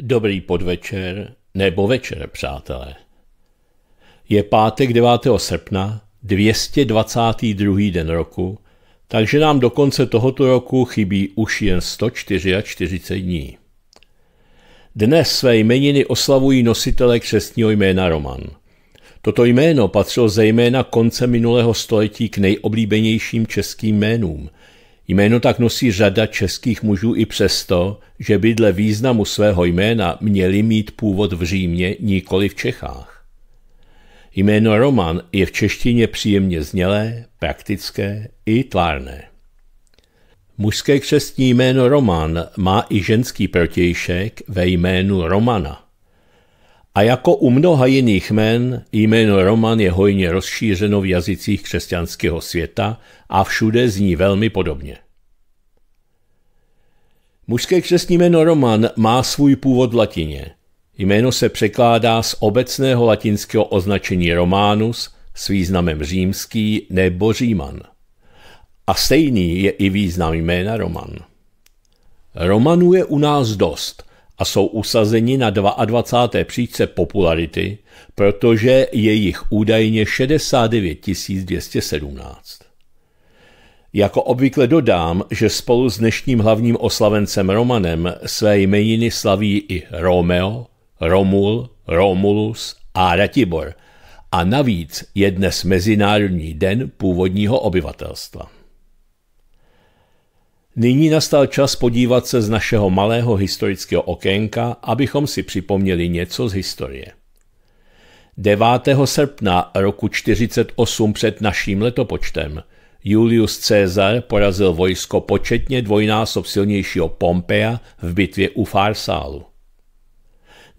Dobrý podvečer nebo večer, přátelé. Je pátek 9. srpna, 222. den roku, takže nám do konce tohoto roku chybí už jen 144 dní. Dnes své jmeniny oslavují nositele křesního jména Roman. Toto jméno patřilo zejména konce minulého století k nejoblíbenějším českým jménům – Jméno tak nosí řada českých mužů i přesto, že by dle významu svého jména měli mít původ v Římě, nikoli v Čechách. Jméno Roman je v češtině příjemně znělé, praktické i tvárné. Mužské křestní jméno Roman má i ženský protějšek ve jménu Romana. A jako u mnoha jiných men, jméno Roman je hojně rozšířeno v jazycích křesťanského světa a všude zní velmi podobně. Mužské křesní jméno Roman má svůj původ v latině. Jméno se překládá z obecného latinského označení Románus s významem římský nebo říman. A stejný je i význam jména Roman. Romanů je u nás dost – a jsou usazeni na 22. příčce popularity, protože je jich údajně 69 217. Jako obvykle dodám, že spolu s dnešním hlavním oslavencem Romanem své jmeniny slaví i Romeo, Romul, Romulus a Ratibor. A navíc je dnes Mezinárodní den původního obyvatelstva. Nyní nastal čas podívat se z našeho malého historického okénka, abychom si připomněli něco z historie. 9. srpna roku 48 před naším letopočtem Julius Caesar porazil vojsko početně dvojnásob silnějšího Pompeja v bitvě u Farsálu.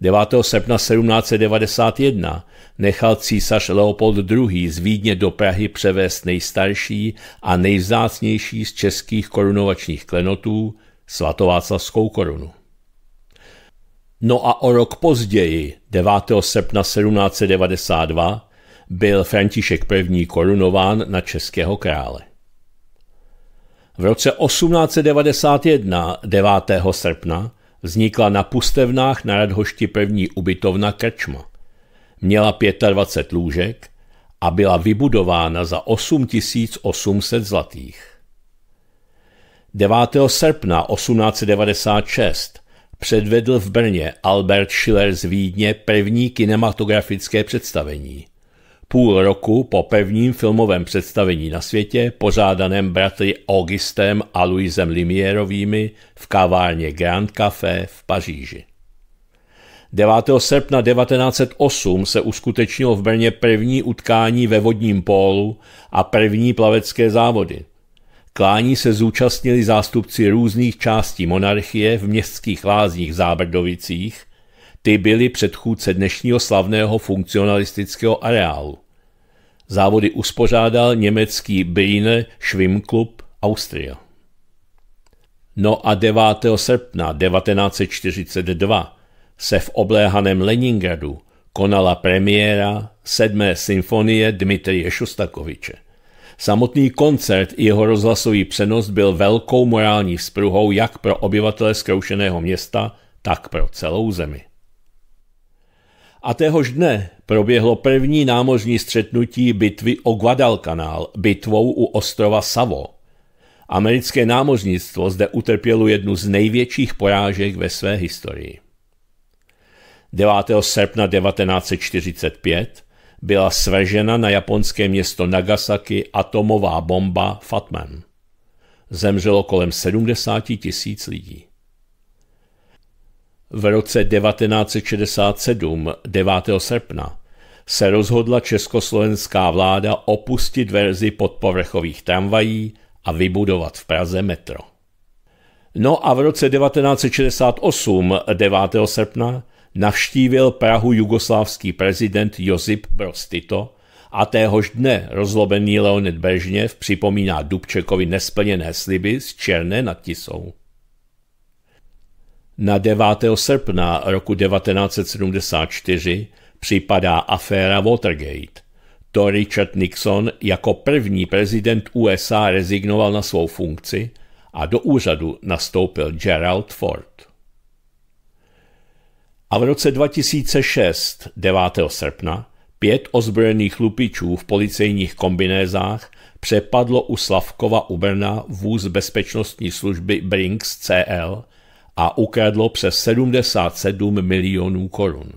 9. srpna 1791 nechal císař Leopold II. z Vídně do Prahy převést nejstarší a nejvzácnější z českých korunovačních klenotů svatováclavskou korunu. No a o rok později, 9. srpna 1792, byl František I. korunován na českého krále. V roce 1891, 9. srpna, Vznikla na pustevnách na Radhošti první ubytovna Krčma. Měla 25 lůžek a byla vybudována za 8800 zlatých. 9. srpna 1896 předvedl v Brně Albert Schiller z Vídně první kinematografické představení půl roku po pevním filmovém představení na světě, pořádaném bratry Augustem a Louisem Limierovými v kavárně Grand Café v Paříži. 9. srpna 1908 se uskutečnilo v Brně první utkání ve vodním pólu a první plavecké závody. Klání se zúčastnili zástupci různých částí monarchie v městských lázních Zábrdovicích, ty byly předchůdce dnešního slavného funkcionalistického areálu. Závody uspořádal německý Bejne Schwimmklub Austria. No a 9. srpna 1942 se v obléhaném Leningradu konala premiéra sedmé symfonie Dmitrije Šustakoviče. Samotný koncert i jeho rozhlasový přenos byl velkou morální vzpruhou jak pro obyvatele zkroušeného města, tak pro celou zemi. A téhož dne proběhlo první námořní střetnutí bitvy o Guadalcanal bitvou u ostrova Savo. Americké námořnictvo zde utrpělo jednu z největších porážek ve své historii. 9. srpna 1945 byla svržena na japonské město Nagasaki atomová bomba Fatman. Zemřelo kolem 70 tisíc lidí v roce 1967, 9. srpna, se rozhodla československá vláda opustit verzi podpovrchových tramvají a vybudovat v Praze metro. No a v roce 1968, 9. srpna, navštívil Prahu jugoslávský prezident Josip Broz Tito a téhož dne rozlobený Leonid Bežněv připomíná Dubčekovi nesplněné sliby z Černé nad Tisou. Na 9. srpna roku 1974 připadá aféra Watergate. To Richard Nixon jako první prezident USA rezignoval na svou funkci a do úřadu nastoupil Gerald Ford. A v roce 2006, 9. srpna, pět ozbrojených lupičů v policejních kombinézách přepadlo u Slavkova u Brna vůz bezpečnostní služby Brinks CL a ukradlo přes 77 milionů korun.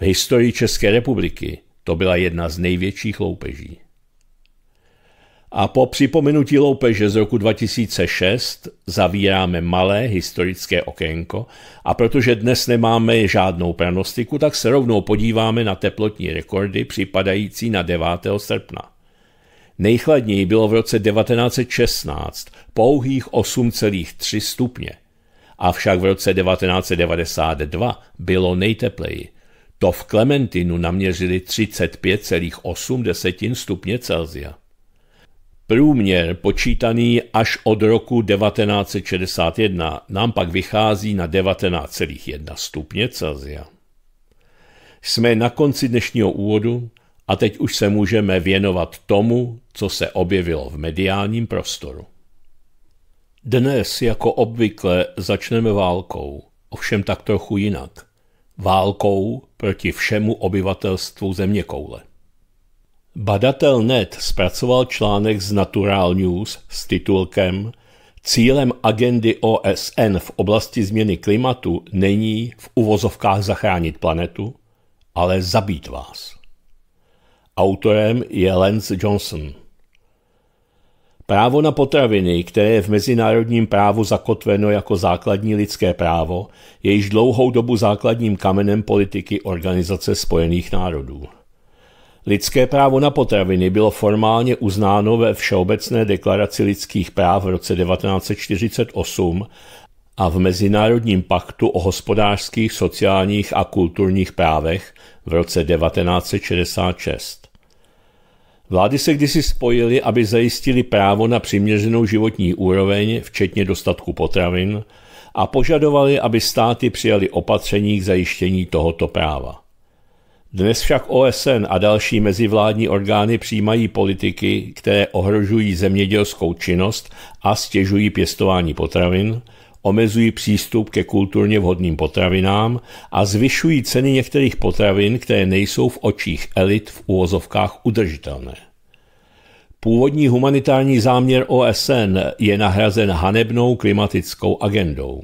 V historii České republiky to byla jedna z největších loupeží. A po připomenutí loupeže z roku 2006 zavíráme malé historické okénko a protože dnes nemáme žádnou pranostiku, tak se rovnou podíváme na teplotní rekordy připadající na 9. srpna. Nejchladněji bylo v roce 1916 pouhých 8,3 stupně – avšak v roce 1992 bylo nejtepleji. To v Klementinu naměřili 35,8 stupně Celsia. Průměr počítaný až od roku 1961 nám pak vychází na 19,1 stupně Celsia. Jsme na konci dnešního úvodu a teď už se můžeme věnovat tomu, co se objevilo v mediálním prostoru. Dnes, jako obvykle, začneme válkou, ovšem tak trochu jinak. Válkou proti všemu obyvatelstvu země koule. Badatel Net zpracoval článek z Natural News s titulkem Cílem agendy OSN v oblasti změny klimatu není v uvozovkách zachránit planetu, ale zabít vás. Autorem je Lance Johnson – Právo na potraviny, které je v mezinárodním právu zakotveno jako základní lidské právo, je již dlouhou dobu základním kamenem politiky Organizace spojených národů. Lidské právo na potraviny bylo formálně uznáno ve Všeobecné deklaraci lidských práv v roce 1948 a v Mezinárodním paktu o hospodářských, sociálních a kulturních právech v roce 1966. Vlády se kdysi spojily, aby zajistili právo na přiměřenou životní úroveň, včetně dostatku potravin, a požadovali, aby státy přijali opatření k zajištění tohoto práva. Dnes však OSN a další mezivládní orgány přijímají politiky, které ohrožují zemědělskou činnost a stěžují pěstování potravin – omezují přístup ke kulturně vhodným potravinám a zvyšují ceny některých potravin, které nejsou v očích elit v úvozovkách udržitelné. Původní humanitární záměr OSN je nahrazen hanebnou klimatickou agendou.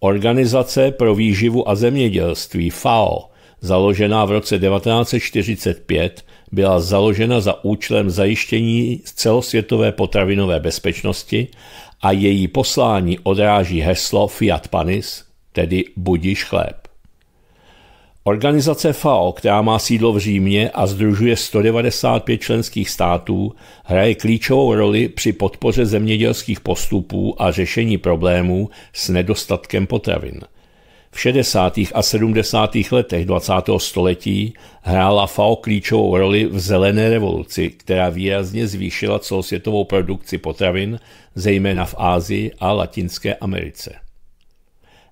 Organizace pro výživu a zemědělství FAO, založená v roce 1945, byla založena za účelem zajištění celosvětové potravinové bezpečnosti a její poslání odráží heslo Fiat Panis, tedy budiš chléb. Organizace FAO, která má sídlo v Římě a združuje 195 členských států, hraje klíčovou roli při podpoře zemědělských postupů a řešení problémů s nedostatkem potravin – v 60. a 70. letech 20. století hrála FAO klíčovou roli v zelené revoluci, která výrazně zvýšila celosvětovou produkci potravin, zejména v Ázii a Latinské Americe.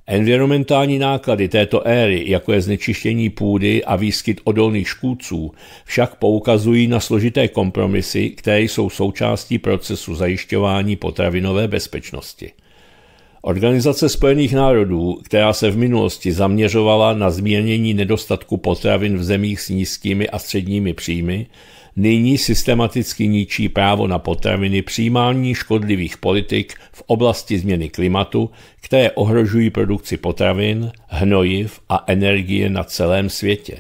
Environmentální náklady této éry, jako je znečištění půdy a výskyt odolných škůdců, však poukazují na složité kompromisy, které jsou součástí procesu zajišťování potravinové bezpečnosti – Organizace Spojených národů, která se v minulosti zaměřovala na zmírnění nedostatku potravin v zemích s nízkými a středními příjmy, nyní systematicky ničí právo na potraviny přijímání škodlivých politik v oblasti změny klimatu, které ohrožují produkci potravin, hnojiv a energie na celém světě.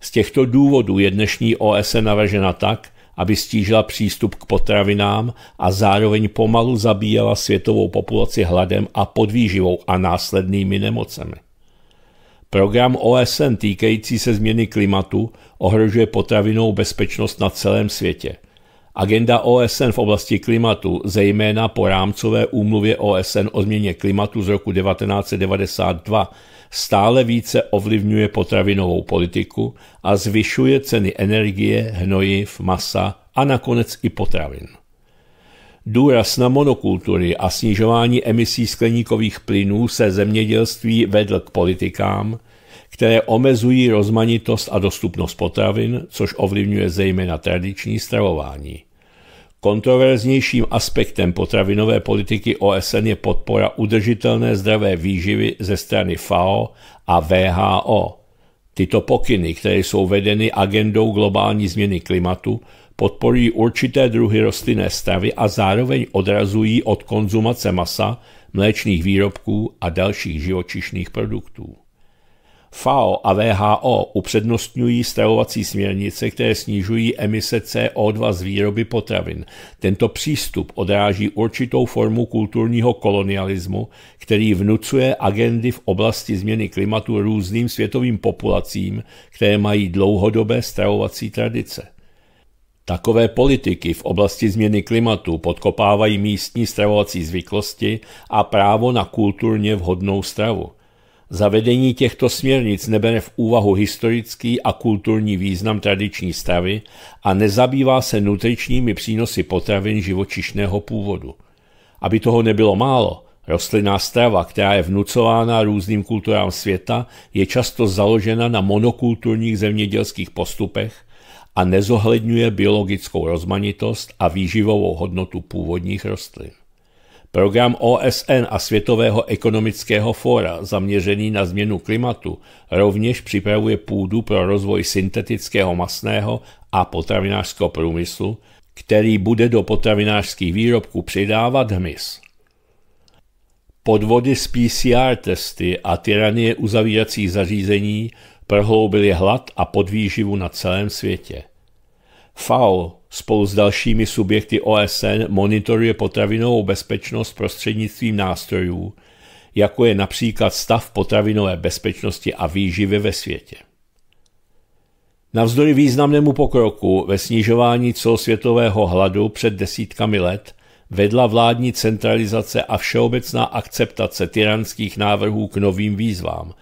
Z těchto důvodů je dnešní OSN navržena tak, aby stížila přístup k potravinám a zároveň pomalu zabíjela světovou populaci hladem a podvýživou a následnými nemocemi. Program OSN týkající se změny klimatu ohrožuje potravinou bezpečnost na celém světě. Agenda OSN v oblasti klimatu, zejména po rámcové úmluvě OSN o změně klimatu z roku 1992, stále více ovlivňuje potravinovou politiku a zvyšuje ceny energie, hnojiv, masa a nakonec i potravin. Důraz na monokultury a snižování emisí skleníkových plynů se zemědělství vedl k politikám, které omezují rozmanitost a dostupnost potravin, což ovlivňuje zejména tradiční stravování. Kontroverznějším aspektem potravinové politiky OSN je podpora udržitelné zdravé výživy ze strany FAO a VHO. Tyto pokyny, které jsou vedeny agendou globální změny klimatu, podporují určité druhy rostlinné stravy a zároveň odrazují od konzumace masa, mléčných výrobků a dalších živočišných produktů. FAO a VHO upřednostňují stravovací směrnice, které snižují emise CO2 z výroby potravin. Tento přístup odráží určitou formu kulturního kolonialismu, který vnucuje agendy v oblasti změny klimatu různým světovým populacím, které mají dlouhodobé stravovací tradice. Takové politiky v oblasti změny klimatu podkopávají místní stravovací zvyklosti a právo na kulturně vhodnou stravu. Zavedení těchto směrnic nebere v úvahu historický a kulturní význam tradiční stravy a nezabývá se nutričními přínosy potravin živočišného původu. Aby toho nebylo málo, rostlinná strava, která je vnucována různým kulturám světa, je často založena na monokulturních zemědělských postupech a nezohledňuje biologickou rozmanitost a výživovou hodnotu původních rostlin. Program OSN a Světového ekonomického fóra zaměřený na změnu klimatu rovněž připravuje půdu pro rozvoj syntetického masného a potravinářského průmyslu, který bude do potravinářských výrobků přidávat hmyz. Podvody z PCR testy a tyranie uzavíracích zařízení prohloubily hlad a podvýživu na celém světě. FAO spolu s dalšími subjekty OSN monitoruje potravinovou bezpečnost prostřednictvím nástrojů, jako je například stav potravinové bezpečnosti a výživy ve světě. Navzdory významnému pokroku ve snižování celosvětového hladu před desítkami let vedla vládní centralizace a všeobecná akceptace tyranských návrhů k novým výzvám.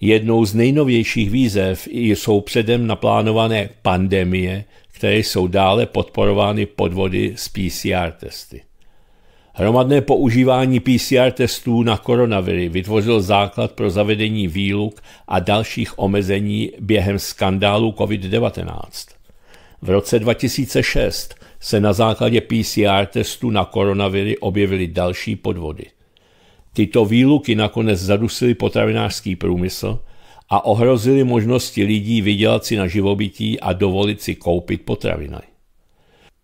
Jednou z nejnovějších výzev jsou předem naplánované pandemie, které jsou dále podporovány podvody s PCR testy. Hromadné používání PCR testů na koronaviry vytvořil základ pro zavedení výluk a dalších omezení během skandálu COVID-19. V roce 2006 se na základě PCR testů na koronaviry objevily další podvody. Tyto výluky nakonec zadusily potravinářský průmysl – a ohrozili možnosti lidí vydělat si na živobytí a dovolit si koupit potraviny.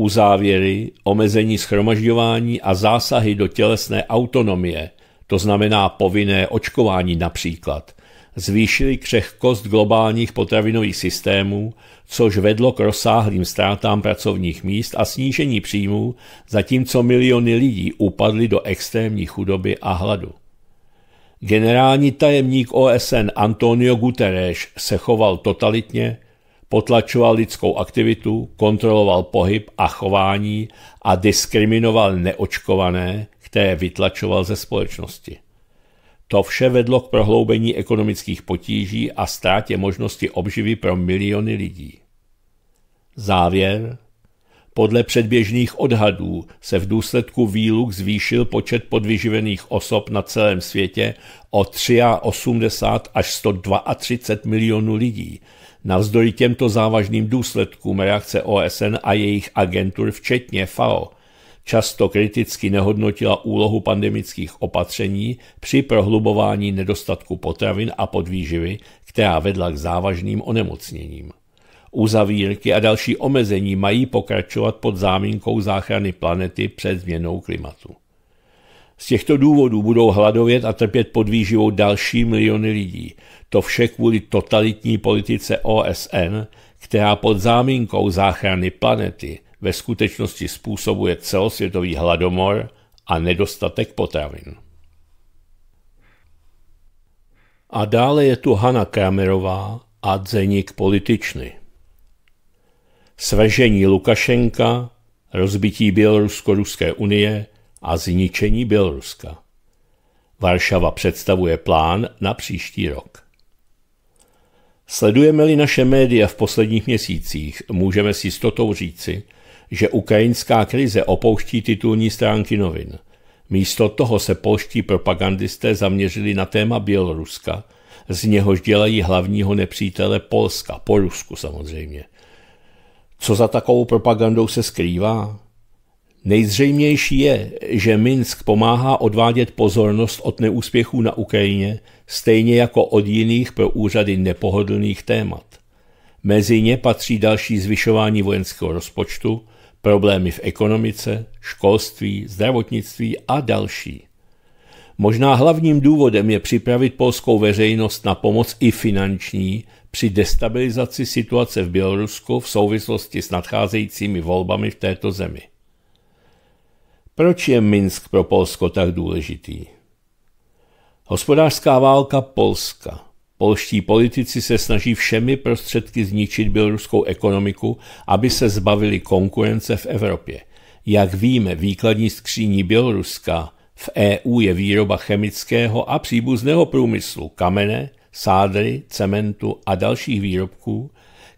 závěry, omezení schromažďování a zásahy do tělesné autonomie, to znamená povinné očkování například, zvýšili křehkost globálních potravinových systémů, což vedlo k rozsáhlým ztrátám pracovních míst a snížení příjmů, zatímco miliony lidí upadly do extrémní chudoby a hladu. Generální tajemník OSN Antonio Guterres se choval totalitně, potlačoval lidskou aktivitu, kontroloval pohyb a chování a diskriminoval neočkované, které vytlačoval ze společnosti. To vše vedlo k prohloubení ekonomických potíží a ztrátě možnosti obživy pro miliony lidí. Závěr – podle předběžných odhadů se v důsledku výluk zvýšil počet podvyživených osob na celém světě o 83 až 132 milionů lidí. Navzdory těmto závažným důsledkům reakce OSN a jejich agentur, včetně FAO, často kriticky nehodnotila úlohu pandemických opatření při prohlubování nedostatku potravin a podvýživy, která vedla k závažným onemocněním uzavírky a další omezení mají pokračovat pod záminkou záchrany planety před změnou klimatu. Z těchto důvodů budou hladovět a trpět pod výživou další miliony lidí. To vše kvůli totalitní politice OSN, která pod záminkou záchrany planety ve skutečnosti způsobuje celosvětový hladomor a nedostatek potravin. A dále je tu Hanna Kramerová a Dzeník političny svržení Lukašenka, rozbití Bělorusko-Ruské unie a zničení Běloruska. Varšava představuje plán na příští rok. Sledujeme-li naše média v posledních měsících, můžeme si jistotou říci, že ukrajinská krize opouští titulní stránky novin. Místo toho se polští propagandisté zaměřili na téma Běloruska, z něhož dělají hlavního nepřítele Polska, po Rusku samozřejmě – co za takovou propagandou se skrývá? Nejzřejmější je, že Minsk pomáhá odvádět pozornost od neúspěchů na Ukrajině, stejně jako od jiných pro úřady nepohodlných témat. Mezi ně patří další zvyšování vojenského rozpočtu, problémy v ekonomice, školství, zdravotnictví a další. Možná hlavním důvodem je připravit polskou veřejnost na pomoc i finanční, při destabilizaci situace v Bělorusku v souvislosti s nadcházejícími volbami v této zemi. Proč je Minsk pro Polsko tak důležitý? Hospodářská válka Polska. Polští politici se snaží všemi prostředky zničit běloruskou ekonomiku, aby se zbavili konkurence v Evropě. Jak víme, výkladní skříní Běloruska v EU je výroba chemického a příbuzného průmyslu, kamene, sádry, cementu a dalších výrobků,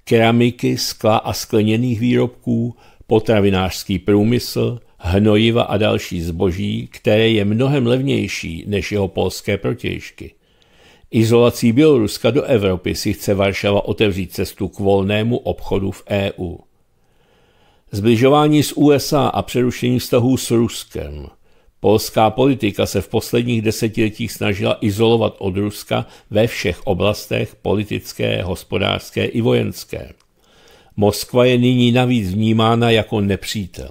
keramiky, skla a skleněných výrobků, potravinářský průmysl, hnojiva a další zboží, které je mnohem levnější než jeho polské protějšky. Izolací Běloruska do Evropy si chce Varšava otevřít cestu k volnému obchodu v EU. Zbližování s USA a přerušení vztahů s Ruskem – Polská politika se v posledních desetiletích snažila izolovat od Ruska ve všech oblastech politické, hospodářské i vojenské. Moskva je nyní navíc vnímána jako nepřítel.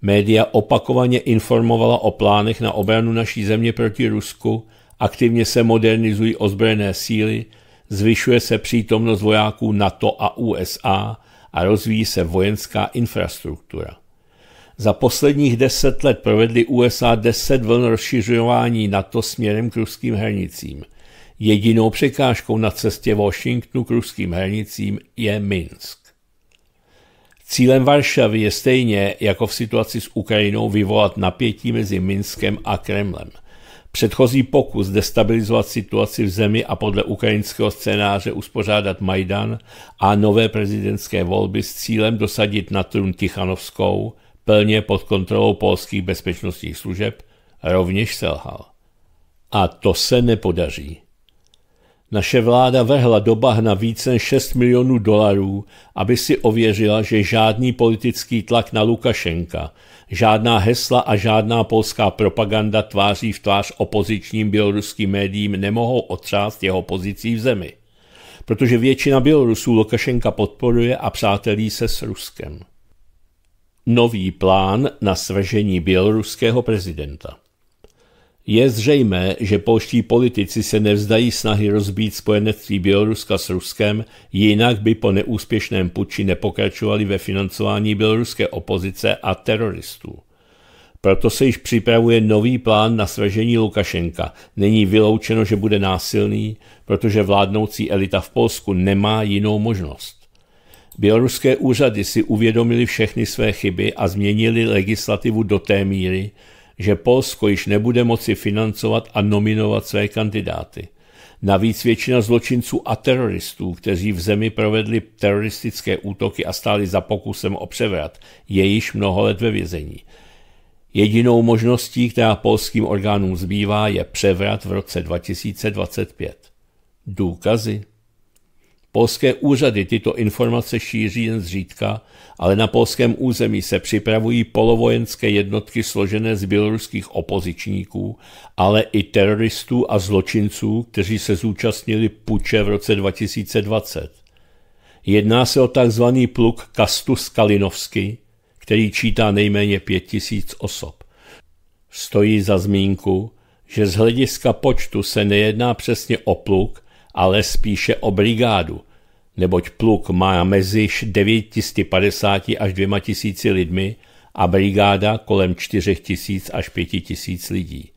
Média opakovaně informovala o plánech na obranu naší země proti Rusku, aktivně se modernizují ozbrojené síly, zvyšuje se přítomnost vojáků NATO a USA a rozvíjí se vojenská infrastruktura. Za posledních deset let provedly USA deset vln rozšiřování NATO směrem k ruským hranicím. Jedinou překážkou na cestě Washingtonu k ruským hranicím je Minsk. Cílem Varšavy je stejně jako v situaci s Ukrajinou vyvolat napětí mezi Minskem a Kremlem. Předchozí pokus destabilizovat situaci v zemi a podle ukrajinského scénáře uspořádat Majdan a nové prezidentské volby s cílem dosadit na trůn Tichanovskou plně pod kontrolou polských bezpečnostních služeb, rovněž selhal. A to se nepodaří. Naše vláda vehla do bahna více než 6 milionů dolarů, aby si ověřila, že žádný politický tlak na Lukašenka, žádná hesla a žádná polská propaganda tváří v tvář opozičním běloruským médiím nemohou otřást jeho pozicí v zemi. Protože většina Bělorusů Lukašenka podporuje a přátelí se s Ruskem nový plán na svržení běloruského prezidenta. Je zřejmé, že polští politici se nevzdají snahy rozbít spojenectví Běloruska s Ruskem, jinak by po neúspěšném puči nepokračovali ve financování běloruské opozice a teroristů. Proto se již připravuje nový plán na svržení Lukašenka. Není vyloučeno, že bude násilný, protože vládnoucí elita v Polsku nemá jinou možnost. Běloruské úřady si uvědomili všechny své chyby a změnili legislativu do té míry, že Polsko již nebude moci financovat a nominovat své kandidáty. Navíc většina zločinců a teroristů, kteří v zemi provedli teroristické útoky a stáli za pokusem o převrat, je již mnoho let ve vězení. Jedinou možností, která polským orgánům zbývá, je převrat v roce 2025. Důkazy Polské úřady tyto informace šíří jen zřídka, ale na polském území se připravují polovojenské jednotky složené z běloruských opozičníků, ale i teroristů a zločinců, kteří se zúčastnili puče v roce 2020. Jedná se o tzv. pluk Kastus Kalinovsky, který čítá nejméně 5000 osob. Stojí za zmínku, že z hlediska počtu se nejedná přesně o pluk, ale spíše o brigádu, neboť pluk má mezi 950 až 2000 lidmi a brigáda kolem 4000 až 5000 lidí.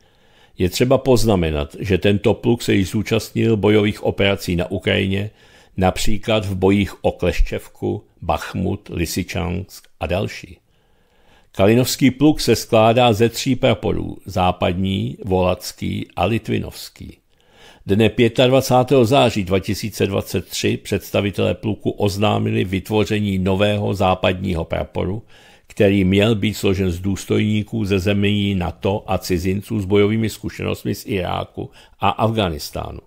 Je třeba poznamenat, že tento pluk se již zúčastnil bojových operací na Ukrajině, například v bojích o Kleščevku, Bachmut, Lisičansk a další. Kalinovský pluk se skládá ze tří praporů – západní, volacký a litvinovský. Dne 25. září 2023 představitelé pluku oznámili vytvoření nového západního praporu, který měl být složen z důstojníků ze zemí NATO a cizinců s bojovými zkušenostmi z Iráku a Afganistánu.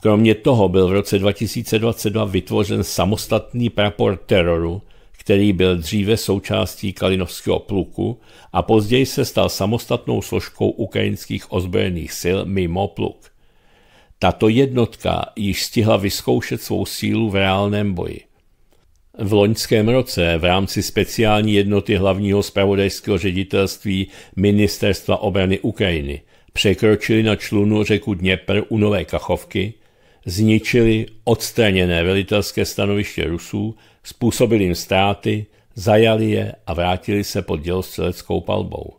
Kromě toho byl v roce 2022 vytvořen samostatný prapor teroru, který byl dříve součástí Kalinovského pluku a později se stal samostatnou složkou ukrajinských ozbrojených sil mimo pluk. Tato jednotka již stihla vyzkoušet svou sílu v reálném boji. V loňském roce v rámci speciální jednoty hlavního spravodajského ředitelství Ministerstva obrany Ukrajiny překročili na člunu řeku Dněpr u Nové Kachovky, zničili odstraněné velitelské stanoviště Rusů, způsobili jim ztráty, zajali je a vrátili se pod dělostřeleckou palbou.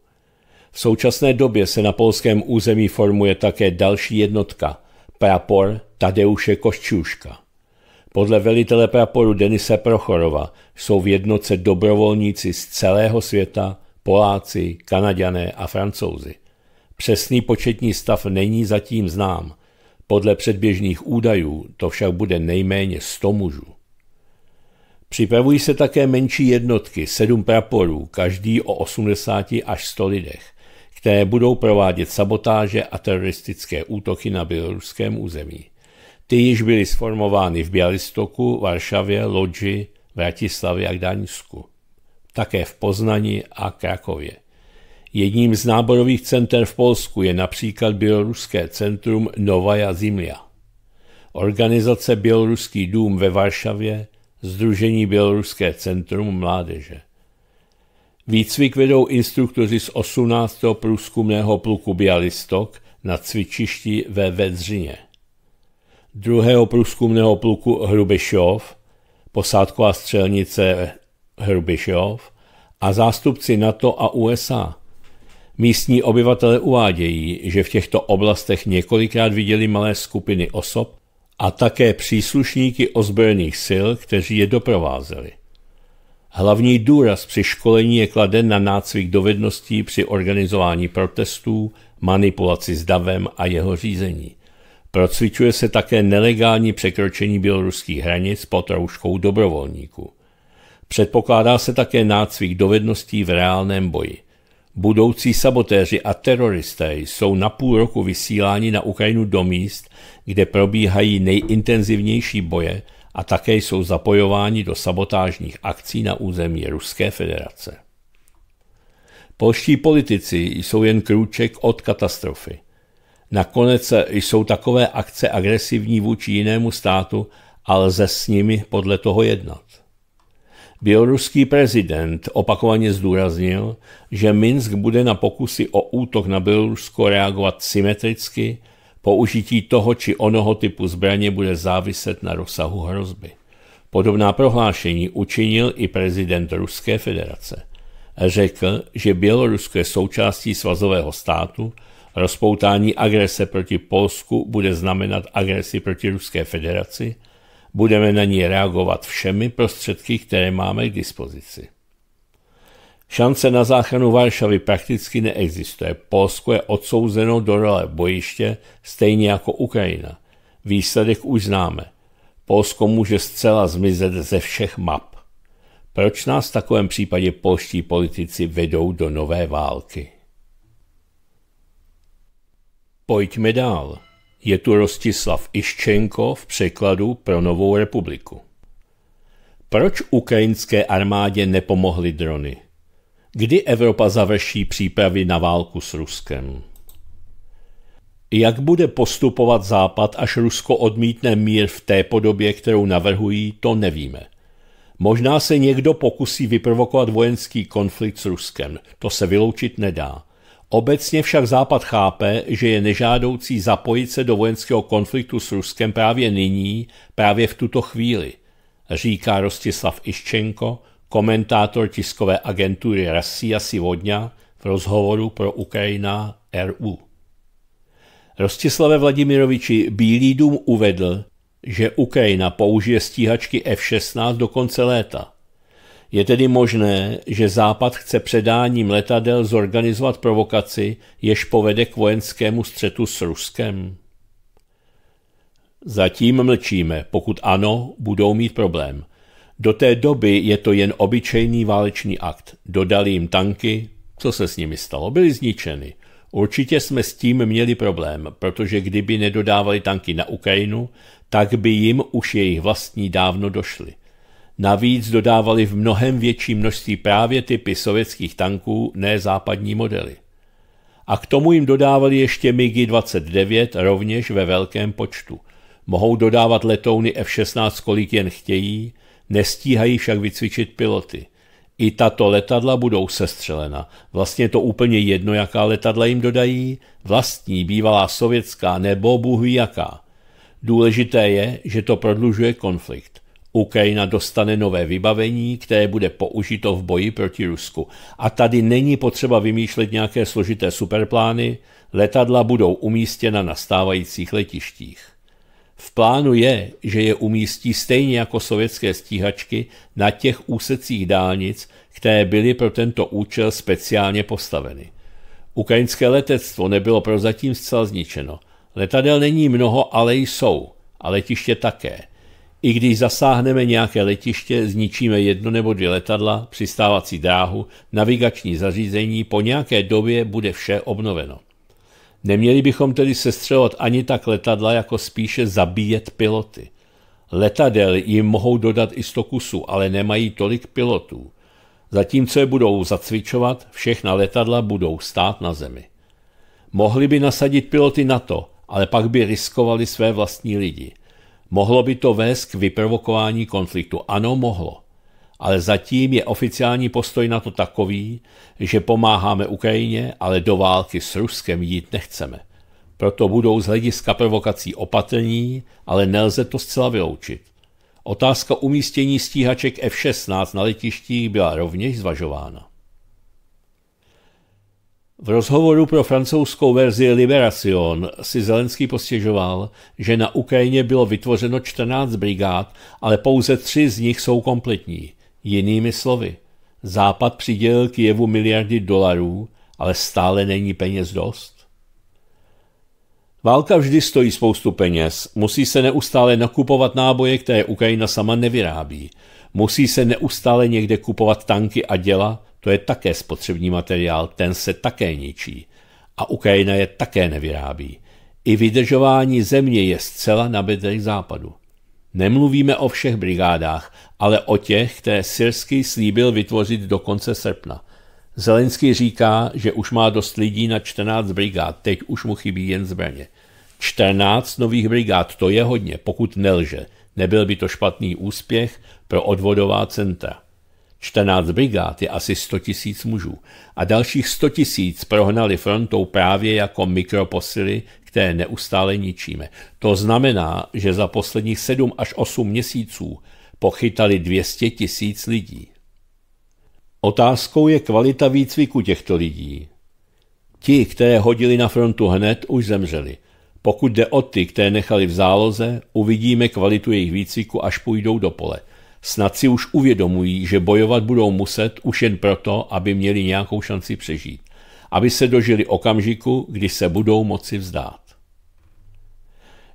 V současné době se na polském území formuje také další jednotka – prapor Tadeuše Koščůška. Podle velitele praporu Denise Prochorova jsou v jednotce dobrovolníci z celého světa, Poláci, Kanaďané a Francouzi. Přesný početní stav není zatím znám. Podle předběžných údajů to však bude nejméně 100 mužů. Připravují se také menší jednotky, sedm praporů, každý o 80 až 100 lidech které budou provádět sabotáže a teroristické útoky na běloruském území. Ty již byly sformovány v Bělistoku, Varšavě, Lodži, Vratislavě a Gdaňsku. Také v Poznani a Krakově. Jedním z náborových center v Polsku je například běloruské centrum Novaja Zimlia. Organizace Běloruský dům ve Varšavě, Združení Běloruské centrum mládeže. Výcvik vedou instruktoři z 18. průzkumného pluku Bialystok na cvičišti ve Vedřině. Druhého průzkumného pluku Hrubišov, posádková střelnice Hrubišov a zástupci NATO a USA. Místní obyvatele uvádějí, že v těchto oblastech několikrát viděli malé skupiny osob a také příslušníky ozbrojených sil, kteří je doprovázeli. Hlavní důraz při školení je kladen na nácvik dovedností při organizování protestů, manipulaci s davem a jeho řízení. Procvičuje se také nelegální překročení běloruských hranic pod rouškou dobrovolníků. Předpokládá se také nácvik dovedností v reálném boji. Budoucí sabotéři a teroristé jsou na půl roku vysíláni na Ukrajinu do míst, kde probíhají nejintenzivnější boje – a také jsou zapojováni do sabotážních akcí na území Ruské federace. Polští politici jsou jen krůček od katastrofy. Nakonec jsou takové akce agresivní vůči jinému státu a lze s nimi podle toho jednat. Běloruský prezident opakovaně zdůraznil, že Minsk bude na pokusy o útok na Bělorusko reagovat symetricky – Použití toho či onoho typu zbraně bude záviset na rozsahu hrozby. Podobná prohlášení učinil i prezident Ruské federace. Řekl, že Bělorusko je součástí svazového státu, rozpoutání agrese proti Polsku bude znamenat agresi proti Ruské federaci, budeme na ní reagovat všemi prostředky, které máme k dispozici. Šance na záchranu Varšavy prakticky neexistuje. Polsko je odsouzeno do role bojiště, stejně jako Ukrajina. Výsledek už známe. Polsko může zcela zmizet ze všech map. Proč nás v takovém případě polští politici vedou do nové války? Pojďme dál. Je tu Rostislav Iščenko v překladu pro Novou republiku. Proč ukrajinské armádě nepomohly drony? Kdy Evropa završí přípravy na válku s Ruskem? Jak bude postupovat Západ, až Rusko odmítne mír v té podobě, kterou navrhují, to nevíme. Možná se někdo pokusí vyprovokovat vojenský konflikt s Ruskem, to se vyloučit nedá. Obecně však Západ chápe, že je nežádoucí zapojit se do vojenského konfliktu s Ruskem právě nyní, právě v tuto chvíli, říká Rostislav Iščenko, Komentátor tiskové agentury Rasia Sivodňa v rozhovoru pro Ukrajina RU. Rostislave Vladimiroviči Bílý dům uvedl, že Ukrajina použije stíhačky F-16 do konce léta. Je tedy možné, že Západ chce předáním letadel zorganizovat provokaci, jež povede k vojenskému střetu s Ruskem. Zatím mlčíme, pokud ano, budou mít problém – do té doby je to jen obyčejný válečný akt. Dodali jim tanky. Co se s nimi stalo? Byly zničeny. Určitě jsme s tím měli problém, protože kdyby nedodávali tanky na Ukrajinu, tak by jim už jejich vlastní dávno došly. Navíc dodávali v mnohem větší množství právě typy sovětských tanků, ne západní modely. A k tomu jim dodávali ještě MiG-29 rovněž ve velkém počtu. Mohou dodávat letouny F-16 kolik jen chtějí, Nestíhají však vycvičit piloty. I tato letadla budou sestřelena. Vlastně to úplně jedno, jaká letadla jim dodají, vlastní, bývalá sovětská nebo bůh jaká. Důležité je, že to prodlužuje konflikt. Ukrajina dostane nové vybavení, které bude použito v boji proti Rusku. A tady není potřeba vymýšlet nějaké složité superplány, letadla budou umístěna na stávajících letištích. V plánu je, že je umístí stejně jako sovětské stíhačky na těch úsecích dálnic, které byly pro tento účel speciálně postaveny. Ukrajinské letectvo nebylo prozatím zcela zničeno. Letadel není mnoho, ale jsou. A letiště také. I když zasáhneme nějaké letiště, zničíme jedno nebo dvě letadla, přistávací dráhu, navigační zařízení, po nějaké době bude vše obnoveno. Neměli bychom tedy sestřelovat ani tak letadla, jako spíše zabíjet piloty. Letadel jim mohou dodat i sto kusů, ale nemají tolik pilotů. Zatímco je budou zacvičovat, všechna letadla budou stát na zemi. Mohli by nasadit piloty na to, ale pak by riskovali své vlastní lidi. Mohlo by to vést k vyprovokování konfliktu. Ano, mohlo ale zatím je oficiální postoj na to takový, že pomáháme Ukrajině, ale do války s Ruskem jít nechceme. Proto budou z hlediska provokací opatrní, ale nelze to zcela vyloučit. Otázka umístění stíhaček F-16 na letištích byla rovněž zvažována. V rozhovoru pro francouzskou verzi Liberation si Zelenský postěžoval, že na Ukrajině bylo vytvořeno 14 brigád, ale pouze tři z nich jsou kompletní. Jinými slovy, Západ přidělil Kijevu miliardy dolarů, ale stále není peněz dost. Válka vždy stojí spoustu peněz, musí se neustále nakupovat náboje, které Ukrajina sama nevyrábí, musí se neustále někde kupovat tanky a děla, to je také spotřební materiál, ten se také ničí a Ukrajina je také nevyrábí. I vydržování země je zcela na bedrech západu. Nemluvíme o všech brigádách, ale o těch, které Syrsky slíbil vytvořit do konce srpna. Zelenský říká, že už má dost lidí na 14 brigád, teď už mu chybí jen zbraně. 14 nových brigád, to je hodně, pokud nelže. Nebyl by to špatný úspěch pro odvodová centra. 14 brigád je asi 100 tisíc mužů a dalších 100 tisíc prohnali frontou právě jako mikroposily které neustále ničíme. To znamená, že za posledních 7 až 8 měsíců pochytali 200 tisíc lidí. Otázkou je kvalita výcviku těchto lidí. Ti, které hodili na frontu hned, už zemřeli. Pokud jde o ty, které nechali v záloze, uvidíme kvalitu jejich výcviku, až půjdou do pole. Snad si už uvědomují, že bojovat budou muset už jen proto, aby měli nějakou šanci přežít. Aby se dožili okamžiku, kdy se budou moci vzdát.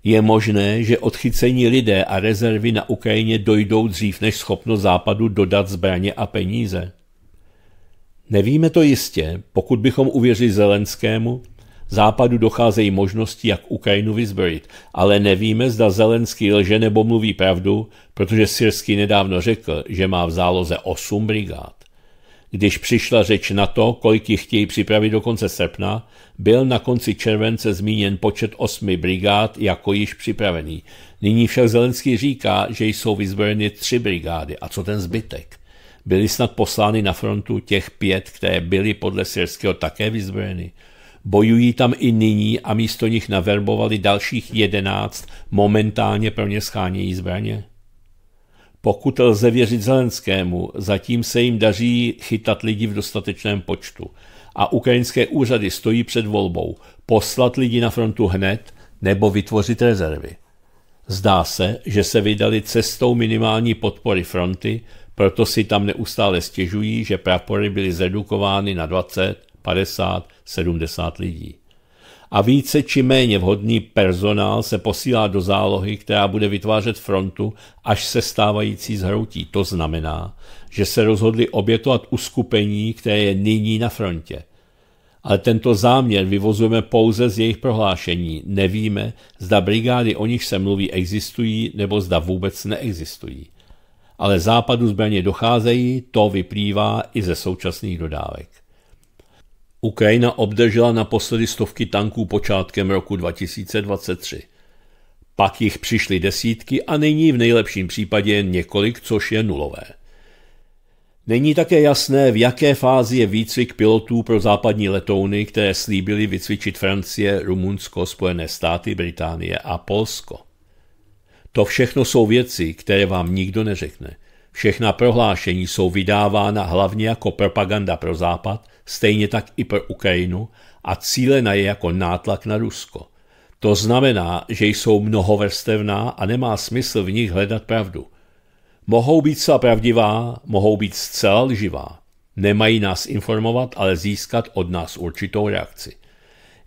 Je možné, že odchycení lidé a rezervy na Ukrajině dojdou dřív než schopnost Západu dodat zbraně a peníze. Nevíme to jistě, pokud bychom uvěřili Zelenskému, Západu docházejí možnosti, jak Ukrajinu vyzbrojit, ale nevíme, zda Zelenský lže nebo mluví pravdu, protože Syrský nedávno řekl, že má v záloze 8 brigád. Když přišla řeč na to, kolik jich chtějí připravit do konce srpna, byl na konci července zmíněn počet osmi brigád jako již připravený. Nyní však Zelenský říká, že jsou vyzbrojeny tři brigády. A co ten zbytek? Byly snad poslány na frontu těch pět, které byly podle syrského také vyzbrojeny? Bojují tam i nyní a místo nich naverbovali dalších jedenáct momentálně pro ně schánějí zbraně? pokud lze věřit Zelenskému, zatím se jim daří chytat lidi v dostatečném počtu. A ukrajinské úřady stojí před volbou poslat lidi na frontu hned nebo vytvořit rezervy. Zdá se, že se vydali cestou minimální podpory fronty, proto si tam neustále stěžují, že prapory byly zredukovány na 20, 50, 70 lidí a více či méně vhodný personál se posílá do zálohy, která bude vytvářet frontu, až se stávající zhroutí. To znamená, že se rozhodli obětovat uskupení, které je nyní na frontě. Ale tento záměr vyvozujeme pouze z jejich prohlášení. Nevíme, zda brigády, o nich se mluví, existují, nebo zda vůbec neexistují. Ale západu zbraně docházejí, to vyplývá i ze současných dodávek. Ukrajina obdržela naposledy stovky tanků počátkem roku 2023. Pak jich přišly desítky a nyní v nejlepším případě jen několik, což je nulové. Není také jasné, v jaké fázi je výcvik pilotů pro západní letouny, které slíbily vycvičit Francie, Rumunsko, Spojené státy, Británie a Polsko. To všechno jsou věci, které vám nikdo neřekne. Všechna prohlášení jsou vydávána hlavně jako propaganda pro Západ stejně tak i pro Ukrajinu a cílena je jako nátlak na Rusko. To znamená, že jsou mnohovrstevná a nemá smysl v nich hledat pravdu. Mohou být zcela pravdivá, mohou být zcela lživá. Nemají nás informovat, ale získat od nás určitou reakci.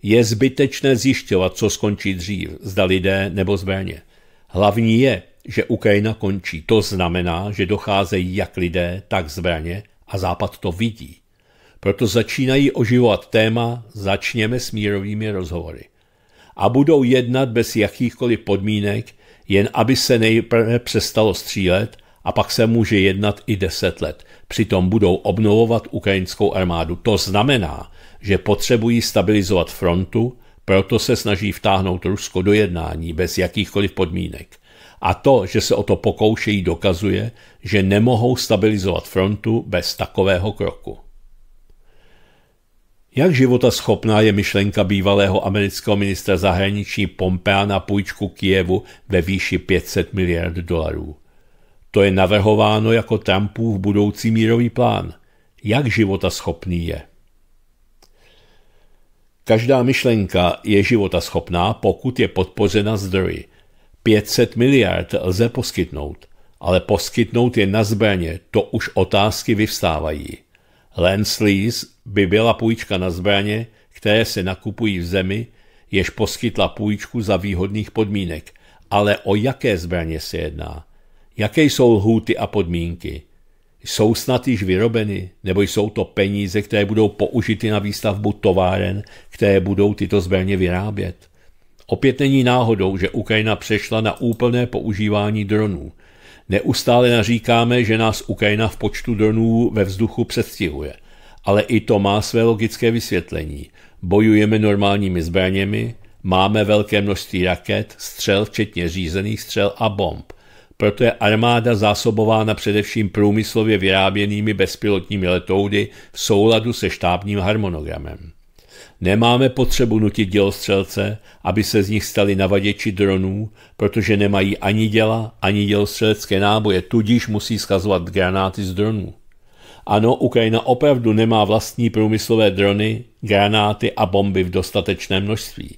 Je zbytečné zjišťovat, co skončí dřív, zda lidé nebo zbraně. Hlavní je, že Ukrajina končí. To znamená, že docházejí jak lidé, tak zbraně a Západ to vidí. Proto začínají oživovat téma Začněme s mírovými rozhovory. A budou jednat bez jakýchkoliv podmínek, jen aby se nejprve přestalo střílet a pak se může jednat i deset let. Přitom budou obnovovat ukrajinskou armádu. To znamená, že potřebují stabilizovat frontu, proto se snaží vtáhnout Rusko do jednání bez jakýchkoliv podmínek. A to, že se o to pokoušejí, dokazuje, že nemohou stabilizovat frontu bez takového kroku. Jak života schopná je myšlenka bývalého amerického ministra zahraničí Pompea na půjčku Kijevu ve výši 500 miliard dolarů? To je navrhováno jako Trumpův budoucí mírový plán. Jak života schopný je? Každá myšlenka je života schopná, pokud je podpořena zdroji. 500 miliard lze poskytnout, ale poskytnout je na zbraně, to už otázky vyvstávají. Lens by byla půjčka na zbraně, které se nakupují v zemi, jež poskytla půjčku za výhodných podmínek. Ale o jaké zbraně se jedná? Jaké jsou lhůty a podmínky? Jsou snad již vyrobeny, nebo jsou to peníze, které budou použity na výstavbu továren, které budou tyto zbraně vyrábět? Opět není náhodou, že Ukrajina přešla na úplné používání dronů – Neustále naříkáme, že nás Ukrajina v počtu dronů ve vzduchu předstihuje. Ale i to má své logické vysvětlení. Bojujeme normálními zbraněmi, máme velké množství raket, střel, včetně řízených střel a bomb. Proto je armáda zásobována především průmyslově vyráběnými bezpilotními letoudy v souladu se štábním harmonogramem. Nemáme potřebu nutit dělostřelce, aby se z nich stali navaděči dronů, protože nemají ani děla, ani dělostřelecké náboje, tudíž musí schazovat granáty z dronů. Ano, Ukrajina opravdu nemá vlastní průmyslové drony, granáty a bomby v dostatečném množství.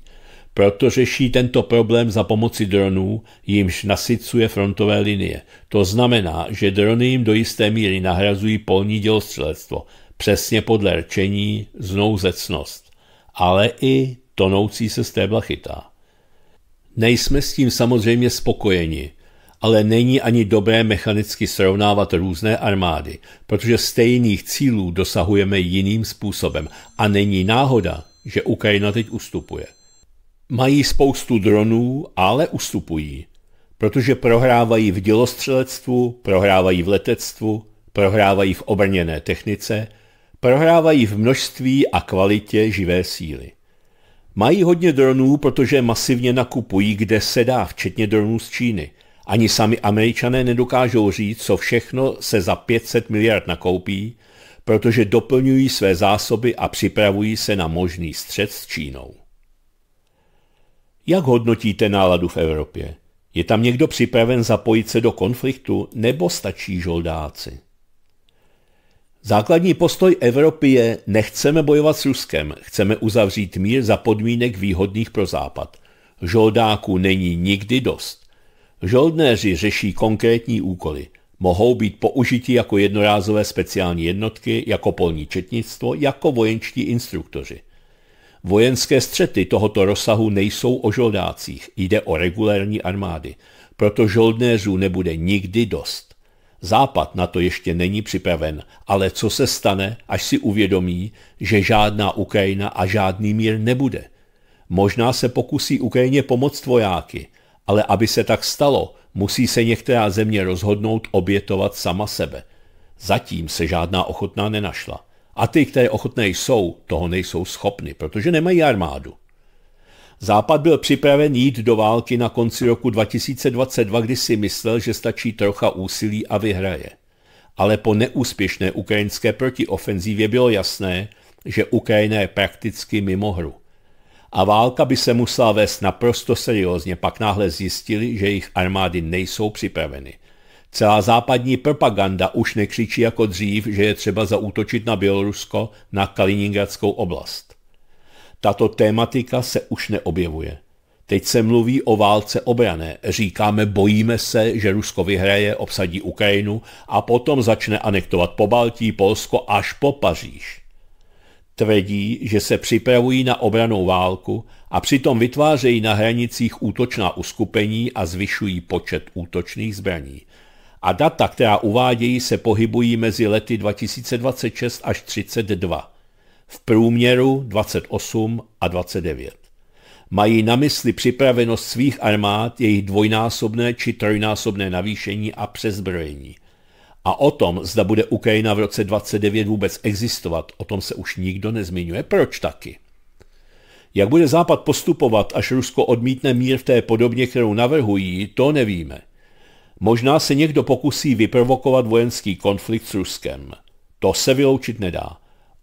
Proto řeší tento problém za pomoci dronů, jimž nasycuje frontové linie. To znamená, že drony jim do jisté míry nahrazují polní dělostřelectvo, přesně podle rčení znouzecnost ale i tonoucí se stébla chytá. Nejsme s tím samozřejmě spokojeni, ale není ani dobré mechanicky srovnávat různé armády, protože stejných cílů dosahujeme jiným způsobem a není náhoda, že Ukrajina teď ustupuje. Mají spoustu dronů, ale ustupují, protože prohrávají v dělostřelectvu, prohrávají v letectvu, prohrávají v obrněné technice – Prohrávají v množství a kvalitě živé síly. Mají hodně dronů, protože masivně nakupují, kde se dá, včetně dronů z Číny. Ani sami američané nedokážou říct, co všechno se za 500 miliard nakoupí, protože doplňují své zásoby a připravují se na možný střed s Čínou. Jak hodnotíte náladu v Evropě? Je tam někdo připraven zapojit se do konfliktu nebo stačí žoldáci? Základní postoj Evropy je, nechceme bojovat s Ruskem, chceme uzavřít mír za podmínek výhodných pro Západ. Žoldáků není nikdy dost. Žoldnéři řeší konkrétní úkoly. Mohou být použiti jako jednorázové speciální jednotky, jako polní četnictvo, jako vojenčtí instruktoři. Vojenské střety tohoto rozsahu nejsou o žoldácích, jde o regulérní armády. Proto žoldnéřů nebude nikdy dost. Západ na to ještě není připraven, ale co se stane, až si uvědomí, že žádná Ukrajina a žádný mír nebude? Možná se pokusí Ukrajině pomoct vojáky, ale aby se tak stalo, musí se některá země rozhodnout obětovat sama sebe. Zatím se žádná ochotná nenašla. A ty, které ochotné jsou, toho nejsou schopny, protože nemají armádu. Západ byl připraven jít do války na konci roku 2022, kdy si myslel, že stačí trocha úsilí a vyhraje. Ale po neúspěšné ukrajinské protiofenzívě bylo jasné, že Ukrajina je prakticky mimo hru. A válka by se musela vést naprosto seriózně, pak náhle zjistili, že jejich armády nejsou připraveny. Celá západní propaganda už nekřičí jako dřív, že je třeba zaútočit na Bělorusko, na Kaliningradskou oblast. Tato tématika se už neobjevuje. Teď se mluví o válce obrané. Říkáme, bojíme se, že Rusko vyhraje, obsadí Ukrajinu a potom začne anektovat po Baltí, Polsko až po Paříž. Tvrdí, že se připravují na obranou válku a přitom vytvářejí na hranicích útočná uskupení a zvyšují počet útočných zbraní. A data, která uvádějí, se pohybují mezi lety 2026 až 32 v průměru 28 a 29. Mají na mysli připravenost svých armád, jejich dvojnásobné či trojnásobné navýšení a přezbrojení. A o tom, zda bude Ukrajina v roce 29 vůbec existovat, o tom se už nikdo nezmiňuje. Proč taky? Jak bude Západ postupovat, až Rusko odmítne mír v té podobně, kterou navrhují, to nevíme. Možná se někdo pokusí vyprovokovat vojenský konflikt s Ruskem. To se vyloučit nedá.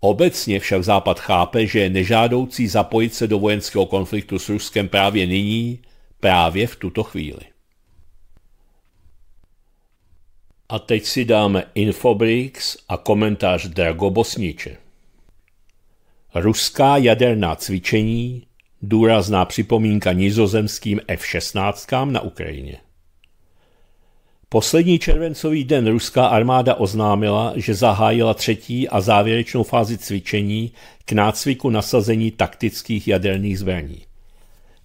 Obecně však Západ chápe, že je nežádoucí zapojit se do vojenského konfliktu s Ruskem právě nyní, právě v tuto chvíli. A teď si dáme Infobrix a komentář Bosniče. Ruská jaderná cvičení, důrazná připomínka nizozemským F-16 na Ukrajině. Poslední červencový den ruská armáda oznámila, že zahájila třetí a závěrečnou fázi cvičení k nácviku nasazení taktických jaderných zbraní.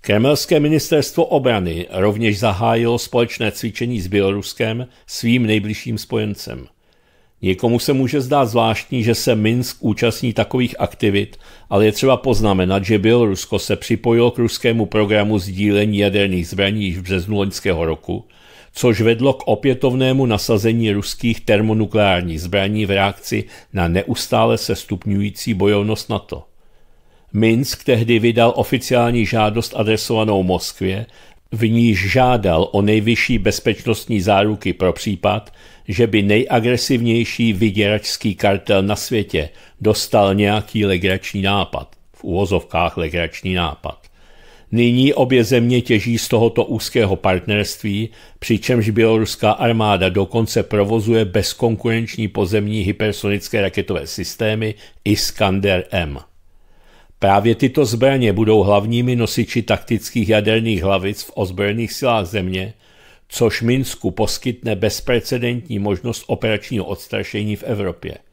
Kremelské ministerstvo obrany rovněž zahájilo společné cvičení s Běloruskem, svým nejbližším spojencem. Někomu se může zdát zvláštní, že se Minsk účastní takových aktivit, ale je třeba poznamenat, že Bělorusko se připojilo k ruskému programu sdílení jaderných zbraní již v březnu loňského roku – což vedlo k opětovnému nasazení ruských termonukleárních zbraní v reakci na neustále se stupňující bojovnost NATO. Minsk tehdy vydal oficiální žádost adresovanou Moskvě, v níž žádal o nejvyšší bezpečnostní záruky pro případ, že by nejagresivnější vyděračský kartel na světě dostal nějaký legrační nápad, v uvozovkách legrační nápad. Nyní obě země těží z tohoto úzkého partnerství, přičemž běloruská armáda dokonce provozuje bezkonkurenční pozemní hypersonické raketové systémy Iskander M. Právě tyto zbraně budou hlavními nosiči taktických jaderných hlavic v ozbrojených silách země, což Minsku poskytne bezprecedentní možnost operačního odstrašení v Evropě –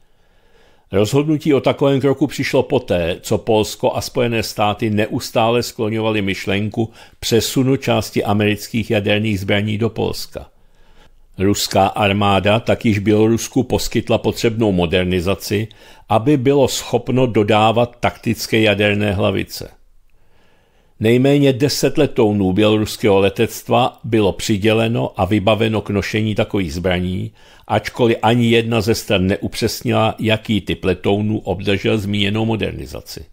Rozhodnutí o takovém kroku přišlo poté, co Polsko a Spojené státy neustále skloňovaly myšlenku přesunu části amerických jaderných zbraní do Polska. Ruská armáda tak již Bělorusku poskytla potřebnou modernizaci, aby bylo schopno dodávat taktické jaderné hlavice. Nejméně deset letounů běloruského letectva bylo přiděleno a vybaveno k nošení takových zbraní, ačkoliv ani jedna ze stran neupřesnila, jaký typ letounů obdržel zmíněnou modernizaci.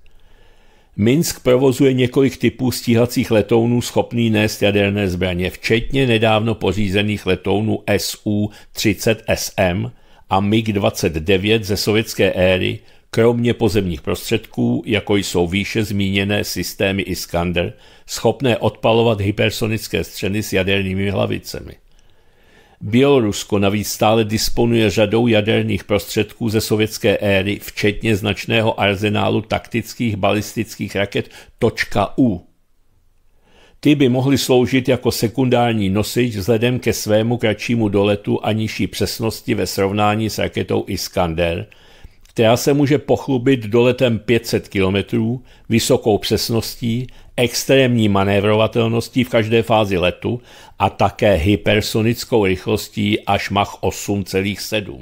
Minsk provozuje několik typů stíhacích letounů schopný nést jaderné zbraně, včetně nedávno pořízených letounů SU-30SM a MiG-29 ze sovětské éry – kromě pozemních prostředků, jako jsou výše zmíněné systémy Iskander, schopné odpalovat hypersonické střeny s jadernými hlavicemi. Bělorusko navíc stále disponuje řadou jaderných prostředků ze sovětské éry, včetně značného arzenálu taktických balistických raket točka .U. Ty by mohly sloužit jako sekundární nosič vzhledem ke svému kratšímu doletu a nižší přesnosti ve srovnání s raketou Iskander – která se může pochlubit doletem 500 km, vysokou přesností, extrémní manévrovatelností v každé fázi letu a také hypersonickou rychlostí až Mach 8,7.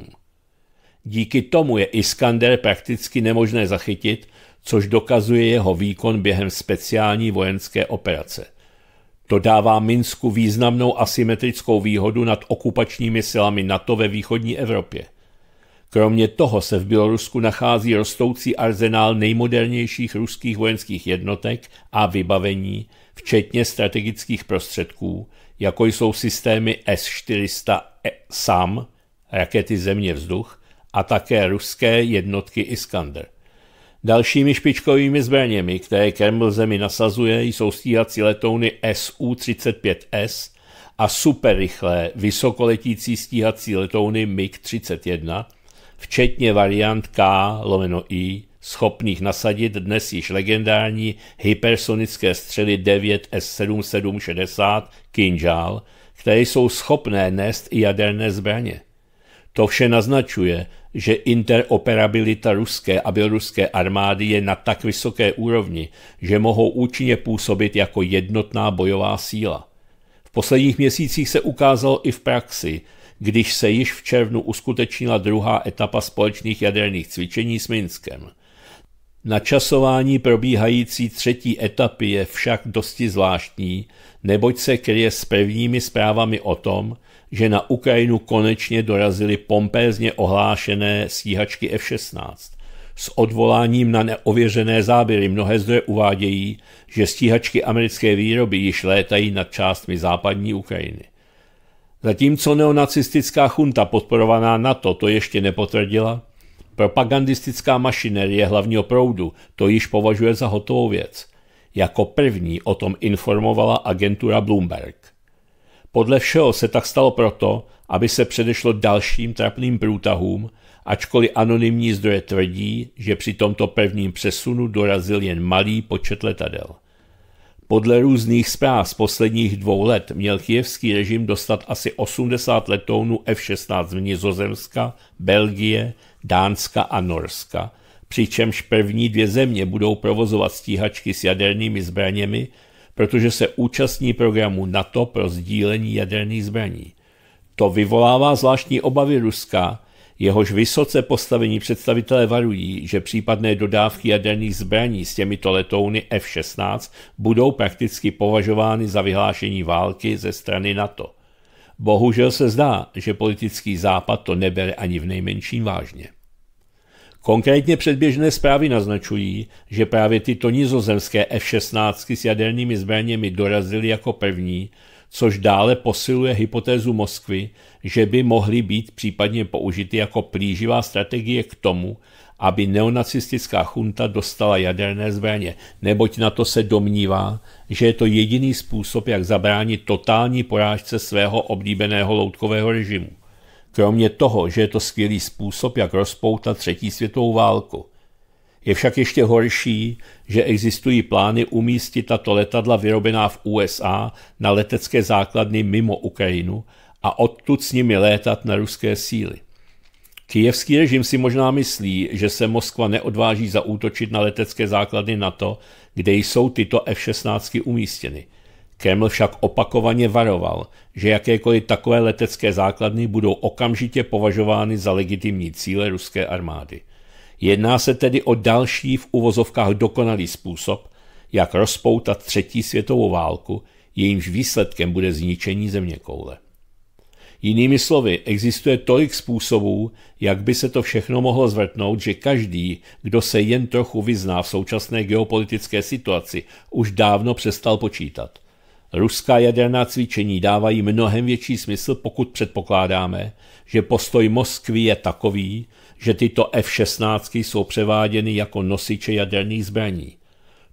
Díky tomu je Iskander prakticky nemožné zachytit, což dokazuje jeho výkon během speciální vojenské operace. To dává Minsku významnou asymetrickou výhodu nad okupačními silami NATO ve východní Evropě. Kromě toho se v Bělorusku nachází rostoucí arzenál nejmodernějších ruských vojenských jednotek a vybavení, včetně strategických prostředků, jako jsou systémy S-400 e, SAM, rakety země-vzduch, a také ruské jednotky Iskander. Dalšími špičkovými zbraněmi, které Kreml zemi nasazuje, jsou stíhací letouny SU-35S a superrychlé vysokoletící stíhací letouny MiG-31, včetně variant K lomeno I, schopných nasadit dnes již legendární hypersonické střely 9 S7760 Kinjal, které jsou schopné nést i jaderné zbraně. To vše naznačuje, že interoperabilita ruské a běloruské armády je na tak vysoké úrovni, že mohou účinně působit jako jednotná bojová síla. V posledních měsících se ukázalo i v praxi, když se již v červnu uskutečnila druhá etapa společných jaderných cvičení s Minskem. Načasování probíhající třetí etapy je však dosti zvláštní, neboť se kryje s prvními zprávami o tom, že na Ukrajinu konečně dorazily pompézně ohlášené stíhačky F-16. S odvoláním na neověřené záběry mnohé zdroje uvádějí, že stíhačky americké výroby již létají nad částmi západní Ukrajiny. Zatímco neonacistická chunta podporovaná NATO to ještě nepotvrdila, propagandistická mašinerie hlavního proudu to již považuje za hotovou věc. Jako první o tom informovala agentura Bloomberg. Podle všeho se tak stalo proto, aby se předešlo dalším trapným průtahům, ačkoliv anonymní zdroje tvrdí, že při tomto prvním přesunu dorazil jen malý počet letadel. Podle různých zpráv z posledních dvou let měl kijevský režim dostat asi 80 letounů F-16 z Nizozemska, Belgie, Dánska a Norska, přičemž první dvě země budou provozovat stíhačky s jadernými zbraněmi, protože se účastní programu NATO pro sdílení jaderných zbraní. To vyvolává zvláštní obavy Ruska, jehož vysoce postavení představitelé varují, že případné dodávky jaderných zbraní s těmito letouny F-16 budou prakticky považovány za vyhlášení války ze strany NATO. Bohužel se zdá, že politický západ to nebere ani v nejmenším vážně. Konkrétně předběžné zprávy naznačují, že právě tyto nizozemské F-16 s jadernými zbraněmi dorazily jako první což dále posiluje hypotézu Moskvy, že by mohly být případně použity jako plíživá strategie k tomu, aby neonacistická chunta dostala jaderné zbraně, neboť na to se domnívá, že je to jediný způsob, jak zabránit totální porážce svého oblíbeného loutkového režimu. Kromě toho, že je to skvělý způsob, jak rozpoutat třetí světovou válku, je však ještě horší, že existují plány umístit tato letadla vyrobená v USA na letecké základny mimo Ukrajinu a odtud s nimi létat na ruské síly. Kijevský režim si možná myslí, že se Moskva neodváží zaútočit na letecké základny NATO, kde jsou tyto F-16 umístěny. Kreml však opakovaně varoval, že jakékoliv takové letecké základny budou okamžitě považovány za legitimní cíle ruské armády. Jedná se tedy o další v uvozovkách dokonalý způsob, jak rozpoutat třetí světovou válku, jejímž výsledkem bude zničení zeměkoule. Jinými slovy, existuje tolik způsobů, jak by se to všechno mohlo zvrtnout, že každý, kdo se jen trochu vyzná v současné geopolitické situaci, už dávno přestal počítat. Ruská jaderná cvičení dávají mnohem větší smysl, pokud předpokládáme, že postoj Moskvy je takový, že tyto F-16 jsou převáděny jako nosiče jaderných zbraní.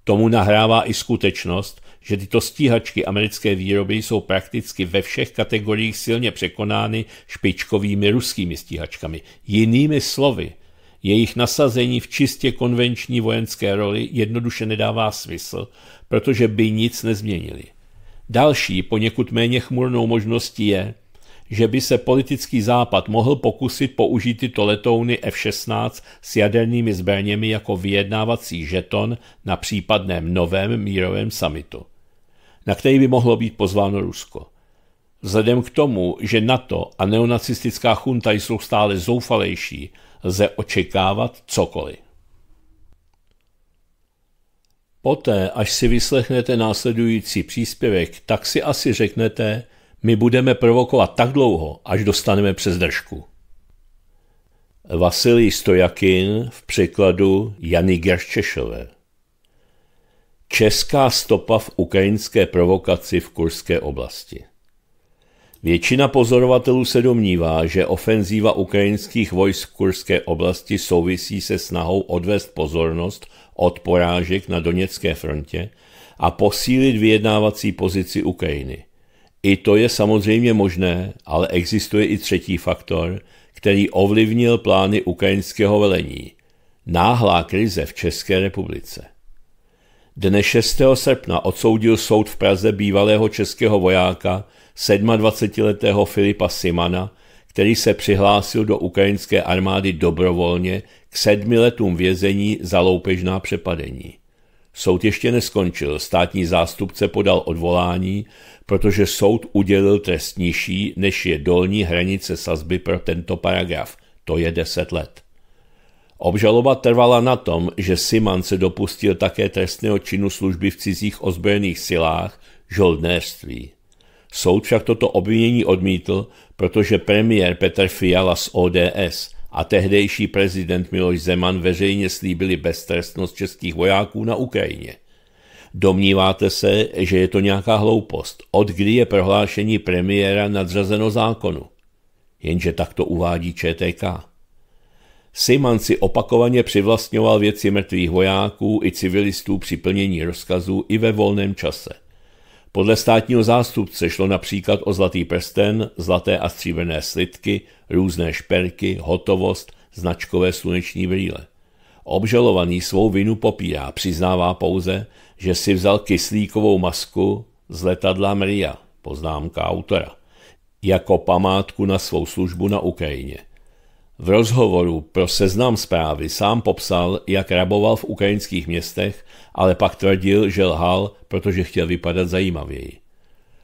Tomu nahrává i skutečnost, že tyto stíhačky americké výroby jsou prakticky ve všech kategoriích silně překonány špičkovými ruskými stíhačkami. Jinými slovy, jejich nasazení v čistě konvenční vojenské roli jednoduše nedává smysl, protože by nic nezměnili. Další, poněkud méně chmurnou možností je, že by se politický západ mohl pokusit použít tyto letouny F-16 s jadernými zbraněmi jako vyjednávací žeton na případném novém mírovém samitu, na který by mohlo být pozváno Rusko. Vzhledem k tomu, že NATO a neonacistická chunta jsou stále zoufalejší, lze očekávat cokoliv. Poté, až si vyslechnete následující příspěvek, tak si asi řeknete, my budeme provokovat tak dlouho, až dostaneme přes držku. Vasilij Stojakin v překladu Jany Gerščešové Česká stopa v ukrajinské provokaci v kurské oblasti Většina pozorovatelů se domnívá, že ofenzíva ukrajinských vojsk v kurské oblasti souvisí se snahou odvést pozornost od porážek na Doněcké frontě a posílit vyjednávací pozici Ukrajiny – i to je samozřejmě možné, ale existuje i třetí faktor, který ovlivnil plány ukrajinského velení. Náhlá krize v České republice. Dne 6. srpna odsoudil soud v Praze bývalého českého vojáka 27-letého Filipa Simana, který se přihlásil do ukrajinské armády dobrovolně k sedmi letům vězení za loupežná přepadení. Soud ještě neskončil, státní zástupce podal odvolání, protože soud udělil trest nižší, než je dolní hranice sazby pro tento paragraf, to je 10 let. Obžaloba trvala na tom, že Siman se dopustil také trestného činu služby v cizích ozbrojených silách, žoldnéřství. Soud však toto obvinění odmítl, protože premiér Petr Fiala z ODS a tehdejší prezident Miloš Zeman veřejně slíbili beztrestnost českých vojáků na Ukrajině. Domníváte se, že je to nějaká hloupost, od kdy je prohlášení premiéra nadřazeno zákonu. Jenže tak to uvádí ČTK. Siman si opakovaně přivlastňoval věci mrtvých vojáků i civilistů při plnění rozkazů i ve volném čase. Podle státního zástupce šlo například o zlatý prsten, zlaté a stříbrné slitky, různé šperky, hotovost, značkové sluneční brýle. Obžalovaný svou vinu popírá, přiznává pouze, že si vzal kyslíkovou masku z letadla Mria, poznámka autora, jako památku na svou službu na Ukrajině – v rozhovoru pro seznam zprávy sám popsal, jak raboval v ukrajinských městech, ale pak tvrdil, že lhal, protože chtěl vypadat zajímavěji.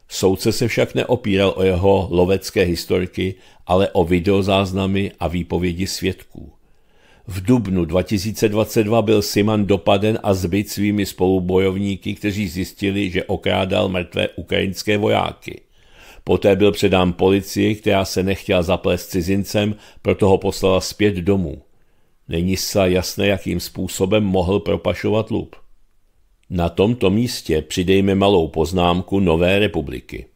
Soudce se však neopíral o jeho lovecké historiky, ale o videozáznamy a výpovědi svědků. V dubnu 2022 byl Siman dopaden a zbyt svými spolubojovníky, kteří zjistili, že okrádal mrtvé ukrajinské vojáky. Poté byl předán policii, která se nechtěla zaplést cizincem, proto ho poslala zpět domů. Není se jasné, jakým způsobem mohl propašovat lup. Na tomto místě přidejme malou poznámku Nové republiky.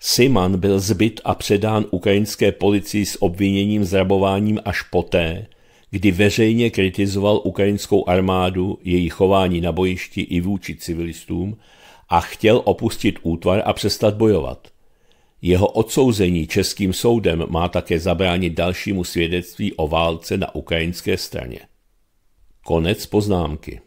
Siman byl zbyt a předán ukrajinské policii s obviněním zrabováním až poté, kdy veřejně kritizoval ukrajinskou armádu, její chování na bojišti i vůči civilistům a chtěl opustit útvar a přestat bojovat. Jeho odsouzení českým soudem má také zabránit dalšímu svědectví o válce na ukrajinské straně. Konec poznámky.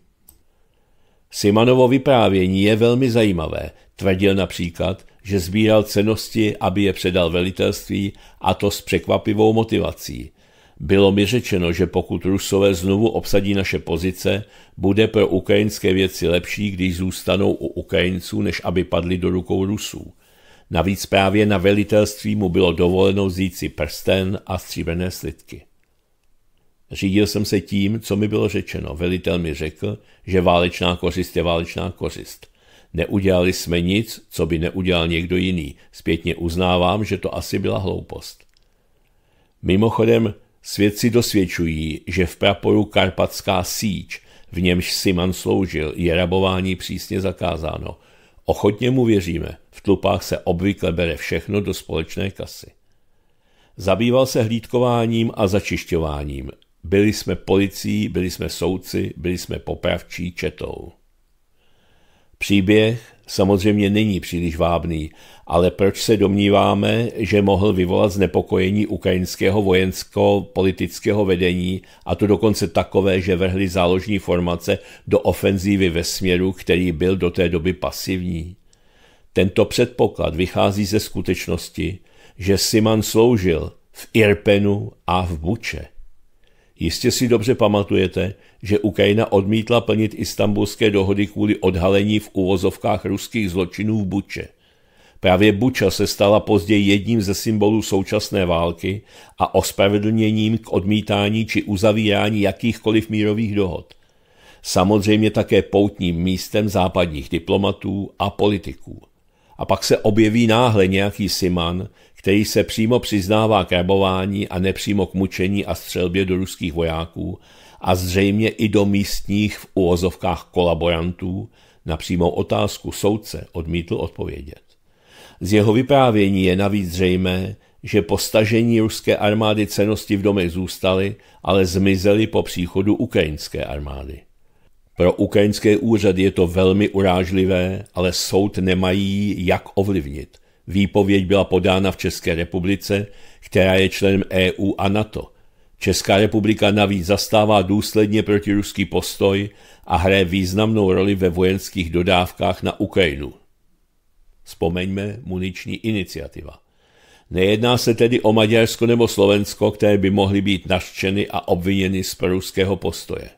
Simanovo vyprávění je velmi zajímavé. Tvrdil například, že sbíral cenosti, aby je předal velitelství, a to s překvapivou motivací. Bylo mi řečeno, že pokud Rusové znovu obsadí naše pozice, bude pro ukrajinské věci lepší, když zůstanou u Ukrajinců, než aby padli do rukou Rusů. Navíc právě na velitelství mu bylo dovoleno vzít si prsten a stříbené slitky. Řídil jsem se tím, co mi bylo řečeno. Velitel mi řekl, že válečná kořist je válečná kořist. Neudělali jsme nic, co by neudělal někdo jiný. Zpětně uznávám, že to asi byla hloupost. Mimochodem, svědci dosvědčují, že v praporu Karpatská síč, v němž Siman sloužil, je rabování přísně zakázáno – Ochotně mu věříme, v tlupách se obvykle bere všechno do společné kasy. Zabýval se hlídkováním a začišťováním. Byli jsme policií, byli jsme soudci, byli jsme popravčí četou. Příběh samozřejmě není příliš vábný, ale proč se domníváme, že mohl vyvolat znepokojení ukrajinského vojensko-politického vedení a to dokonce takové, že vrhli záložní formace do ofenzívy ve směru, který byl do té doby pasivní? Tento předpoklad vychází ze skutečnosti, že Siman sloužil v Irpenu a v Buče. Jistě si dobře pamatujete, že Ukrajina odmítla plnit istambulské dohody kvůli odhalení v uvozovkách ruských zločinů v Buče. Právě Buča se stala později jedním ze symbolů současné války a ospravedlněním k odmítání či uzavírání jakýchkoliv mírových dohod. Samozřejmě také poutním místem západních diplomatů a politiků. A pak se objeví náhle nějaký Siman, který se přímo přiznává k rabování a nepřímo k mučení a střelbě do ruských vojáků a zřejmě i do místních v úvozovkách kolaborantů na přímou otázku soudce odmítl odpovědět. Z jeho vyprávění je navíc zřejmé, že po stažení ruské armády cenosti v domech zůstaly, ale zmizely po příchodu ukrajinské armády. Pro ukrajinské úřady je to velmi urážlivé, ale soud nemají jak ovlivnit. Výpověď byla podána v České republice, která je členem EU a NATO – Česká republika navíc zastává důsledně protiruský postoj a hraje významnou roli ve vojenských dodávkách na Ukrajinu. Vzpomeňme muniční iniciativa. Nejedná se tedy o Maďarsko nebo Slovensko, které by mohly být naštěny a obviněny z ruského postoje.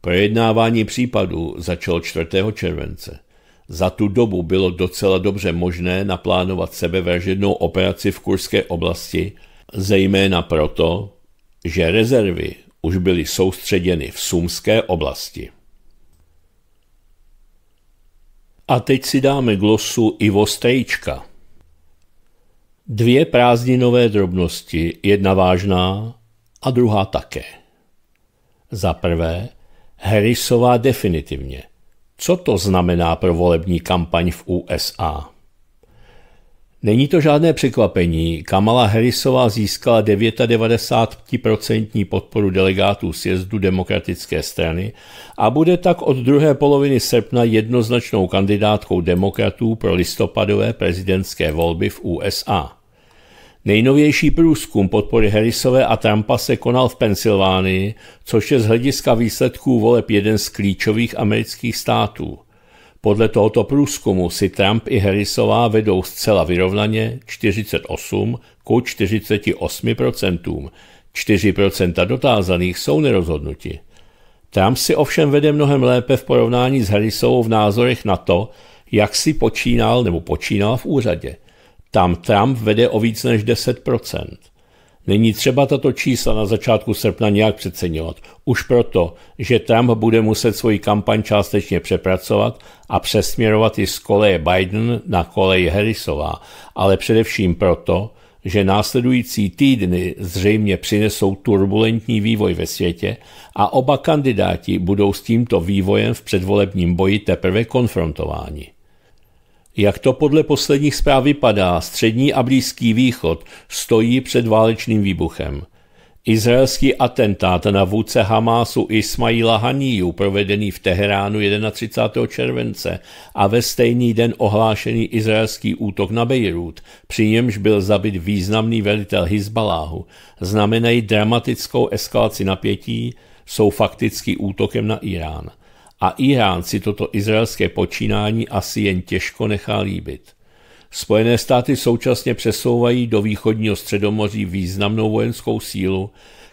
Projednávání případů začalo 4. července. Za tu dobu bylo docela dobře možné naplánovat sebevražednou operaci v kurské oblasti – zejména proto, že rezervy už byly soustředěny v Sumské oblasti. A teď si dáme glosu Ivo Strejčka. Dvě prázdninové drobnosti, jedna vážná a druhá také. Za prvé, Harrisová definitivně. Co to znamená pro volební kampaň v USA? Není to žádné překvapení, Kamala Harrisová získala 99% podporu delegátů sjezdu demokratické strany a bude tak od druhé poloviny srpna jednoznačnou kandidátkou demokratů pro listopadové prezidentské volby v USA. Nejnovější průzkum podpory Harrisové a Trumpa se konal v Pensylvánii, což je z hlediska výsledků voleb jeden z klíčových amerických států – podle tohoto průzkumu si Trump i Harrisová vedou zcela vyrovnaně 48 ku 48%. 4% dotázaných jsou nerozhodnuti. Trump si ovšem vede mnohem lépe v porovnání s Harrisovou v názorech na to, jak si počínal nebo počínal v úřadě. Tam Trump vede o víc než 10%. Není třeba tato čísla na začátku srpna nějak přeceňovat. Už proto, že Trump bude muset svoji kampaň částečně přepracovat a přesměrovat ji z koleje Biden na koleje Harrisová, ale především proto, že následující týdny zřejmě přinesou turbulentní vývoj ve světě a oba kandidáti budou s tímto vývojem v předvolebním boji teprve konfrontováni. Jak to podle posledních zpráv vypadá, střední a blízký východ stojí před válečným výbuchem. Izraelský atentát na vůdce Hamásu Ismaila Haníju, provedený v Teheránu 31. července a ve stejný den ohlášený izraelský útok na Bejrút, při němž byl zabit významný velitel Hizbaláhu, znamenají dramatickou eskalaci napětí, jsou fakticky útokem na Irán a Irán si toto izraelské počínání asi jen těžko nechá líbit. Spojené státy současně přesouvají do východního středomoří významnou vojenskou sílu,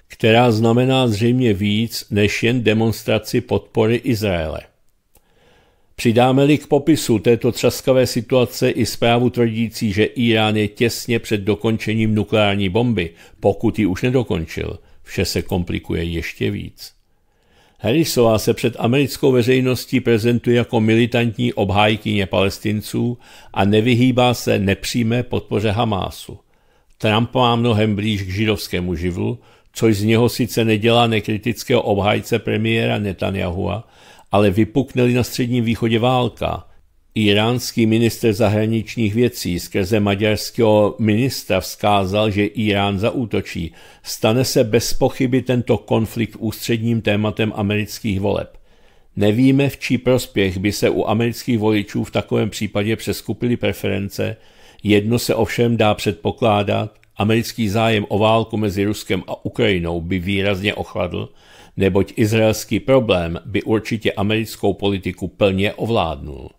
která znamená zřejmě víc než jen demonstraci podpory Izraele. Přidáme-li k popisu této třaskavé situace i zprávu tvrdící, že Irán je těsně před dokončením nukleární bomby, pokud ji už nedokončil, vše se komplikuje ještě víc. Harrisová se před americkou veřejností prezentuje jako militantní obhájkyně palestinců a nevyhýbá se nepřímé podpoře Hamásu. Trump má mnohem blíž k židovskému živlu, což z něho sice nedělá nekritického obhájce premiéra Netanyahua, ale vypukne na Středním východě válka – Iránský minister zahraničních věcí skrze maďarského ministra vzkázal, že Irán zaútočí. Stane se bez pochyby tento konflikt ústředním tématem amerických voleb. Nevíme, v čí prospěch by se u amerických voličů v takovém případě přeskupily preference, jedno se ovšem dá předpokládat, americký zájem o válku mezi Ruskem a Ukrajinou by výrazně ochladl, neboť izraelský problém by určitě americkou politiku plně ovládnul.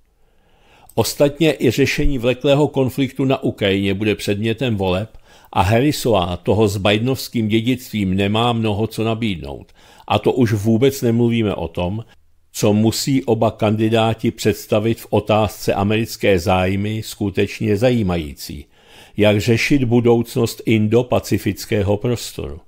Ostatně i řešení vleklého konfliktu na Ukrajině bude předmětem voleb a Harrisová toho s Bidenovským dědictvím nemá mnoho co nabídnout. A to už vůbec nemluvíme o tom, co musí oba kandidáti představit v otázce americké zájmy skutečně zajímající, jak řešit budoucnost indo-pacifického prostoru.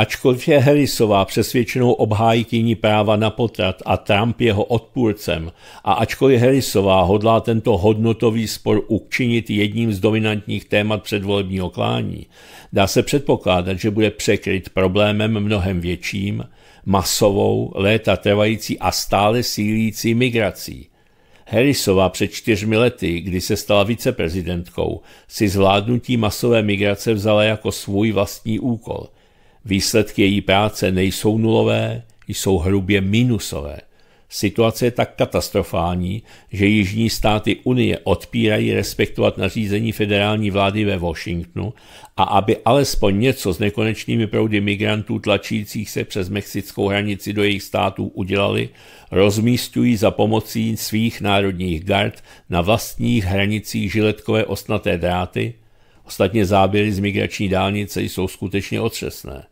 Ačkoliv je Harrisová přesvědčenou obhájkyní práva na potrat a Trump jeho odpůrcem, a ačkoliv Harrisová hodlá tento hodnotový spor učinit jedním z dominantních témat předvolebního klání, dá se předpokládat, že bude překryt problémem mnohem větším, masovou, léta trvající a stále sílící migrací. Harrisová před čtyřmi lety, kdy se stala viceprezidentkou, si zvládnutí masové migrace vzala jako svůj vlastní úkol – Výsledky její práce nejsou nulové, jsou hrubě minusové. Situace je tak katastrofální, že jižní státy Unie odpírají respektovat nařízení federální vlády ve Washingtonu a aby alespoň něco s nekonečnými proudy migrantů tlačících se přes mexickou hranici do jejich států udělali, rozmístují za pomocí svých národních gard na vlastních hranicích žiletkové osnaté dráty. Ostatně záběry z migrační dálnice jsou skutečně otřesné.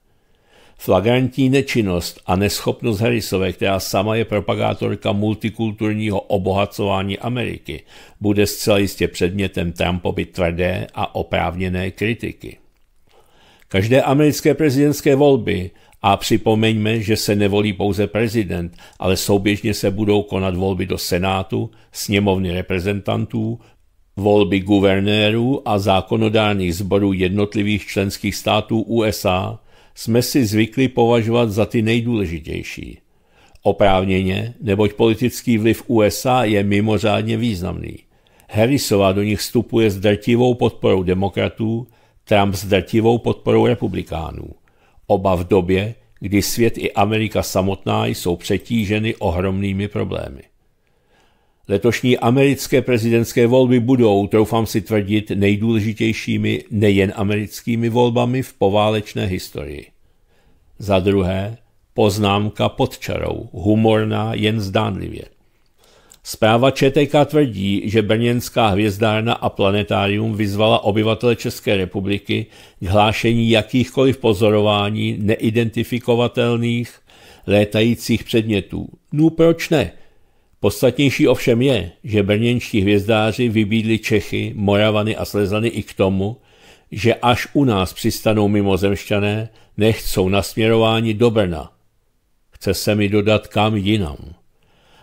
Flagrantní nečinnost a neschopnost Harrisové, která sama je propagátorka multikulturního obohacování Ameriky, bude zcela jistě předmětem Trumpovy tvrdé a oprávněné kritiky. Každé americké prezidentské volby a připomeňme, že se nevolí pouze prezident, ale souběžně se budou konat volby do Senátu, sněmovny reprezentantů, volby guvernérů a zákonodárných zborů jednotlivých členských států USA, jsme si zvykli považovat za ty nejdůležitější. Oprávněně, neboť politický vliv USA je mimořádně významný. Harrisová do nich vstupuje s drtivou podporou demokratů, Trump s drtivou podporou republikánů. Oba v době, kdy svět i Amerika samotná jsou přetíženy ohromnými problémy. Letošní americké prezidentské volby budou, troufám si tvrdit, nejdůležitějšími nejen americkými volbami v poválečné historii. Za druhé, poznámka pod čarou, humorná jen zdánlivě. Zpráva ČTK tvrdí, že brněnská hvězdárna a planetárium vyzvala obyvatele České republiky k hlášení jakýchkoliv pozorování neidentifikovatelných létajících předmětů. No proč ne? Podstatnější ovšem je, že brněnští hvězdáři vybídli Čechy, Moravany a Slezany i k tomu, že až u nás přistanou mimozemšťané, nech jsou nasměrováni do Brna. Chce se mi dodat kam jinam.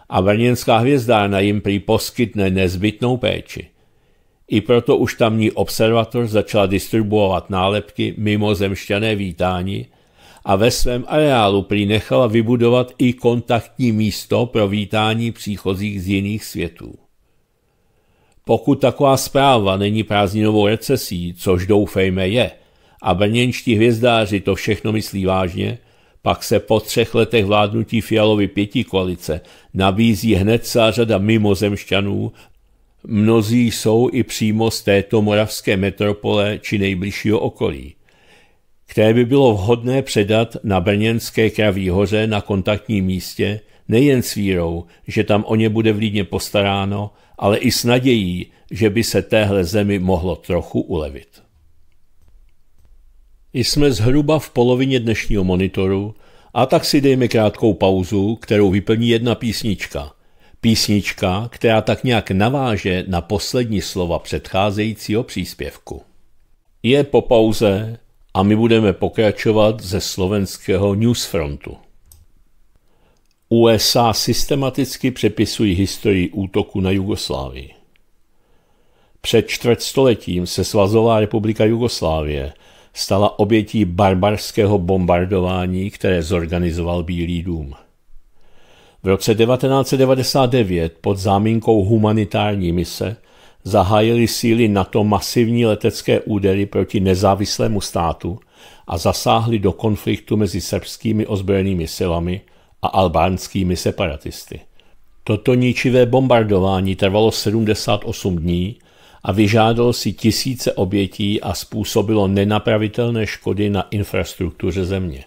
A brněnská hvězdárna jim prý poskytne nezbytnou péči. I proto už tamní observator začala distribuovat nálepky mimozemšťané vítání a ve svém areálu prý nechala vybudovat i kontaktní místo pro vítání příchozích z jiných světů. Pokud taková zpráva není prázdninovou recesí, což doufejme je, a brněnští hvězdáři to všechno myslí vážně, pak se po třech letech vládnutí Fialovy pěti koalice nabízí hned celá řada mimozemšťanů, mnozí jsou i přímo z této moravské metropole či nejbližšího okolí – které by bylo vhodné předat na Brněnské kraví hoře na kontaktním místě, nejen s vírou, že tam o ně bude v Lídně postaráno, ale i s nadějí, že by se téhle zemi mohlo trochu ulevit. Jsme zhruba v polovině dnešního monitoru a tak si dejme krátkou pauzu, kterou vyplní jedna písnička. Písnička, která tak nějak naváže na poslední slova předcházejícího příspěvku. Je po pauze a my budeme pokračovat ze slovenského Newsfrontu. USA systematicky přepisují historii útoku na Jugoslávii. Před čtvrtstoletím se Svazová republika Jugoslávie stala obětí barbarského bombardování, které zorganizoval Bílý dům. V roce 1999 pod záminkou humanitární mise – zahájili síly na to masivní letecké údery proti nezávislému státu a zasáhli do konfliktu mezi srbskými ozbrojenými silami a albánskými separatisty. Toto ničivé bombardování trvalo 78 dní a vyžádalo si tisíce obětí a způsobilo nenapravitelné škody na infrastruktuře země.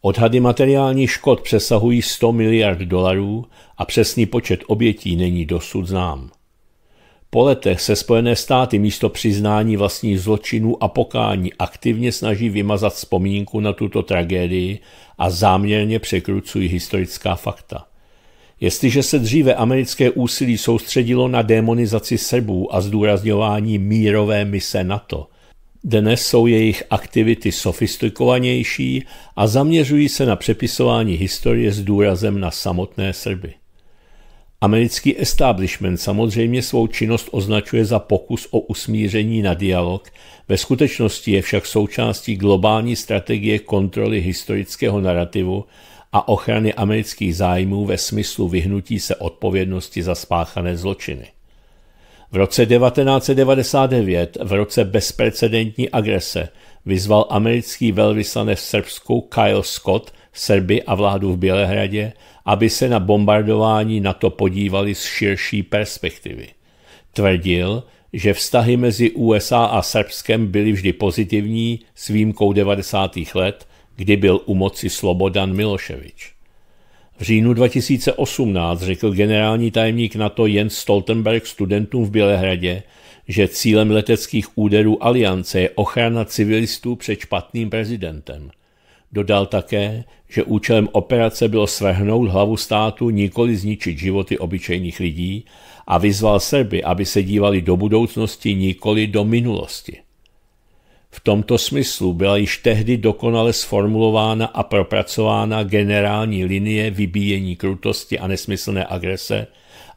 Odhady materiálních škod přesahují 100 miliard dolarů a přesný počet obětí není dosud znám. Po letech se Spojené státy místo přiznání vlastních zločinů a pokání aktivně snaží vymazat vzpomínku na tuto tragédii a záměrně překrucují historická fakta. Jestliže se dříve americké úsilí soustředilo na demonizaci Srbů a zdůrazňování mírové mise NATO, dnes jsou jejich aktivity sofistikovanější a zaměřují se na přepisování historie s důrazem na samotné Srby. Americký establishment samozřejmě svou činnost označuje za pokus o usmíření na dialog, ve skutečnosti je však součástí globální strategie kontroly historického narrativu a ochrany amerických zájmů ve smyslu vyhnutí se odpovědnosti za spáchané zločiny. V roce 1999, v roce bezprecedentní agrese, vyzval americký velvyslanec v Srbsku Kyle Scott Serby a vládu v Bělehradě, aby se na bombardování na to podívali z širší perspektivy. Tvrdil, že vztahy mezi USA a Srbskem byly vždy pozitivní s výjimkou 90. let, kdy byl u moci Slobodan Miloševič. V říjnu 2018 řekl generální tajemník NATO Jens Stoltenberg studentům v Bělehradě, že cílem leteckých úderů aliance je ochrana civilistů před špatným prezidentem. Dodal také, že účelem operace bylo svrhnout hlavu státu, nikoli zničit životy obyčejných lidí a vyzval Serby, aby se dívali do budoucnosti, nikoli do minulosti. V tomto smyslu byla již tehdy dokonale sformulována a propracována generální linie vybíjení krutosti a nesmyslné agrese,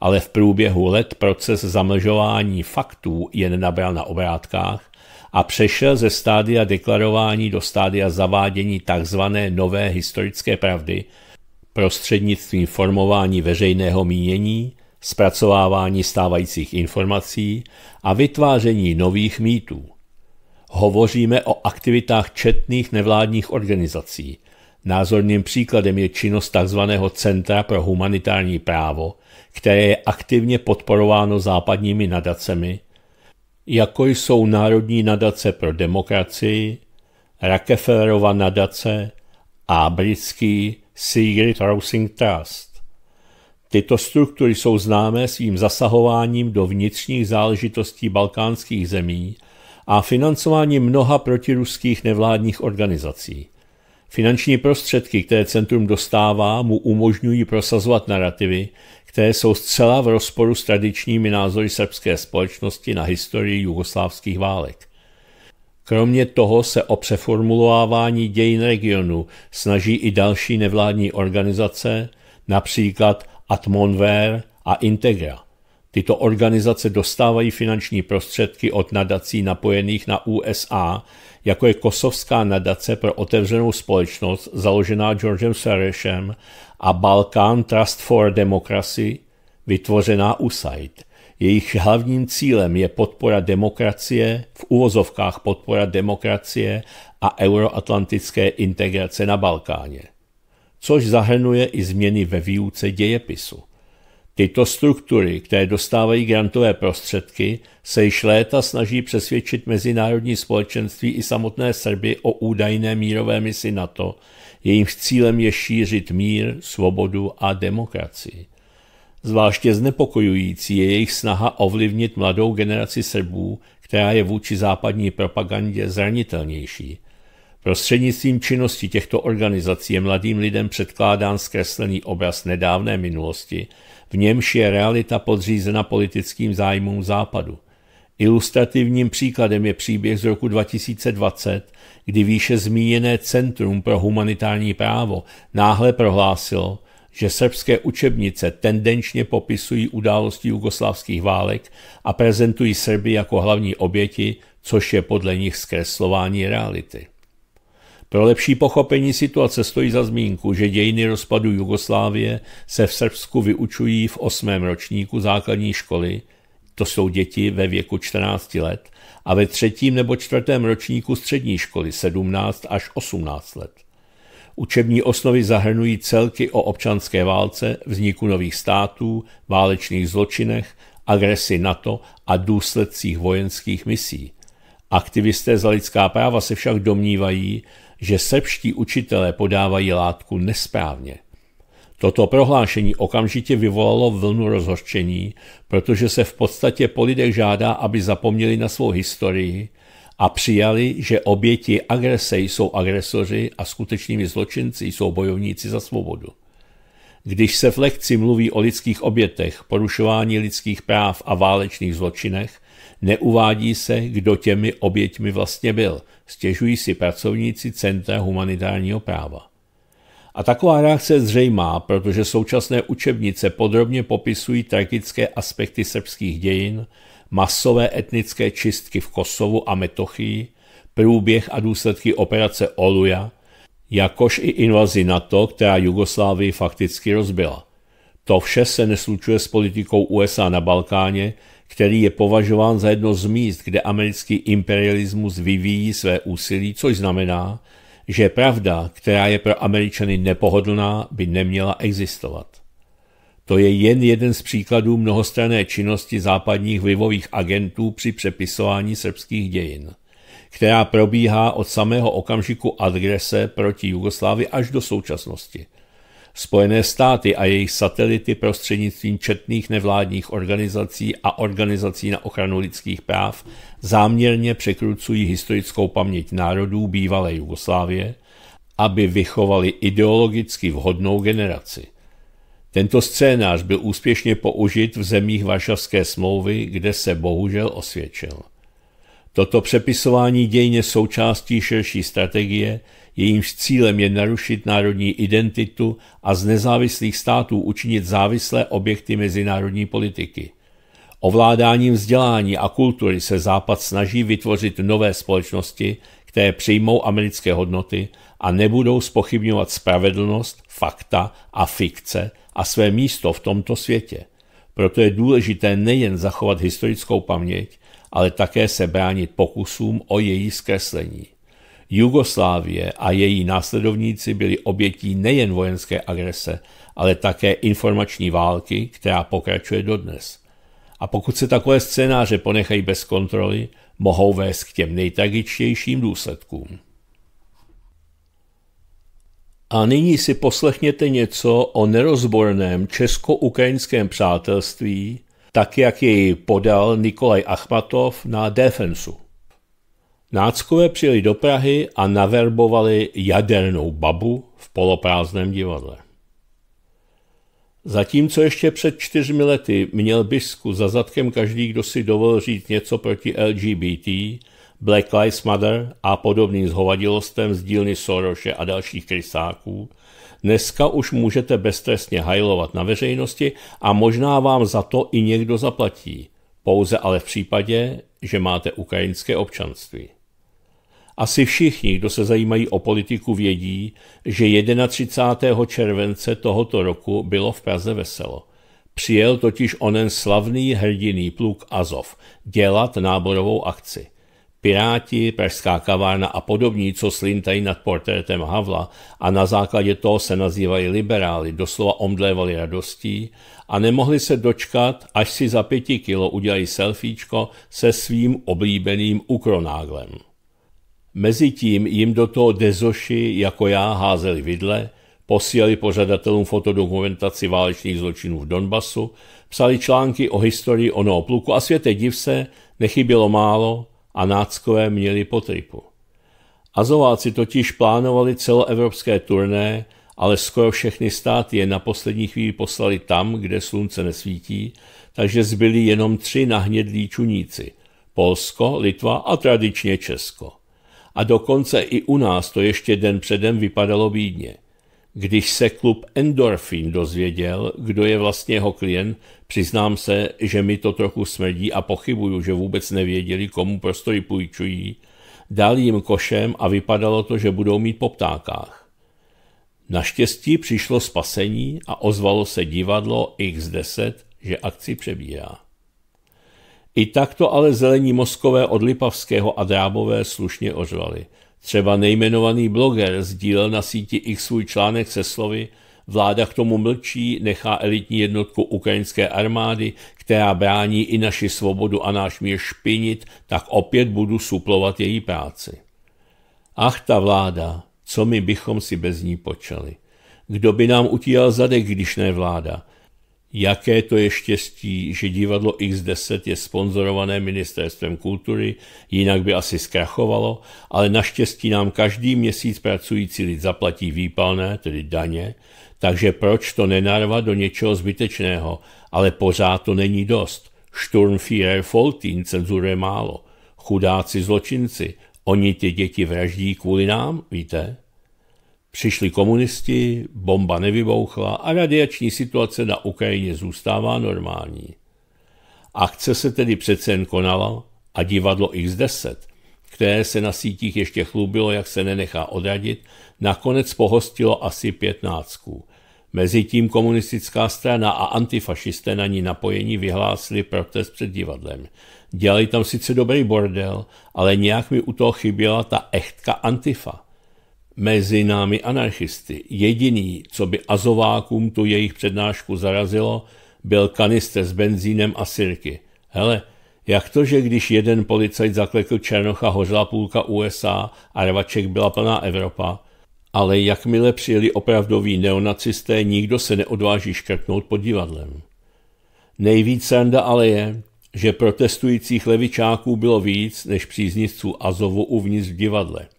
ale v průběhu let proces zamlžování faktů jen nabral na obrátkách a přešel ze stádia deklarování do stádia zavádění tzv. nové historické pravdy prostřednictvím formování veřejného mínění, zpracovávání stávajících informací a vytváření nových mýtů. Hovoříme o aktivitách četných nevládních organizací. Názorným příkladem je činnost tzv. Centra pro humanitární právo, které je aktivně podporováno západními nadacemi, jako jsou Národní nadace pro demokracii, Rockefellerova nadace a britský Secret Housing Trust. Tyto struktury jsou známé svým zasahováním do vnitřních záležitostí balkánských zemí a financováním mnoha protiruských nevládních organizací. Finanční prostředky, které centrum dostává, mu umožňují prosazovat narrativy, které jsou zcela v rozporu s tradičními názory srbské společnosti na historii jugoslávských válek. Kromě toho se o přeformulovávání dějin regionu snaží i další nevládní organizace, například Atmonver a Integra. Tyto organizace dostávají finanční prostředky od nadací napojených na USA, jako je Kosovská nadace pro otevřenou společnost založená Georgem Serešem a Balkan Trust for Democracy, vytvořená USAID. Jejich hlavním cílem je podpora demokracie, v uvozovkách podpora demokracie a euroatlantické integrace na Balkáně, což zahrnuje i změny ve výuce dějepisu. Tyto struktury, které dostávají grantové prostředky, se již léta snaží přesvědčit mezinárodní společenství i samotné Srby o údajné mírové misi NATO, jejímž cílem je šířit mír, svobodu a demokracii. Zvláště znepokojující je jejich snaha ovlivnit mladou generaci Srbů, která je vůči západní propagandě zranitelnější. Prostřednictvím činnosti těchto organizací je mladým lidem předkládán zkreslený obraz nedávné minulosti, v němž je realita podřízena politickým zájmům západu – Ilustrativním příkladem je příběh z roku 2020, kdy výše zmíněné Centrum pro humanitární právo náhle prohlásilo, že srbské učebnice tendenčně popisují události jugoslávských válek a prezentují Srby jako hlavní oběti, což je podle nich zkreslování reality. Pro lepší pochopení situace stojí za zmínku, že dějiny rozpadu Jugoslávie se v Srbsku vyučují v osmém ročníku základní školy – to jsou děti ve věku 14 let, a ve třetím nebo čtvrtém ročníku střední školy 17 až 18 let. Učební osnovy zahrnují celky o občanské válce, vzniku nových států, válečných zločinech, agresi NATO a důsledcích vojenských misí. Aktivisté za lidská práva se však domnívají, že srbští učitelé podávají látku nesprávně. Toto prohlášení okamžitě vyvolalo vlnu rozhořčení, protože se v podstatě po lidech žádá, aby zapomněli na svou historii a přijali, že oběti agrese jsou agresoři a skutečnými zločinci jsou bojovníci za svobodu. Když se v lekci mluví o lidských obětech, porušování lidských práv a válečných zločinech, neuvádí se, kdo těmi oběťmi vlastně byl, stěžují si pracovníci Centra humanitárního práva. A taková reakce je zřejmá, protože současné učebnice podrobně popisují tragické aspekty srbských dějin, masové etnické čistky v Kosovu a Metochii, průběh a důsledky operace Oluja, jakož i invazi NATO, která Jugoslávii fakticky rozbila. To vše se neslučuje s politikou USA na Balkáně, který je považován za jedno z míst, kde americký imperialismus vyvíjí své úsilí, což znamená, že pravda, která je pro Američany nepohodlná, by neměla existovat. To je jen jeden z příkladů mnohostranné činnosti západních vlivových agentů při přepisování srbských dějin, která probíhá od samého okamžiku agrese proti Jugoslávii až do současnosti – Spojené státy a jejich satelity prostřednictvím četných nevládních organizací a organizací na ochranu lidských práv záměrně překrucují historickou paměť národů bývalé Jugoslávie, aby vychovali ideologicky vhodnou generaci. Tento scénář byl úspěšně použit v zemích Varšavské smlouvy, kde se bohužel osvědčil. Toto přepisování dějin je součástí širší strategie, jejímž cílem je narušit národní identitu a z nezávislých států učinit závislé objekty mezinárodní politiky. Ovládáním vzdělání a kultury se Západ snaží vytvořit nové společnosti, které přijmou americké hodnoty a nebudou spochybňovat spravedlnost, fakta a fikce a své místo v tomto světě. Proto je důležité nejen zachovat historickou paměť, ale také se bránit pokusům o její zkreslení. Jugoslávie a její následovníci byli obětí nejen vojenské agrese, ale také informační války, která pokračuje dodnes. A pokud se takové scénáře ponechají bez kontroly, mohou vést k těm nejtragičtějším důsledkům. A nyní si poslechněte něco o nerozborném česko-ukrajinském přátelství, tak jak jej podal Nikolaj Achmatov na Defensu. Náckové přijeli do Prahy a naverbovali jadernou babu v poloprázdném divadle. Zatímco ještě před čtyřmi lety měl bisku za zadkem každý, kdo si dovolil říct něco proti LGBT, Black Lives Matter a podobným zhovadilostem z dílny Soroše a dalších krysáků, dneska už můžete beztrestně hajlovat na veřejnosti a možná vám za to i někdo zaplatí, pouze ale v případě, že máte ukrajinské občanství. Asi všichni, kdo se zajímají o politiku, vědí, že 31. července tohoto roku bylo v Praze veselo. Přijel totiž onen slavný hrdiný pluk Azov dělat náborovou akci. Piráti, Pražská kavárna a podobní, co slintají nad portrétem Havla a na základě toho se nazývají liberáli, doslova omdlévali radostí a nemohli se dočkat, až si za pěti kilo udělají selfiečko se svým oblíbeným ukronáglem. Mezitím jim do toho dezoši, jako já, házeli vidle, posílali pořadatelům fotodokumentaci válečných zločinů v Donbasu, psali články o historii onoho pluku a světe div se, nechybělo málo a náckové měli potripu. Azováci totiž plánovali celoevropské turné, ale skoro všechny státy je na poslední chvíli poslali tam, kde slunce nesvítí, takže zbyli jenom tři nahnědlí čuníci – Polsko, Litva a tradičně Česko a dokonce i u nás to ještě den předem vypadalo bídně. Když se klub Endorfin dozvěděl, kdo je vlastně jeho klient, přiznám se, že mi to trochu smrdí a pochybuju, že vůbec nevěděli, komu prostory půjčují, dal jim košem a vypadalo to, že budou mít po ptákách. Naštěstí přišlo spasení a ozvalo se divadlo X10, že akci přebírá. I takto ale zelení mozkové od Lipavského a Drábové slušně ořvali. Třeba nejmenovaný bloger sdílel na síti X svůj článek se slovy Vláda k tomu mlčí, nechá elitní jednotku ukrajinské armády, která brání i naši svobodu a náš mír špinit, tak opět budu suplovat její práci. Ach ta vláda, co my bychom si bez ní počali. Kdo by nám utíral zadek, když ne vláda? Jaké to je štěstí, že divadlo X10 je sponzorované ministerstvem kultury, jinak by asi zkrachovalo, ale naštěstí nám každý měsíc pracující lid zaplatí výpalné, tedy daně, takže proč to nenarvat do něčeho zbytečného, ale pořád to není dost. Sturmführer Foltín cenzuruje málo. Chudáci zločinci, oni ty děti vraždí kvůli nám, víte? Přišli komunisti, bomba nevybouchla a radiační situace na Ukrajině zůstává normální. Akce se tedy přece jen konala a divadlo X10, které se na sítích ještě chlubilo, jak se nenechá odradit, nakonec pohostilo asi pětnáctků. Mezitím komunistická strana a antifašisté na ní napojení vyhlásili protest před divadlem. Dělali tam sice dobrý bordel, ale nějak mi u toho chyběla ta echtka antifa mezi námi anarchisty. Jediný, co by azovákům tu jejich přednášku zarazilo, byl kanister s benzínem a sirky. Hele, jak to, že když jeden policajt zaklekl Černocha, hořela půlka USA a rvaček byla plná Evropa, ale jakmile přijeli opravdoví neonacisté, nikdo se neodváží škrtnout pod divadlem. Nejvíc sranda ale je, že protestujících levičáků bylo víc než příznivců Azovu uvnitř v divadle –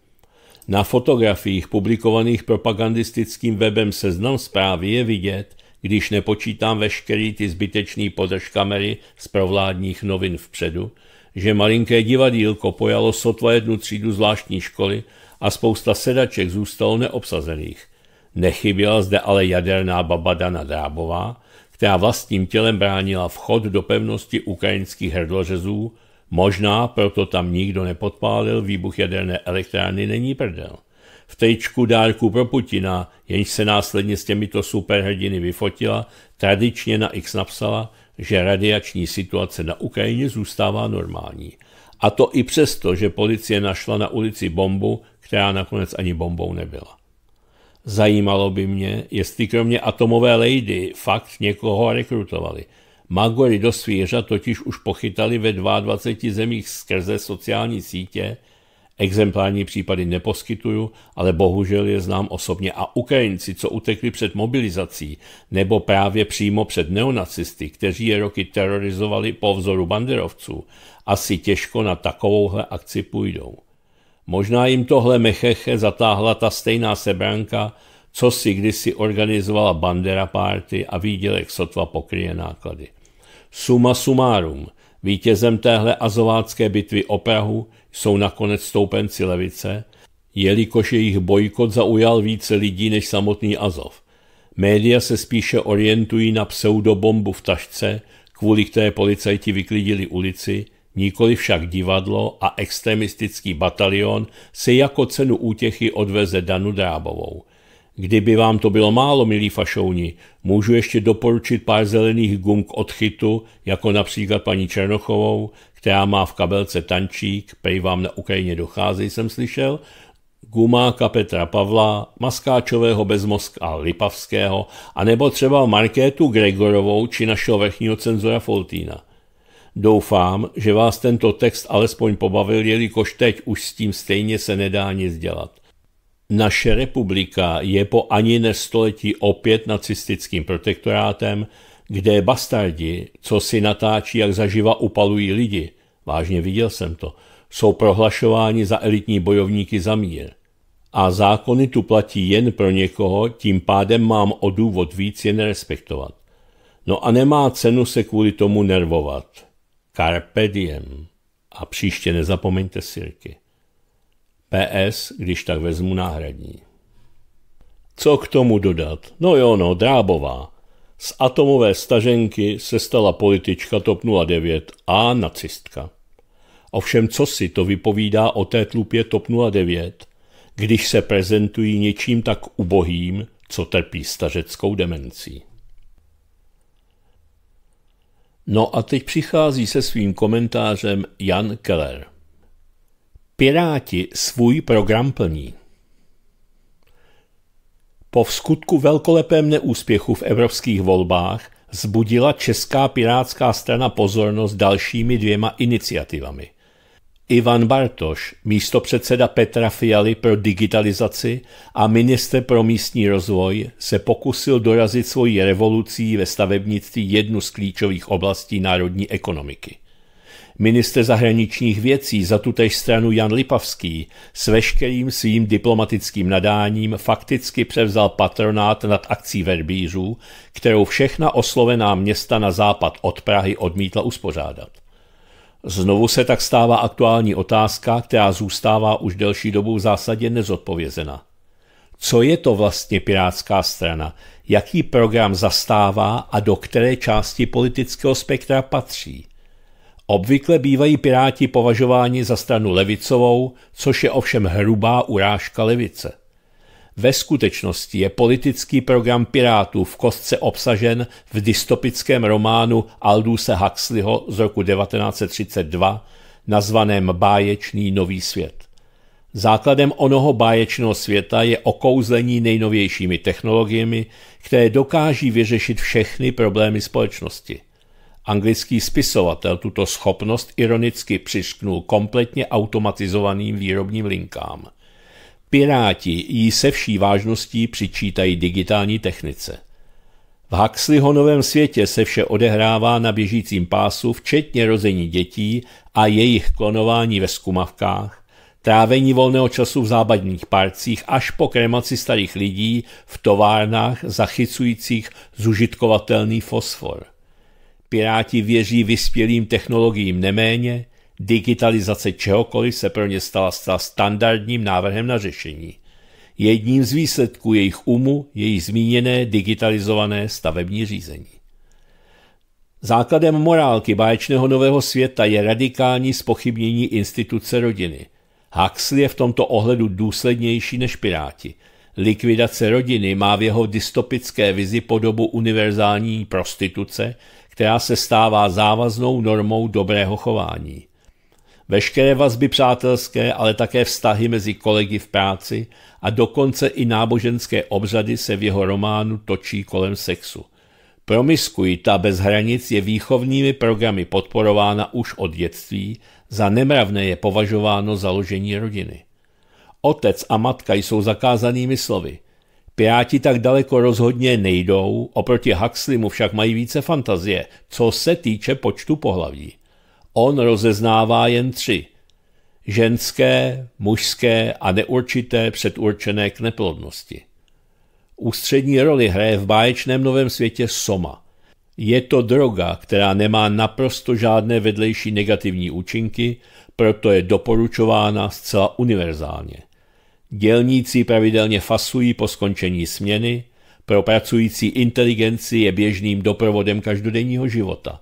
na fotografiích publikovaných propagandistickým webem Seznam zprávy je vidět, když nepočítám veškerý ty zbytečný podrž kamery z provládních novin vpředu, že malinké divadílko pojalo sotva jednu třídu zvláštní školy a spousta sedaček zůstalo neobsazených. Nechyběla zde ale jaderná baba Dana Drábová, která vlastním tělem bránila vchod do pevnosti ukrajinských hrdlořezů Možná proto tam nikdo nepodpálil výbuch jaderné elektrárny není prdel. V tričku dárku pro Putina, jenž se následně s těmito superhrdiny vyfotila, tradičně na X napsala, že radiační situace na Ukrajině zůstává normální. A to i přesto, že policie našla na ulici bombu, která nakonec ani bombou nebyla. Zajímalo by mě, jestli kromě atomové lady fakt někoho rekrutovali – Magory do svířat totiž už pochytali ve 22 zemích skrze sociální sítě, exemplární případy neposkytuju, ale bohužel je znám osobně a Ukrajinci, co utekli před mobilizací nebo právě přímo před neonacisty, kteří je roky terorizovali po vzoru banderovců, asi těžko na takovouhle akci půjdou. Možná jim tohle mecheche zatáhla ta stejná sebranka, co si kdysi organizovala Bandera Party a výdělek sotva pokryje náklady. Suma sumárum, vítězem téhle azovácké bitvy o Prahu jsou nakonec stoupenci levice, jelikož jejich bojkot zaujal více lidí než samotný Azov. Média se spíše orientují na pseudobombu v tašce, kvůli které policajti vyklidili ulici, nikoli však divadlo a extremistický batalion se jako cenu útěchy odveze Danu Drábovou. Kdyby vám to bylo málo, milí fašouni, můžu ještě doporučit pár zelených gum k odchytu, jako například paní Černochovou, která má v kabelce tančík, pej vám na Ukrajině dochází, jsem slyšel, gumáka Petra Pavla, Maskáčového a Lipavského, nebo třeba Markétu Gregorovou či našeho vrchního cenzora Foltína. Doufám, že vás tento text alespoň pobavil, jelikož teď už s tím stejně se nedá nic dělat. Naše republika je po ani nestoletí opět nacistickým protektorátem, kde bastardi, co si natáčí, jak zaživa upalují lidi, vážně viděl jsem to, jsou prohlašováni za elitní bojovníky za mír. A zákony tu platí jen pro někoho, tím pádem mám o důvod víc je nerespektovat. No a nemá cenu se kvůli tomu nervovat. Carpe diem. A příště nezapomeňte sirky. PS, když tak vezmu náhradní. Co k tomu dodat? No jo, no, drábová. Z atomové staženky se stala politička TOP 09 a nacistka. Ovšem, co si to vypovídá o té tlupě TOP 09, když se prezentují něčím tak ubohým, co trpí stařeckou demencí. No a teď přichází se svým komentářem Jan Keller. Piráti svůj program plní. Po vskutku velkolepém neúspěchu v evropských volbách zbudila Česká pirátská strana pozornost dalšími dvěma iniciativami. Ivan Bartoš, místopředseda Petra Fialy pro digitalizaci a minister pro místní rozvoj, se pokusil dorazit svoji revolucí ve stavebnictví jednu z klíčových oblastí národní ekonomiky. Minister zahraničních věcí za tutéž stranu Jan Lipavský s veškerým svým diplomatickým nadáním fakticky převzal patronát nad akcí verbířů, kterou všechna oslovená města na západ od Prahy odmítla uspořádat. Znovu se tak stává aktuální otázka, která zůstává už delší dobu v zásadě nezodpovězena. Co je to vlastně Pirátská strana? Jaký program zastává a do které části politického spektra patří? Obvykle bývají piráti považováni za stranu levicovou, což je ovšem hrubá urážka levice. Ve skutečnosti je politický program Pirátů v kostce obsažen v dystopickém románu Aldusa Huxleyho z roku 1932 nazvaném Báječný nový svět. Základem onoho báječného světa je okouzlení nejnovějšími technologiemi, které dokáží vyřešit všechny problémy společnosti – Anglický spisovatel tuto schopnost ironicky přišknul kompletně automatizovaným výrobním linkám. Piráti jí se vší vážností přičítají digitální technice. V novém světě se vše odehrává na běžícím pásu, včetně rození dětí a jejich klonování ve skumavkách, trávení volného času v zábadních parcích až po kremaci starých lidí v továrnách zachycujících zužitkovatelný fosfor. Piráti věří vyspělým technologiím neméně, digitalizace čehokoliv se pro ně stala, stala standardním návrhem na řešení. Jedním z výsledků jejich umu je jejich zmíněné digitalizované stavební řízení. Základem morálky báječného nového světa je radikální spochybnění instituce rodiny. Huxley je v tomto ohledu důslednější než Piráti. Likvidace rodiny má v jeho dystopické vizi podobu univerzální prostituce, která se stává závaznou normou dobrého chování. Veškeré vazby přátelské, ale také vztahy mezi kolegy v práci a dokonce i náboženské obřady se v jeho románu točí kolem sexu. Promiskuita bez hranic je výchovnými programy podporována už od dětství, za nemravné je považováno založení rodiny. Otec a matka jsou zakázanými slovy – Piráti tak daleko rozhodně nejdou, oproti mu však mají více fantazie, co se týče počtu pohlaví. On rozeznává jen tři. Ženské, mužské a neurčité předurčené k neplodnosti. Ústřední roli hraje v báječném novém světě soma. Je to droga, která nemá naprosto žádné vedlejší negativní účinky, proto je doporučována zcela univerzálně. Dělníci pravidelně fasují po skončení směny, pro pracující inteligenci je běžným doprovodem každodenního života.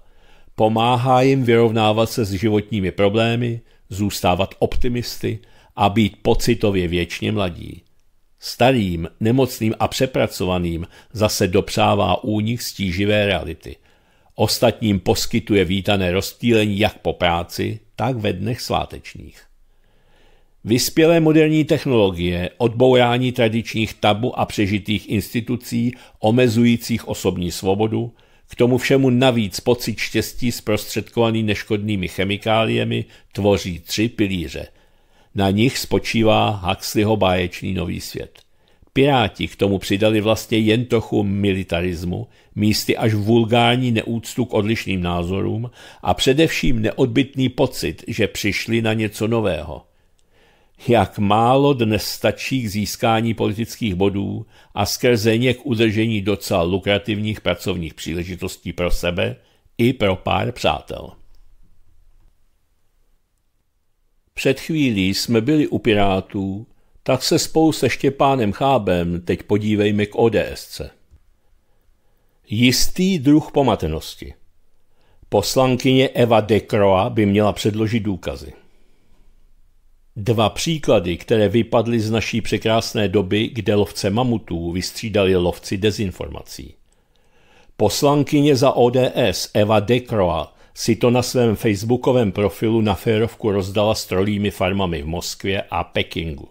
Pomáhá jim vyrovnávat se s životními problémy, zůstávat optimisty a být pocitově věčně mladí. Starým, nemocným a přepracovaným zase dopřává únik stíživé reality. Ostatním poskytuje vítané rozptýlení jak po práci, tak ve dnech svátečních. Vyspělé moderní technologie, odbourání tradičních tabu a přežitých institucí omezujících osobní svobodu, k tomu všemu navíc pocit štěstí zprostředkovaný neškodnými chemikáliemi tvoří tři pilíře. Na nich spočívá Huxleyho báječný nový svět. Piráti k tomu přidali vlastně jen trochu militarismu, místy až vulgární neúctu k odlišným názorům a především neodbitný pocit, že přišli na něco nového – jak málo dnes stačí k získání politických bodů a skrze ně k udržení docela lukrativních pracovních příležitostí pro sebe i pro pár přátel. Před chvílí jsme byli u Pirátů, tak se spolu se Štěpánem Chábem teď podívejme k ODSC. Jistý druh pomatenosti. Poslankyně Eva Dekroa by měla předložit důkazy. Dva příklady, které vypadly z naší překrásné doby, kde lovce mamutů vystřídali lovci dezinformací. Poslankyně za ODS Eva Dekroa si to na svém facebookovém profilu na férovku rozdala s trolými farmami v Moskvě a Pekingu.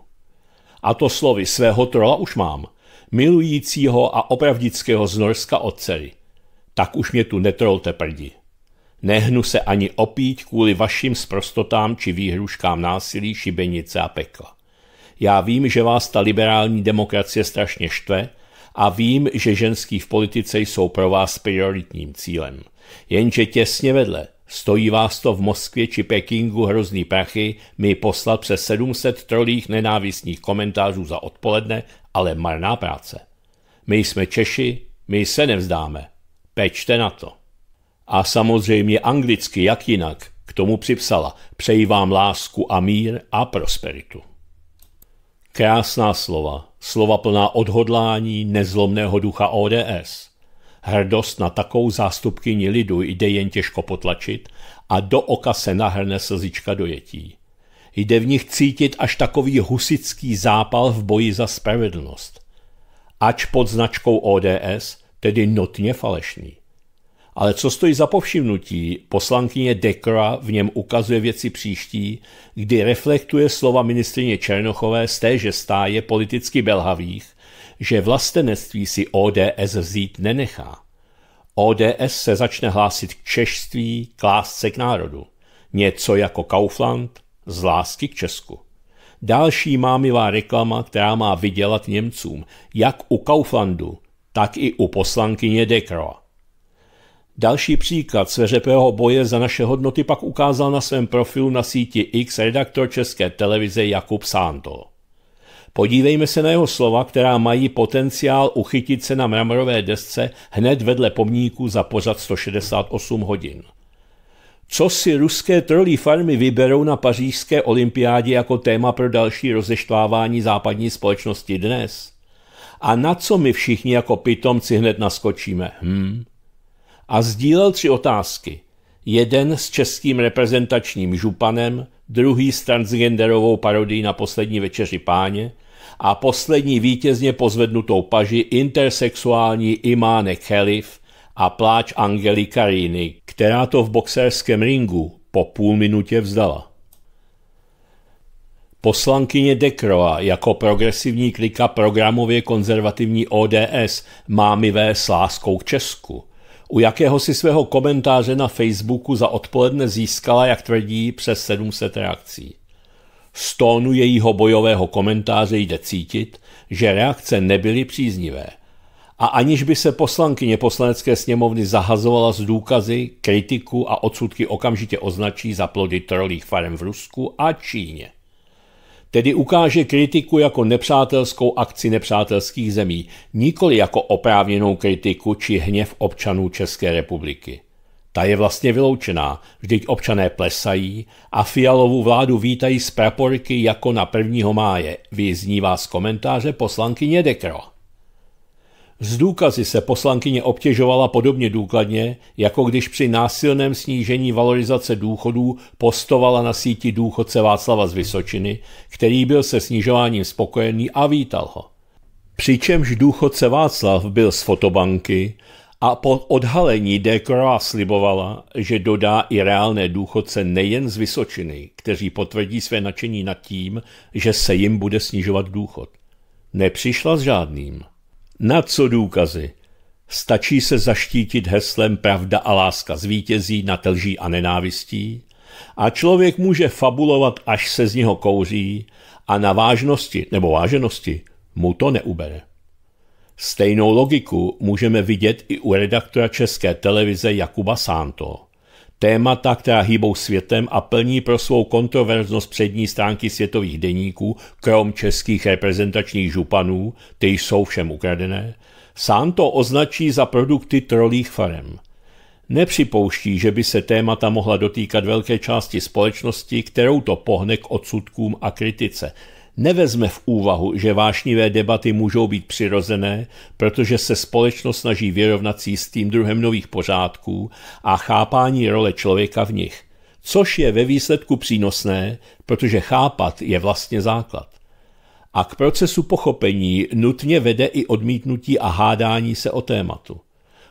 A to slovy svého trola už mám, milujícího a opravdického z Norska od dcery. Tak už mě tu netrolte prdi. Nehnu se ani opít kvůli vašim sprostotám či výhruškám násilí, šibenice a pekla. Já vím, že vás ta liberální demokracie strašně štve a vím, že ženský v politice jsou pro vás prioritním cílem. Jenže těsně vedle Stojí vás to v Moskvě či Pekingu hrozný prachy mi poslat přes 700 trolých nenávistných komentářů za odpoledne, ale marná práce. My jsme Češi, my se nevzdáme. Pečte na to. A samozřejmě anglicky, jak jinak, k tomu připsala Přeji vám lásku a mír a prosperitu. Krásná slova, slova plná odhodlání nezlomného ducha ODS. Hrdost na takovou zástupkyni lidu jde jen těžko potlačit a do oka se nahrne slzička dojetí. Jde v nich cítit až takový husický zápal v boji za spravedlnost. Ač pod značkou ODS, tedy notně falešný. Ale co stojí za povšimnutí, poslankyně Dekra v něm ukazuje věci příští, kdy reflektuje slova ministrině Černochové z téže stáje politicky belhavých, že vlastenectví si ODS vzít nenechá. ODS se začne hlásit k češství, k lásce k národu. Něco jako Kaufland z lásky k Česku. Další mámivá reklama, která má vydělat Němcům, jak u Kauflandu, tak i u poslankyně Dekroa. Další příklad sveřepého boje za naše hodnoty pak ukázal na svém profilu na síti X redaktor České televize Jakub Sánto. Podívejme se na jeho slova, která mají potenciál uchytit se na mramorové desce hned vedle pomníku za pořad 168 hodin. Co si ruské trolí farmy vyberou na pařížské olympiádě jako téma pro další rozeštvávání západní společnosti dnes? A na co my všichni jako pitomci hned naskočíme? Hm? a sdílel tři otázky. Jeden s českým reprezentačním županem, druhý s transgenderovou parodií na poslední večeři páně a poslední vítězně pozvednutou paži intersexuální Imáne Khalif a pláč Angely Karini, která to v boxerském ringu po půl minutě vzdala. Poslankyně Dekroa jako progresivní klika programově konzervativní ODS má mi vést láskou k Česku. U jakéhosi svého komentáře na Facebooku za odpoledne získala, jak tvrdí, přes 700 reakcí. Z tónu jejího bojového komentáře jde cítit, že reakce nebyly příznivé. A aniž by se poslankyně poslanecké sněmovny zahazovala z důkazy, kritiku a odsudky okamžitě označí za plody trolých farem v Rusku a Číně tedy ukáže kritiku jako nepřátelskou akci nepřátelských zemí, nikoli jako oprávněnou kritiku či hněv občanů České republiky. Ta je vlastně vyloučená, vždyť občané plesají a fialovou vládu vítají z praporky jako na 1. máje, vyznívá z komentáře poslankyně Dekro. Z důkazy se poslankyně obtěžovala podobně důkladně, jako když při násilném snížení valorizace důchodů postovala na síti důchodce Václava z Vysočiny, který byl se snižováním spokojený a vítal ho. Přičemž důchodce Václav byl z fotobanky a po odhalení Dekorová slibovala, že dodá i reálné důchodce nejen z Vysočiny, kteří potvrdí své nadšení nad tím, že se jim bude snižovat důchod. Nepřišla s žádným. Na co důkazy? Stačí se zaštítit heslem pravda a láska zvítězí na lží a nenávistí a člověk může fabulovat, až se z něho kouří a na vážnosti nebo váženosti mu to neubere. Stejnou logiku můžeme vidět i u redaktora České televize Jakuba Santo témata, která hýbou světem a plní pro svou kontroverznost přední stránky světových deníků, krom českých reprezentačních županů, ty jsou všem ukradené, to označí za produkty trolých farem. Nepřipouští, že by se témata mohla dotýkat velké části společnosti, kterou to pohne k odsudkům a kritice – nevezme v úvahu, že vášnivé debaty můžou být přirozené, protože se společnost snaží vyrovnat s jistým druhem nových pořádků a chápání role člověka v nich, což je ve výsledku přínosné, protože chápat je vlastně základ. A k procesu pochopení nutně vede i odmítnutí a hádání se o tématu.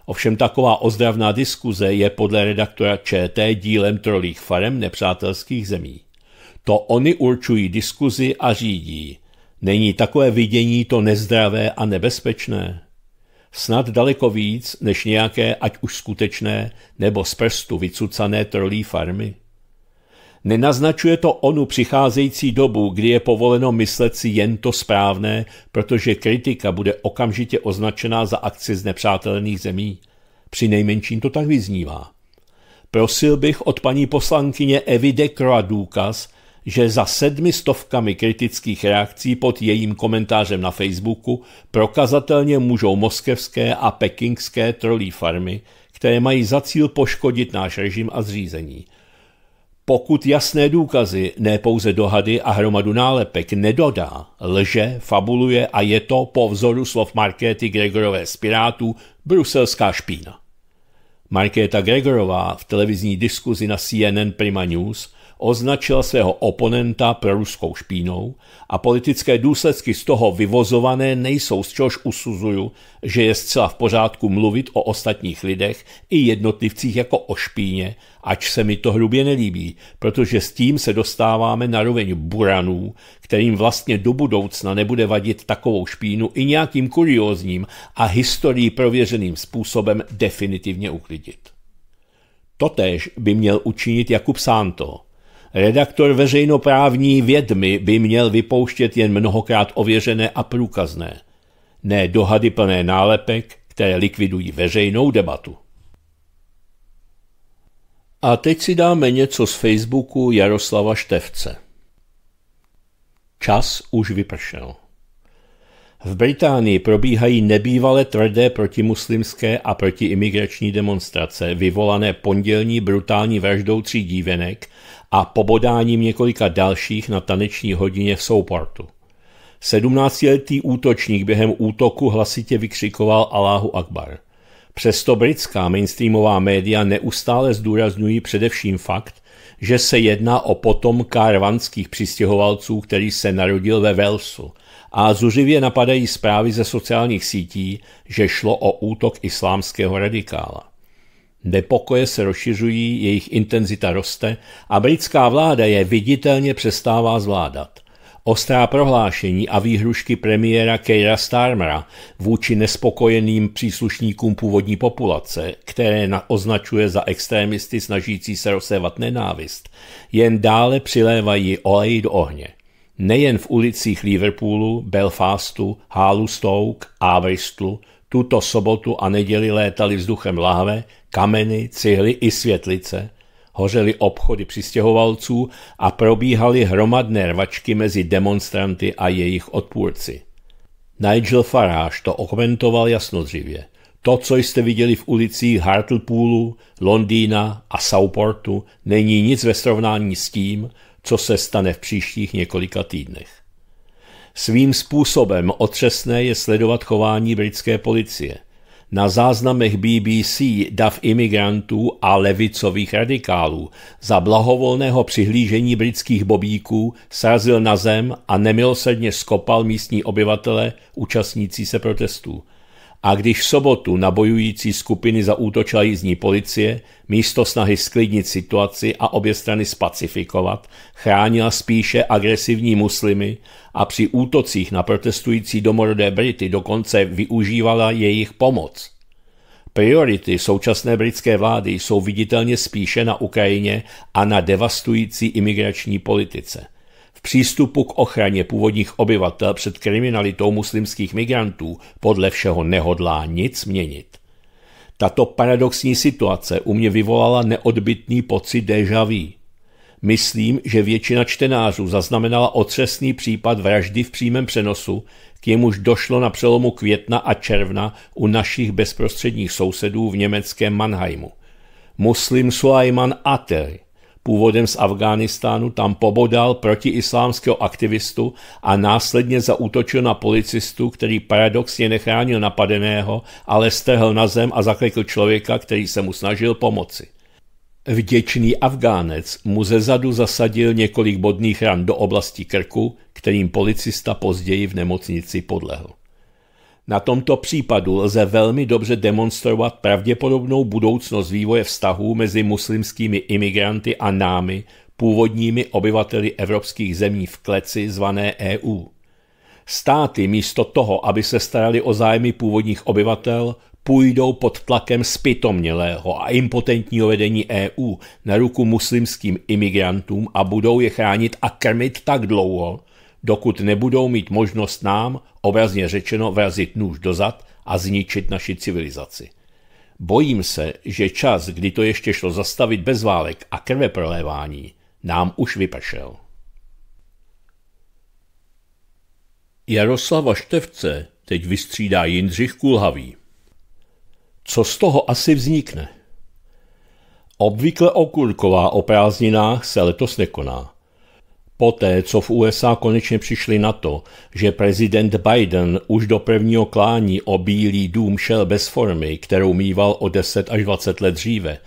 Ovšem taková ozdravná diskuze je podle redaktora ČT dílem trolých farem nepřátelských zemí. To oni určují diskuzi a řídí. Není takové vidění to nezdravé a nebezpečné? Snad daleko víc než nějaké, ať už skutečné, nebo z prstu vycucané trolí farmy? Nenaznačuje to onu přicházející dobu, kdy je povoleno myslet si jen to správné, protože kritika bude okamžitě označená za akci z nepřátelných zemí. Při nejmenším to tak vyznívá. Prosil bych od paní poslankyně Evy de Croix důkaz, že za sedmi stovkami kritických reakcí pod jejím komentářem na Facebooku prokazatelně můžou moskevské a pekingské trolí farmy, které mají za cíl poškodit náš režim a zřízení. Pokud jasné důkazy, ne pouze dohady a hromadu nálepek, nedodá, lže, fabuluje a je to po vzoru slov Markéty Gregorové z Pirátů bruselská špína. Markéta Gregorová v televizní diskuzi na CNN Prima News – označila svého oponenta proruskou špínou a politické důsledky z toho vyvozované nejsou, z čehož usuzuju, že je zcela v pořádku mluvit o ostatních lidech i jednotlivcích jako o špíně, ač se mi to hrubě nelíbí, protože s tím se dostáváme na roveň buranů, kterým vlastně do budoucna nebude vadit takovou špínu i nějakým kuriózním a historií prověřeným způsobem definitivně uklidit. Totež by měl učinit Jakub Santo, Redaktor veřejnoprávní vědmy by měl vypouštět jen mnohokrát ověřené a průkazné, ne dohady plné nálepek, které likvidují veřejnou debatu. A teď si dáme něco z Facebooku Jaroslava Števce. Čas už vypršel. V Británii probíhají nebývale tvrdé protimuslimské a protiimigrační demonstrace, vyvolané pondělní brutální vraždou tří dívenek a pobodáním několika dalších na taneční hodině v Souportu. Sedmnáctiletý útočník během útoku hlasitě vykřikoval Aláhu Akbar. Přesto britská mainstreamová média neustále zdůrazňují především fakt, že se jedná o potomka rvanských přistěhovalců, který se narodil ve Velsu a zuřivě napadají zprávy ze sociálních sítí, že šlo o útok islámského radikála. Nepokoje se rozšiřují, jejich intenzita roste a britská vláda je viditelně přestává zvládat. Ostrá prohlášení a výhrušky premiéra Keira Starmera vůči nespokojeným příslušníkům původní populace, které označuje za extremisty snažící se rozsévat nenávist, jen dále přilévají olej do ohně. Nejen v ulicích Liverpoolu, Belfastu, Hallu Stoke, Aberystlu, tuto sobotu a neděli létali vzduchem lahve kameny, cihly i světlice, hořely obchody přistěhovalců a probíhaly hromadné rvačky mezi demonstranty a jejich odpůrci. Nigel Farage to okomentoval jasnozřivě: To, co jste viděli v ulicích Hartlepoolu, Londýna a Southportu, není nic ve srovnání s tím, co se stane v příštích několika týdnech. Svým způsobem otřesné je sledovat chování britské policie – na záznamech BBC dav imigrantů a levicových radikálů za blahovolného přihlížení britských bobíků srazil na zem a nemilosrdně skopal místní obyvatele účastnící se protestů. A když v sobotu na bojující skupiny zaútočila jízdní policie, místo snahy sklidnit situaci a obě strany spacifikovat, chránila spíše agresivní muslimy a při útocích na protestující domorodé Brity dokonce využívala jejich pomoc. Priority současné britské vlády jsou viditelně spíše na Ukrajině a na devastující imigrační politice – přístupu k ochraně původních obyvatel před kriminalitou muslimských migrantů podle všeho nehodlá nic měnit. Tato paradoxní situace u mě vyvolala neodbitný pocit déjà vu. Myslím, že většina čtenářů zaznamenala otřesný případ vraždy v přímém přenosu, k němuž došlo na přelomu května a června u našich bezprostředních sousedů v německém Mannheimu. Muslim Suleiman Ateri původem z Afghánistánu, tam pobodal proti islámského aktivistu a následně zaútočil na policistu, který paradoxně nechránil napadeného, ale strhl na zem a zaklekl člověka, který se mu snažil pomoci. Vděčný Afgánec mu zezadu zasadil několik bodných ran do oblasti krku, kterým policista později v nemocnici podlehl. Na tomto případu lze velmi dobře demonstrovat pravděpodobnou budoucnost vývoje vztahů mezi muslimskými imigranty a námi, původními obyvateli evropských zemí v kleci zvané EU. Státy místo toho, aby se starali o zájmy původních obyvatel, půjdou pod tlakem spytomnělého a impotentního vedení EU na ruku muslimským imigrantům a budou je chránit a krmit tak dlouho, dokud nebudou mít možnost nám, obrazně řečeno, vrazit nůž dozad a zničit naši civilizaci. Bojím se, že čas, kdy to ještě šlo zastavit bez válek a krve prolévání, nám už vypršel. Jaroslava Števce teď vystřídá Jindřich Kulhavý. Co z toho asi vznikne? Obvykle okurková o prázdninách se letos nekoná. Poté, co v USA konečně přišli na to, že prezident Biden už do prvního klání o Bílý dům šel bez formy, kterou mýval o 10 až 20 let dříve,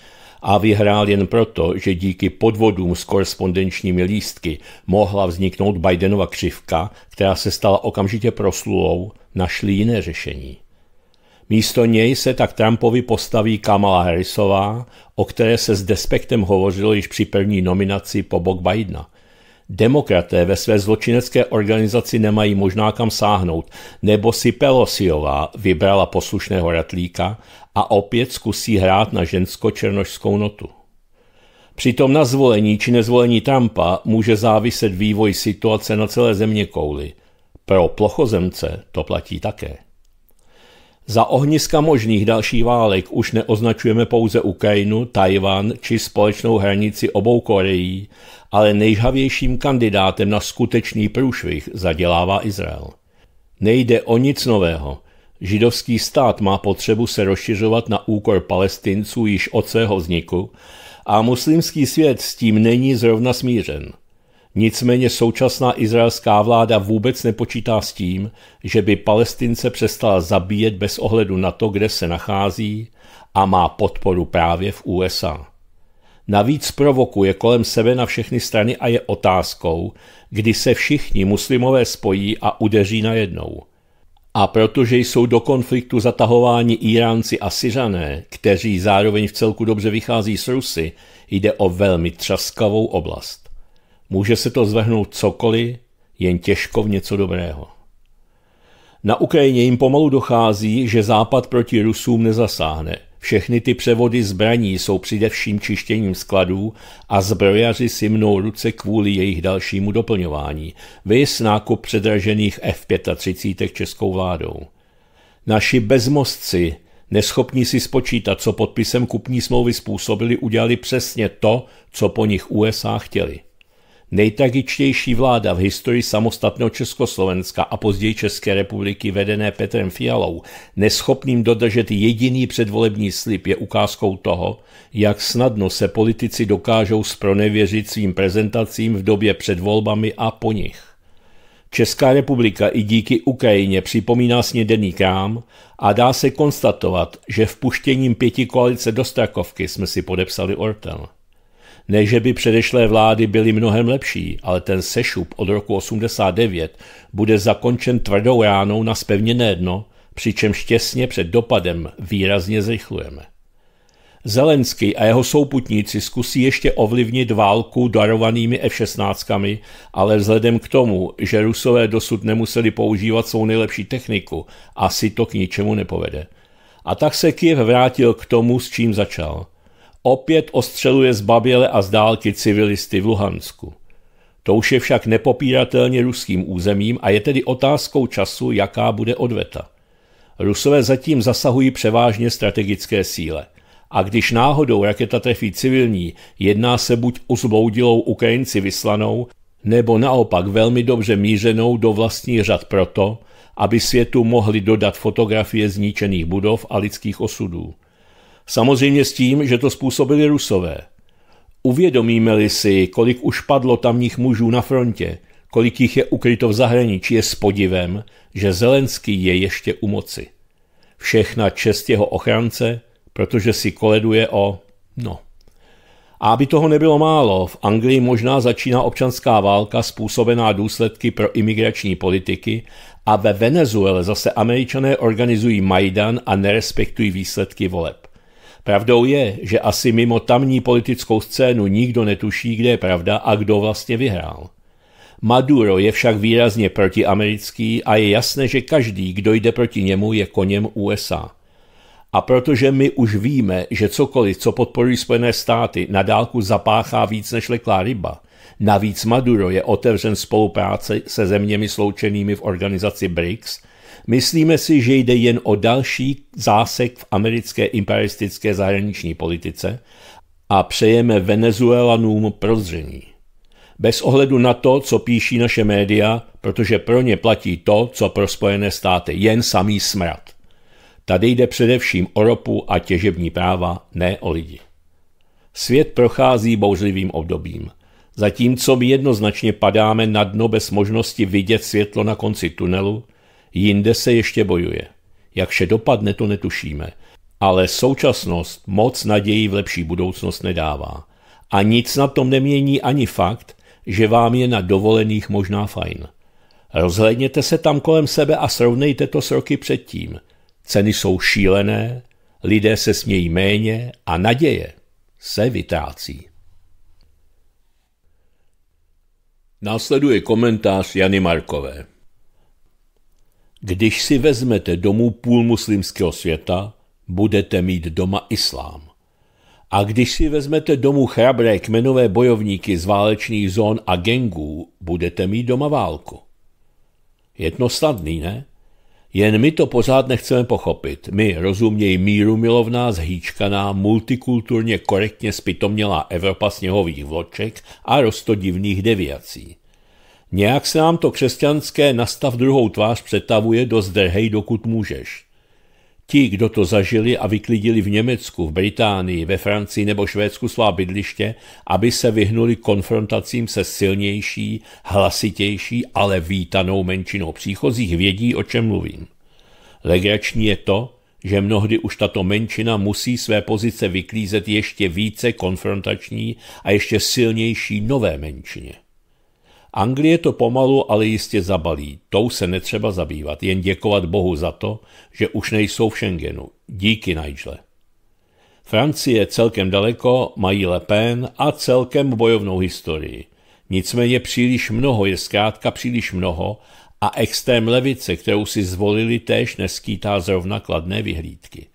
a vyhrál jen proto, že díky podvodům s korespondenčními lístky mohla vzniknout Bidenova křivka, která se stala okamžitě proslulou, našli jiné řešení. Místo něj se tak Trumpovi postaví Kamala Harrisová, o které se s despektem hovořilo již při první nominaci po bok Bidena. Demokraté ve své zločinecké organizaci nemají možná kam sáhnout, nebo si Pelosiová vybrala poslušného ratlíka a opět zkusí hrát na žensko černožskou notu. Přitom na zvolení či nezvolení Trumpa může záviset vývoj situace na celé země kouly. Pro plochozemce to platí také. Za ohniska možných dalších válek už neoznačujeme pouze Ukrajinu, Tajvan či společnou hranici obou Koreí, ale nejžhavějším kandidátem na skutečný průšvih zadělává Izrael. Nejde o nic nového. Židovský stát má potřebu se rozšiřovat na úkor palestinců již od svého vzniku a muslimský svět s tím není zrovna smířen – Nicméně současná izraelská vláda vůbec nepočítá s tím, že by Palestince přestala zabíjet bez ohledu na to, kde se nachází a má podporu právě v USA. Navíc provokuje kolem sebe na všechny strany a je otázkou, kdy se všichni muslimové spojí a udeří najednou. A protože jsou do konfliktu zatahováni Iránci a Syřané, kteří zároveň v celku dobře vychází s Rusy, jde o velmi třaskavou oblast. Může se to zvehnout cokoliv, jen těžko v něco dobrého. Na Ukrajině jim pomalu dochází, že Západ proti Rusům nezasáhne. Všechny ty převody zbraní jsou především čištěním skladů a zbrojaři si mnou ruce kvůli jejich dalšímu doplňování, vys nákup předražených F-35 českou vládou. Naši bezmostci, neschopní si spočítat, co podpisem kupní smlouvy způsobili, udělali přesně to, co po nich USA chtěli. Nejtragičtější vláda v historii samostatného Československa a později České republiky vedené Petrem Fialou, neschopným dodržet jediný předvolební slib, je ukázkou toho, jak snadno se politici dokážou spronevěřit svým prezentacím v době před volbami a po nich. Česká republika i díky Ukrajině připomíná snědený krám a dá se konstatovat, že v puštěním pěti koalice do Strakovky jsme si podepsali ortel. Ne, že by předešlé vlády byly mnohem lepší, ale ten sešup od roku 89 bude zakončen tvrdou ránou na spevněné dno, přičemž těsně před dopadem výrazně zrychlujeme. Zelenský a jeho souputníci zkusí ještě ovlivnit válku darovanými F-16, ale vzhledem k tomu, že Rusové dosud nemuseli používat svou nejlepší techniku, asi to k ničemu nepovede. A tak se Kiev vrátil k tomu, s čím začal – opět ostřeluje zbaběle a z dálky civilisty v Luhansku. To už je však nepopíratelně ruským územím a je tedy otázkou času, jaká bude odveta. Rusové zatím zasahují převážně strategické síle. A když náhodou raketa trefí civilní, jedná se buď o zboudilou Ukrajinci vyslanou, nebo naopak velmi dobře mířenou do vlastní řad proto, aby světu mohli dodat fotografie zničených budov a lidských osudů. Samozřejmě s tím, že to způsobili Rusové. Uvědomíme-li si, kolik už padlo tamních mužů na frontě, kolik jich je ukryto v zahraničí, je s podivem, že Zelenský je ještě u moci. Všechna čest jeho ochrance, protože si koleduje o... no. A aby toho nebylo málo, v Anglii možná začíná občanská válka způsobená důsledky pro imigrační politiky a ve Venezuele zase američané organizují Majdan a nerespektují výsledky voleb. Pravdou je, že asi mimo tamní politickou scénu nikdo netuší, kde je pravda a kdo vlastně vyhrál. Maduro je však výrazně protiamerický a je jasné, že každý, kdo jde proti němu, je koněm USA. A protože my už víme, že cokoliv, co podporují Spojené státy, na dálku zapáchá víc než leklá ryba, navíc Maduro je otevřen spolupráce se zeměmi sloučenými v organizaci BRICS Myslíme si, že jde jen o další zásek v americké imperialistické zahraniční politice a přejeme Venezuelanům prozření. Bez ohledu na to, co píší naše média, protože pro ně platí to, co pro Spojené státy, jen samý smrad. Tady jde především o ropu a těžební práva, ne o lidi. Svět prochází bouřlivým obdobím. Zatímco my jednoznačně padáme na dno bez možnosti vidět světlo na konci tunelu, Jinde se ještě bojuje. Jak vše dopadne, to netušíme. Ale současnost moc naději v lepší budoucnost nedává. A nic na tom nemění ani fakt, že vám je na dovolených možná fajn. Rozhledněte se tam kolem sebe a srovnejte to s roky předtím. Ceny jsou šílené, lidé se smějí méně a naděje se vytrácí. Následuje komentář Jany Markové. Když si vezmete domů půl muslimského světa, budete mít doma islám. A když si vezmete domů chrabré kmenové bojovníky z válečných zón a gengů, budete mít doma válku. Jedno snadný, ne? Jen my to pořád nechceme pochopit. My, rozuměj, míru milovná, zhýčkaná, multikulturně korektně spitomělá Evropa sněhových vloček a rostodivných deviací. Nějak se nám to křesťanské nastav druhou tvář přetavuje do zdrhej, dokud můžeš. Ti, kdo to zažili a vyklidili v Německu, v Británii, ve Francii nebo Švédsku svá bydliště, aby se vyhnuli konfrontacím se silnější, hlasitější, ale vítanou menšinou příchozích, vědí, o čem mluvím. Legrační je to, že mnohdy už tato menšina musí své pozice vyklízet ještě více konfrontační a ještě silnější nové menšině. Anglie to pomalu, ale jistě zabalí. Tou se netřeba zabývat, jen děkovat Bohu za to, že už nejsou v Schengenu. Díky, Nigele. Francie celkem daleko, mají Le Pen a celkem bojovnou historii. Nicméně příliš mnoho je zkrátka příliš mnoho a extrém levice, kterou si zvolili, též neskýtá zrovna kladné vyhlídky.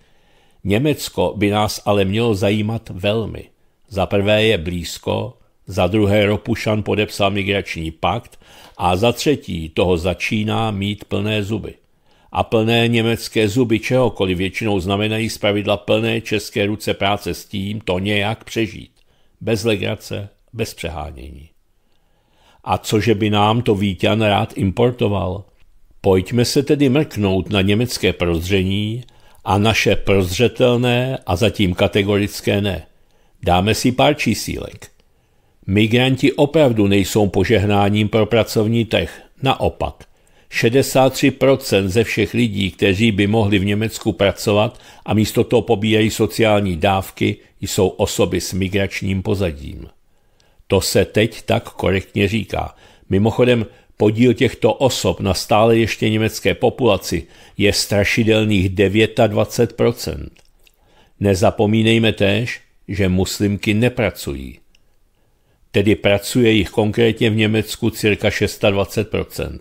Německo by nás ale mělo zajímat velmi. Za prvé je blízko, za druhé Ropušan podepsal migrační pakt a za třetí toho začíná mít plné zuby. A plné německé zuby čehokoliv většinou znamenají zpravidla plné české ruce práce s tím to nějak přežít. Bez legrace, bez přehánění. A cože by nám to Vítěn rád importoval? Pojďme se tedy mrknout na německé prozření a naše prozřetelné a zatím kategorické ne. Dáme si pár čísílek. Migranti opravdu nejsou požehnáním pro pracovní trh, naopak. 63% ze všech lidí, kteří by mohli v Německu pracovat a místo toho pobíjejí sociální dávky, jsou osoby s migračním pozadím. To se teď tak korektně říká. Mimochodem, podíl těchto osob na stále ještě německé populaci je strašidelných 29%. Nezapomínejme též, že muslimky nepracují tedy pracuje jich konkrétně v Německu cirka 26%.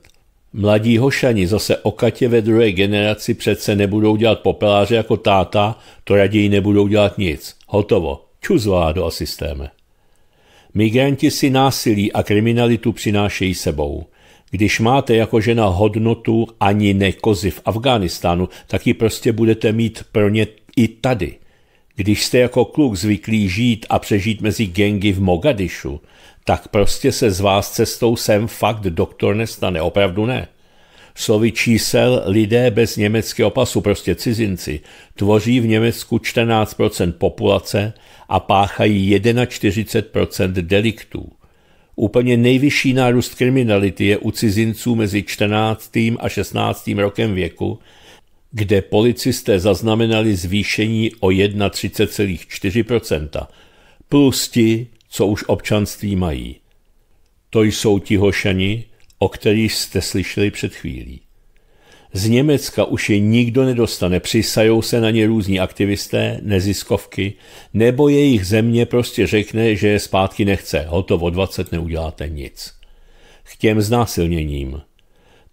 Mladí hošani zase katě ve druhé generaci přece nebudou dělat popeláře jako táta, to raději nebudou dělat nic. Hotovo. Čus vládo a systéme. Migranti si násilí a kriminalitu přinášejí sebou. Když máte jako žena hodnotu ani nekozy v Afghánistánu, tak ji prostě budete mít pro ně i tady. Když jste jako kluk zvyklý žít a přežít mezi gengy v Mogadišu, tak prostě se z vás cestou sem fakt doktor nestane, opravdu ne. Slovy čísel lidé bez německého pasu, prostě cizinci, tvoří v Německu 14% populace a páchají 41% deliktů. Úplně nejvyšší nárůst kriminality je u cizinců mezi 14. a 16. rokem věku kde policisté zaznamenali zvýšení o 31,4%, plus ti, co už občanství mají. To jsou ti hošani, o kterých jste slyšeli před chvílí. Z Německa už je nikdo nedostane, přisajou se na ně různí aktivisté, neziskovky, nebo jejich země prostě řekne, že je zpátky nechce, hotovo 20 neuděláte nic. K těm znásilněním –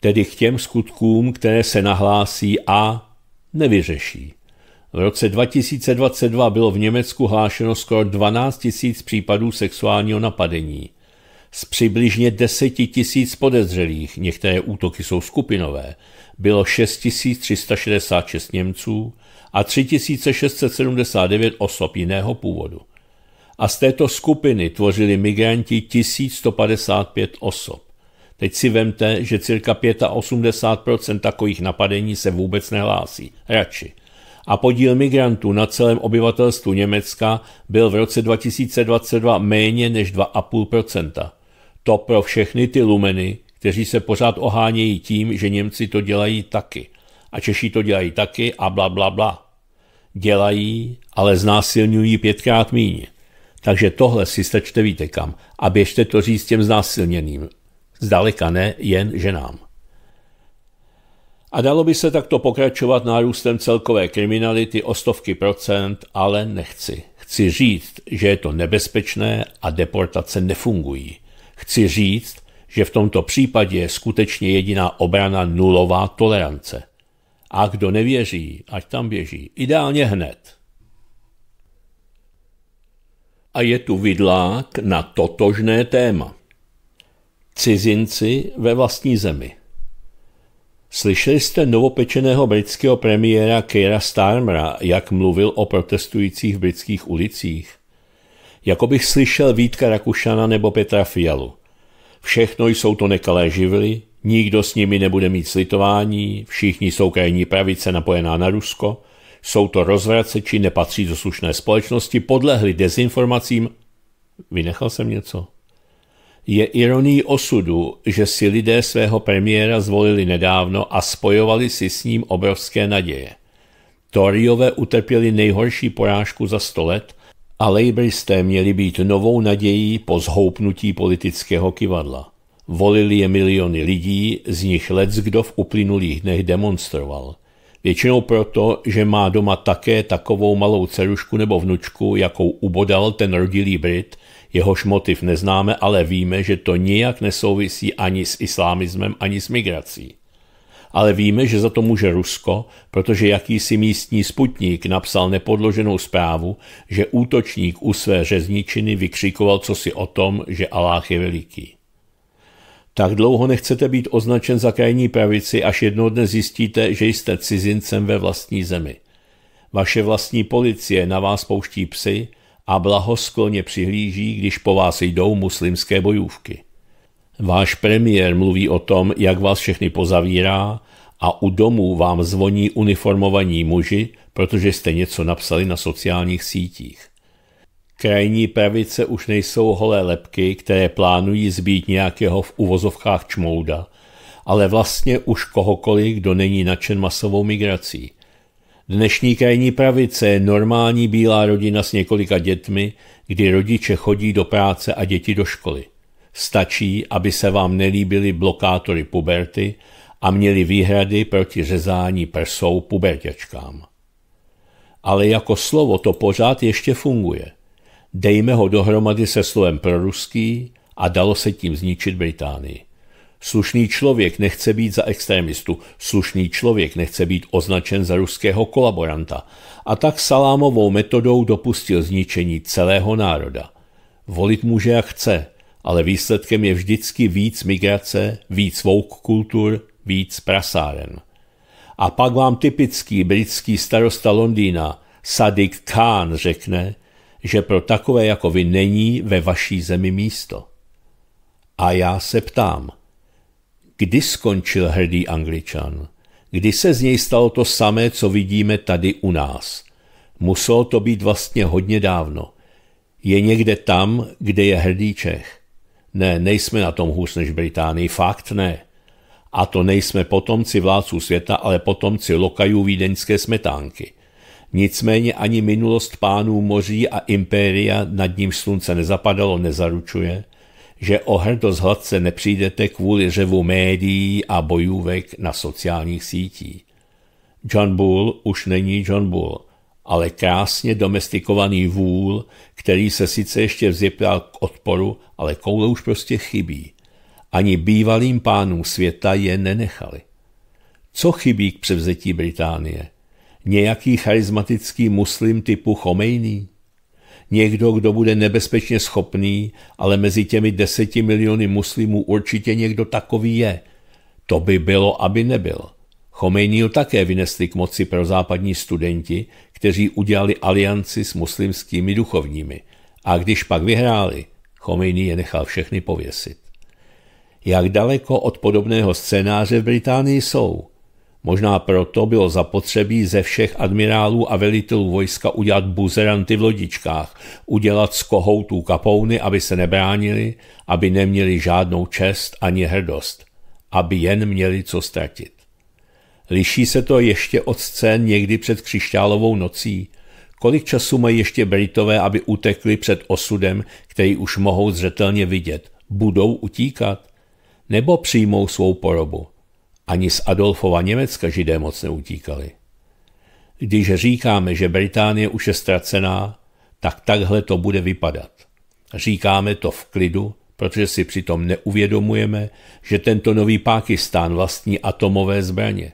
tedy k těm skutkům, které se nahlásí a nevyřeší. V roce 2022 bylo v Německu hlášeno skoro 12 000 případů sexuálního napadení. Z přibližně 10 000 podezřelých, některé útoky jsou skupinové, bylo 6 366 Němců a 3679 osob jiného původu. A z této skupiny tvořili migranti 1155 osob. Teď si vemte, že cirka 85% takových napadení se vůbec nehlásí. Radši. A podíl migrantů na celém obyvatelstvu Německa byl v roce 2022 méně než 2,5%. To pro všechny ty lumeny, kteří se pořád ohánějí tím, že Němci to dělají taky. A Češi to dělají taky a bla bla bla. Dělají, ale znásilňují pětkrát míně. Takže tohle si stačte víte kam a běžte to říct těm znásilněným. Zdaleka ne jen ženám. A dalo by se takto pokračovat nárůstem celkové kriminality o stovky procent, ale nechci. Chci říct, že je to nebezpečné a deportace nefungují. Chci říct, že v tomto případě je skutečně jediná obrana nulová tolerance. A kdo nevěří, ať tam běží. Ideálně hned. A je tu vidlák na totožné téma. Cizinci ve vlastní zemi. Slyšeli jste novopečeného britského premiéra Keira Starmera, jak mluvil o protestujících v britských ulicích? Jako bych slyšel Vítka Rakušana nebo Petra Fialu. Všechno jsou to nekalé živly, nikdo s nimi nebude mít slitování, všichni jsou krajní pravice napojená na Rusko, jsou to rozvraceči, nepatří do slušné společnosti, podlehli dezinformacím. Vynechal jsem něco? Je ironií osudu, že si lidé svého premiéra zvolili nedávno a spojovali si s ním obrovské naděje. Toryové utrpěli nejhorší porážku za sto let a Labouristé měli být novou nadějí po zhoupnutí politického kivadla. Volili je miliony lidí, z nich lec kdo v uplynulých dnech demonstroval. Většinou proto, že má doma také takovou malou cerušku nebo vnučku, jakou ubodal ten rodilý Brit, Jehož motiv neznáme, ale víme, že to nijak nesouvisí ani s islámismem, ani s migrací. Ale víme, že za to může Rusko, protože jakýsi místní sputník napsal nepodloženou zprávu, že útočník u své řezničiny vykřikoval cosi o tom, že Aláh je veliký. Tak dlouho nechcete být označen za krajní pravici, až jednou dne zjistíte, že jste cizincem ve vlastní zemi. Vaše vlastní policie na vás pouští psy, a blahosklonně přihlíží, když po vás jdou muslimské bojůvky. Váš premiér mluví o tom, jak vás všechny pozavírá a u domů vám zvoní uniformovaní muži, protože jste něco napsali na sociálních sítích. Krajní pravice už nejsou holé lepky, které plánují zbít nějakého v uvozovkách čmouda, ale vlastně už kohokoliv, kdo není nadšen masovou migrací – Dnešní krajní pravice je normální bílá rodina s několika dětmi, kdy rodiče chodí do práce a děti do školy. Stačí, aby se vám nelíbili blokátory puberty a měli výhrady proti řezání prsou puberťačkám. Ale jako slovo to pořád ještě funguje. Dejme ho dohromady se slovem proruský a dalo se tím zničit Británii. Slušný člověk nechce být za extremistu, slušný člověk nechce být označen za ruského kolaboranta a tak salámovou metodou dopustil zničení celého národa. Volit může jak chce, ale výsledkem je vždycky víc migrace, víc kultur, víc prasáren. A pak vám typický britský starosta Londýna Sadik Khan řekne, že pro takové jako vy není ve vaší zemi místo. A já se ptám – Kdy skončil hrdý angličan? Kdy se z něj stalo to samé, co vidíme tady u nás? Muselo to být vlastně hodně dávno. Je někde tam, kde je hrdý Čech. Ne, nejsme na tom hůř než Británii, fakt ne. A to nejsme potomci vládců světa, ale potomci lokajů vídeňské smetánky. Nicméně ani minulost pánů moří a impéria nad ním slunce nezapadalo nezaručuje, že o hrdost hladce nepřijdete kvůli řevu médií a bojůvek na sociálních sítích. John Bull už není John Bull, ale krásně domestikovaný vůl, který se sice ještě vzjeplal k odporu, ale koule už prostě chybí. Ani bývalým pánům světa je nenechali. Co chybí k převzetí Británie? Nějaký charismatický muslim typu Chomejný? Někdo, kdo bude nebezpečně schopný, ale mezi těmi deseti miliony muslimů určitě někdo takový je. To by bylo, aby nebyl. Chomejního také vynesli k moci pro západní studenti, kteří udělali alianci s muslimskými duchovními. A když pak vyhráli, Chomejný je nechal všechny pověsit. Jak daleko od podobného scénáře v Británii jsou? Možná proto bylo zapotřebí ze všech admirálů a velitelů vojska udělat buzeranty v lodičkách, udělat z kohoutů kapouny, aby se nebránili, aby neměli žádnou čest ani hrdost, aby jen měli co ztratit. Liší se to ještě od scén někdy před křišťálovou nocí. Kolik času mají ještě Britové, aby utekli před osudem, který už mohou zřetelně vidět? Budou utíkat? Nebo přijmou svou porobu? Ani z Adolfova Německa židé moc neutíkali. Když říkáme, že Británie už je ztracená, tak takhle to bude vypadat. Říkáme to v klidu, protože si přitom neuvědomujeme, že tento nový Pákistán vlastní atomové zbraně.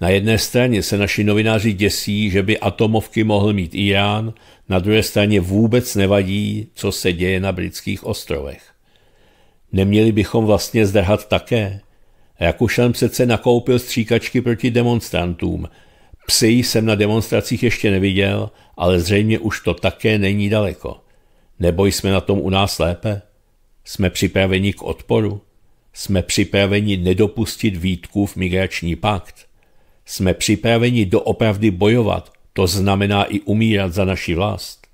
Na jedné straně se naši novináři děsí, že by atomovky mohl mít Irán, na druhé straně vůbec nevadí, co se děje na britských ostrovech. Neměli bychom vlastně zdrhat také? Rakušan přece nakoupil stříkačky proti demonstrantům. Psy jsem na demonstracích ještě neviděl, ale zřejmě už to také není daleko. Nebo jsme na tom u nás lépe? Jsme připraveni k odporu? Jsme připraveni nedopustit výtku v migrační pakt? Jsme připraveni doopravdy bojovat, to znamená i umírat za naši vlast?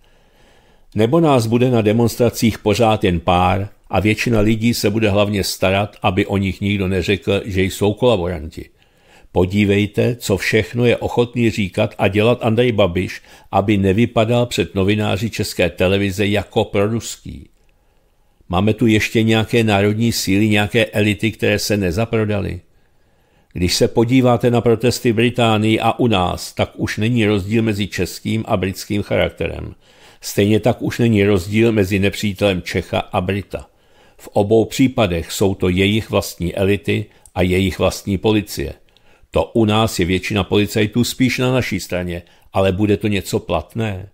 Nebo nás bude na demonstracích pořád jen pár, a většina lidí se bude hlavně starat, aby o nich nikdo neřekl, že jsou kolaboranti. Podívejte, co všechno je ochotný říkat a dělat Andrej Babiš, aby nevypadal před novináři České televize jako proruský. Máme tu ještě nějaké národní síly, nějaké elity, které se nezaprodaly. Když se podíváte na protesty v Británii a u nás, tak už není rozdíl mezi českým a britským charakterem. Stejně tak už není rozdíl mezi nepřítelem Čecha a Brita. V obou případech jsou to jejich vlastní elity a jejich vlastní policie. To u nás je většina policajtů spíš na naší straně, ale bude to něco platné.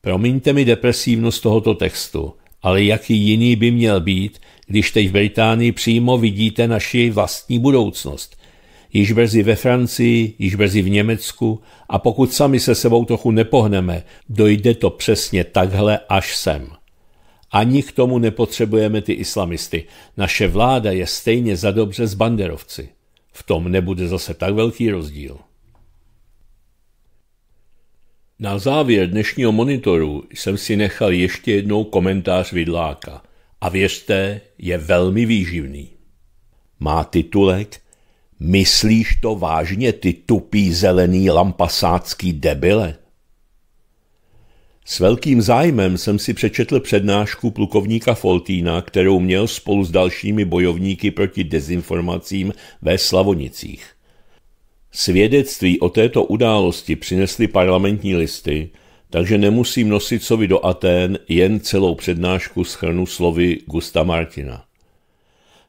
Promiňte mi depresivnost tohoto textu, ale jaký jiný by měl být, když teď v Británii přímo vidíte naši vlastní budoucnost. Již brzy ve Francii, již brzy v Německu a pokud sami se sebou trochu nepohneme, dojde to přesně takhle až sem. Ani k tomu nepotřebujeme ty islamisty. Naše vláda je stejně za dobře s banderovci. V tom nebude zase tak velký rozdíl. Na závěr dnešního monitoru jsem si nechal ještě jednou komentář Vidláka a věřte, je velmi výživný. Má titulek Myslíš to vážně, ty tupý zelený lampasácký debile? S velkým zájmem jsem si přečetl přednášku plukovníka Foltína, kterou měl spolu s dalšími bojovníky proti dezinformacím ve Slavonicích. Svědectví o této události přinesly parlamentní listy, takže nemusím nosit sovi do Atén jen celou přednášku schrnu slovy Gusta Martina.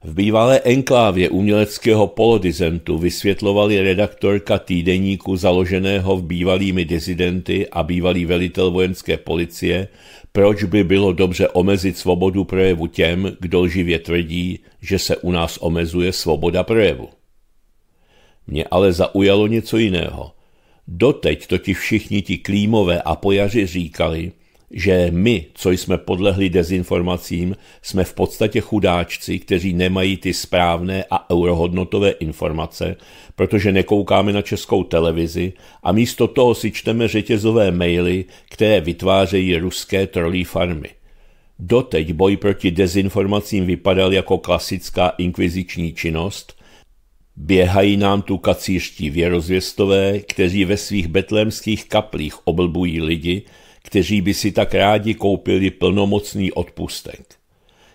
V bývalé enklávě uměleckého polodizentu vysvětlovali redaktorka týdeníku založeného v bývalými dizidenty a bývalý velitel vojenské policie, proč by bylo dobře omezit svobodu projevu těm, kdo živě tvrdí, že se u nás omezuje svoboda projevu. Mě ale zaujalo něco jiného. Doteď totiž všichni ti klímové a pojaři říkali, že my, co jsme podlehli dezinformacím, jsme v podstatě chudáčci, kteří nemají ty správné a eurohodnotové informace, protože nekoukáme na českou televizi a místo toho si čteme řetězové maily, které vytvářejí ruské trolí farmy. Doteď boj proti dezinformacím vypadal jako klasická inkviziční činnost, Běhají nám tu kacířští věrozvěstové, kteří ve svých betlémských kaplích oblbují lidi kteří by si tak rádi koupili plnomocný odpustek.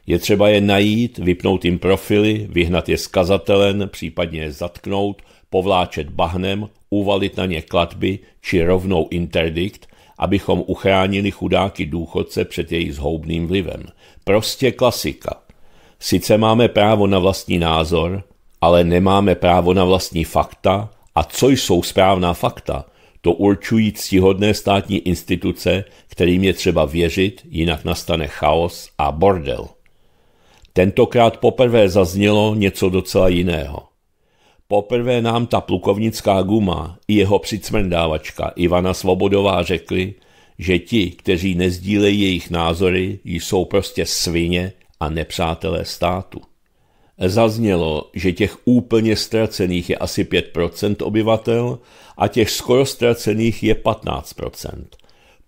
Je třeba je najít, vypnout jim profily, vyhnat je z kazatelen, případně je zatknout, povláčet bahnem, uvalit na ně klatby či rovnou interdikt, abychom uchránili chudáky důchodce před jejich zhoubným vlivem. Prostě klasika. Sice máme právo na vlastní názor, ale nemáme právo na vlastní fakta a co jsou správná fakta, to určují ctihodné státní instituce, kterým je třeba věřit, jinak nastane chaos a bordel. Tentokrát poprvé zaznělo něco docela jiného. Poprvé nám ta plukovnická guma i jeho přicmrdávačka Ivana Svobodová řekli, že ti, kteří nezdílejí jejich názory, jsou prostě svině a nepřátelé státu. Zaznělo, že těch úplně ztracených je asi 5% obyvatel a těch skoro ztracených je 15%.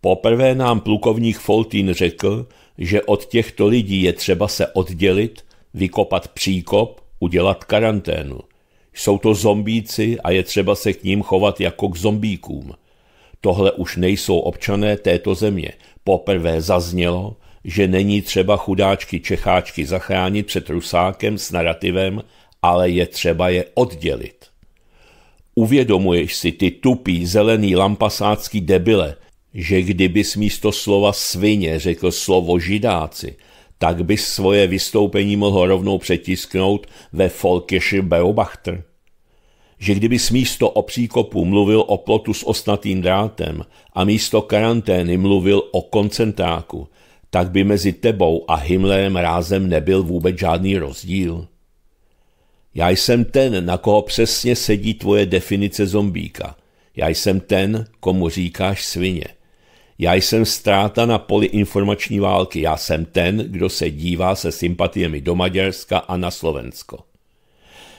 Poprvé nám plukovník Foltín řekl, že od těchto lidí je třeba se oddělit, vykopat příkop, udělat karanténu. Jsou to zombíci a je třeba se k ním chovat jako k zombíkům. Tohle už nejsou občané této země. Poprvé zaznělo, že není třeba chudáčky Čecháčky zachránit před Rusákem s narrativem, ale je třeba je oddělit. Uvědomuješ si ty tupý zelený lampasácký debile, že kdybys místo slova svině řekl slovo židáci, tak bys svoje vystoupení mohl rovnou přetisknout ve Volkische Beobachter. Že kdyby místo o příkopu mluvil o plotu s osnatým drátem a místo karantény mluvil o koncentráku, tak by mezi tebou a Himlerem rázem nebyl vůbec žádný rozdíl. Já jsem ten, na koho přesně sedí tvoje definice zombíka. Já jsem ten, komu říkáš svině. Já jsem ztráta na poli informační války. Já jsem ten, kdo se dívá se sympatiemi do Maďarska a na Slovensko.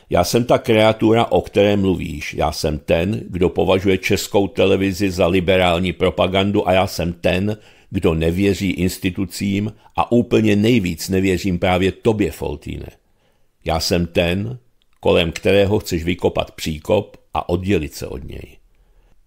Já jsem ta kreatura, o které mluvíš. Já jsem ten, kdo považuje českou televizi za liberální propagandu a já jsem ten, kdo nevěří institucím a úplně nejvíc nevěřím právě tobě, Foltíne. Já jsem ten, kolem kterého chceš vykopat příkop a oddělit se od něj.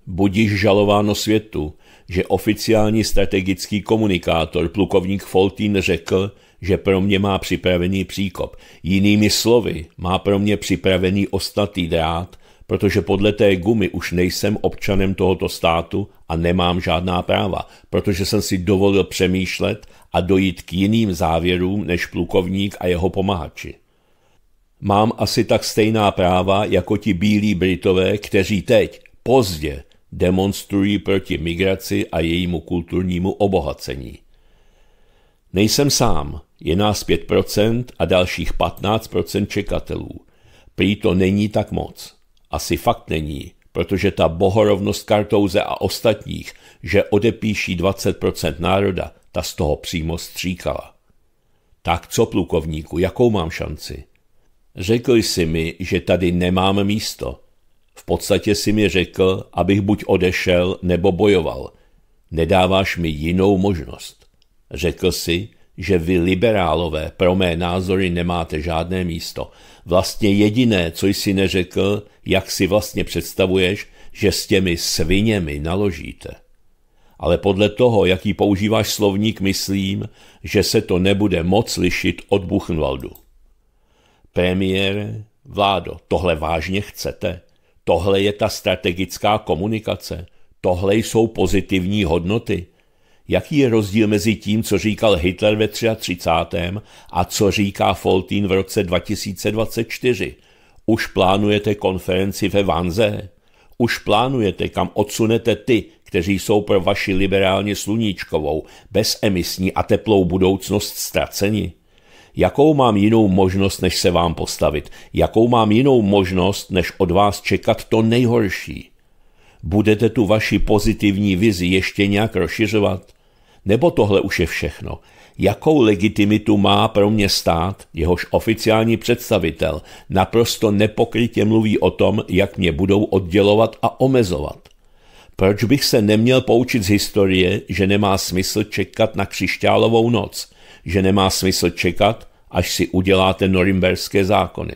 Budíš žalováno světu, že oficiální strategický komunikátor plukovník Foltín řekl, že pro mě má připravený příkop. Jinými slovy, má pro mě připravený ostatý drát protože podle té gumy už nejsem občanem tohoto státu a nemám žádná práva, protože jsem si dovolil přemýšlet a dojít k jiným závěrům než plukovník a jeho pomáhači. Mám asi tak stejná práva jako ti bílí Britové, kteří teď, pozdě, demonstrují proti migraci a jejímu kulturnímu obohacení. Nejsem sám, je nás 5% a dalších 15% čekatelů. Prý to není tak moc. Asi fakt není, protože ta bohorovnost Kartouze a ostatních, že odepíší 20% národa, ta z toho přímo stříkala. Tak co, plukovníku, jakou mám šanci? Řekl jsi mi, že tady nemám místo. V podstatě si mi řekl, abych buď odešel nebo bojoval. Nedáváš mi jinou možnost. Řekl si, že vy liberálové pro mé názory nemáte žádné místo Vlastně jediné, co jsi neřekl, jak si vlastně představuješ, že s těmi sviněmi naložíte. Ale podle toho, jaký používáš slovník, myslím, že se to nebude moc lišit od Buchenwaldu. Premiér, vládo, tohle vážně chcete? Tohle je ta strategická komunikace? Tohle jsou pozitivní hodnoty? Jaký je rozdíl mezi tím, co říkal Hitler ve 33. a co říká Foltín v roce 2024? Už plánujete konferenci ve Vanze? Už plánujete, kam odsunete ty, kteří jsou pro vaši liberálně sluníčkovou, bezemisní a teplou budoucnost ztraceni? Jakou mám jinou možnost, než se vám postavit? Jakou mám jinou možnost, než od vás čekat to nejhorší? Budete tu vaši pozitivní vizi ještě nějak rozšiřovat? Nebo tohle už je všechno? Jakou legitimitu má pro mě stát, jehož oficiální představitel naprosto nepokrytě mluví o tom, jak mě budou oddělovat a omezovat? Proč bych se neměl poučit z historie, že nemá smysl čekat na křišťálovou noc, že nemá smysl čekat, až si uděláte norimberské zákony?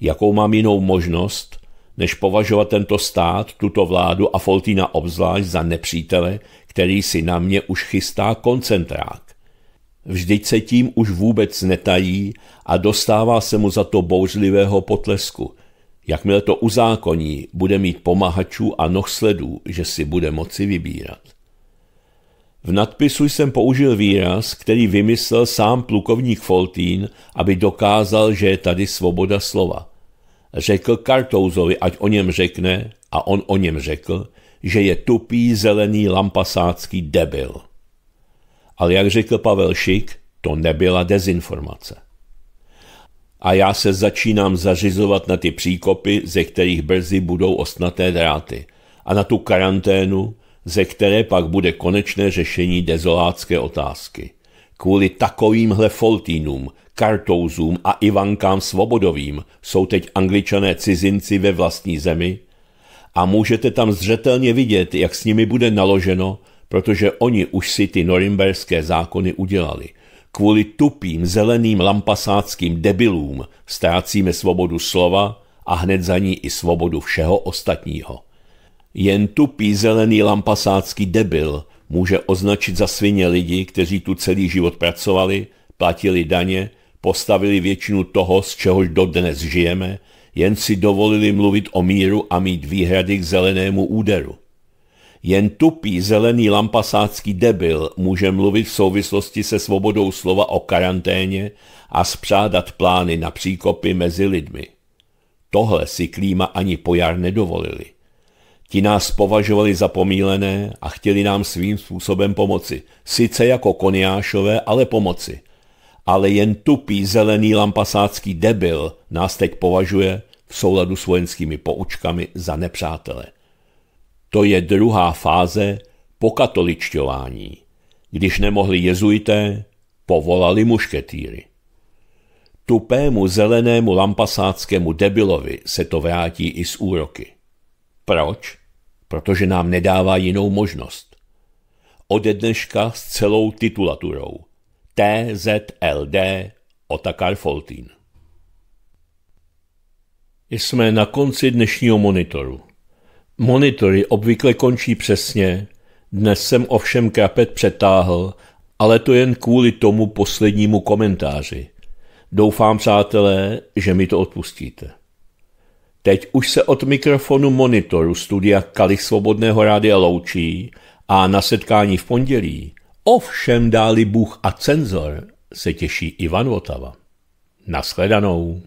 Jakou mám jinou možnost, než považovat tento stát, tuto vládu a Foltína obzvlášť za nepřítele, který si na mě už chystá koncentrák. Vždyť se tím už vůbec netají a dostává se mu za to bouřlivého potlesku. Jakmile to uzákoní, bude mít pomahačů a nohsledů, že si bude moci vybírat. V nadpisu jsem použil výraz, který vymyslel sám plukovník Foltín, aby dokázal, že je tady svoboda slova. Řekl Kartouzovi, ať o něm řekne, a on o něm řekl, že je tupý zelený lampasácký debil. Ale jak řekl Pavel Šik, to nebyla dezinformace. A já se začínám zařizovat na ty příkopy, ze kterých brzy budou osnaté dráty, a na tu karanténu, ze které pak bude konečné řešení dezolácké otázky. Kvůli takovýmhle foltínům, kartouzům a Ivankám Svobodovým jsou teď angličané cizinci ve vlastní zemi a můžete tam zřetelně vidět, jak s nimi bude naloženo, protože oni už si ty norimberské zákony udělali. Kvůli tupým zeleným lampasáckým debilům ztrácíme svobodu slova a hned za ní i svobodu všeho ostatního. Jen tupý zelený lampasácký debil může označit za svině lidi, kteří tu celý život pracovali, platili daně, postavili většinu toho, z čehož dodnes žijeme jen si dovolili mluvit o míru a mít výhrady k zelenému úderu. Jen tupý zelený lampasácký debil může mluvit v souvislosti se svobodou slova o karanténě a spřádat plány na příkopy mezi lidmi. Tohle si klíma ani pojar nedovolili. Ti nás považovali za pomílené a chtěli nám svým způsobem pomoci. Sice jako koniášové, ale pomoci. Ale jen tupý zelený lampasácký debil nás teď považuje v souladu s vojenskými poučkami za nepřátele. To je druhá fáze pokatoličťování. Když nemohli jezuité, povolali mušketýry. Tupému zelenému lampasáckému debilovi se to vrátí i z úroky. Proč? Protože nám nedává jinou možnost. Ode dneška s celou titulaturou. TZLD Otakar Foltín. Jsme na konci dnešního monitoru. Monitory obvykle končí přesně, dnes jsem ovšem krapet přetáhl, ale to jen kvůli tomu poslednímu komentáři. Doufám, přátelé, že mi to odpustíte. Teď už se od mikrofonu monitoru studia Kalich Svobodného rádia loučí a na setkání v pondělí, ovšem dáli Bůh a cenzor, se těší Ivan Votava. Naschledanou.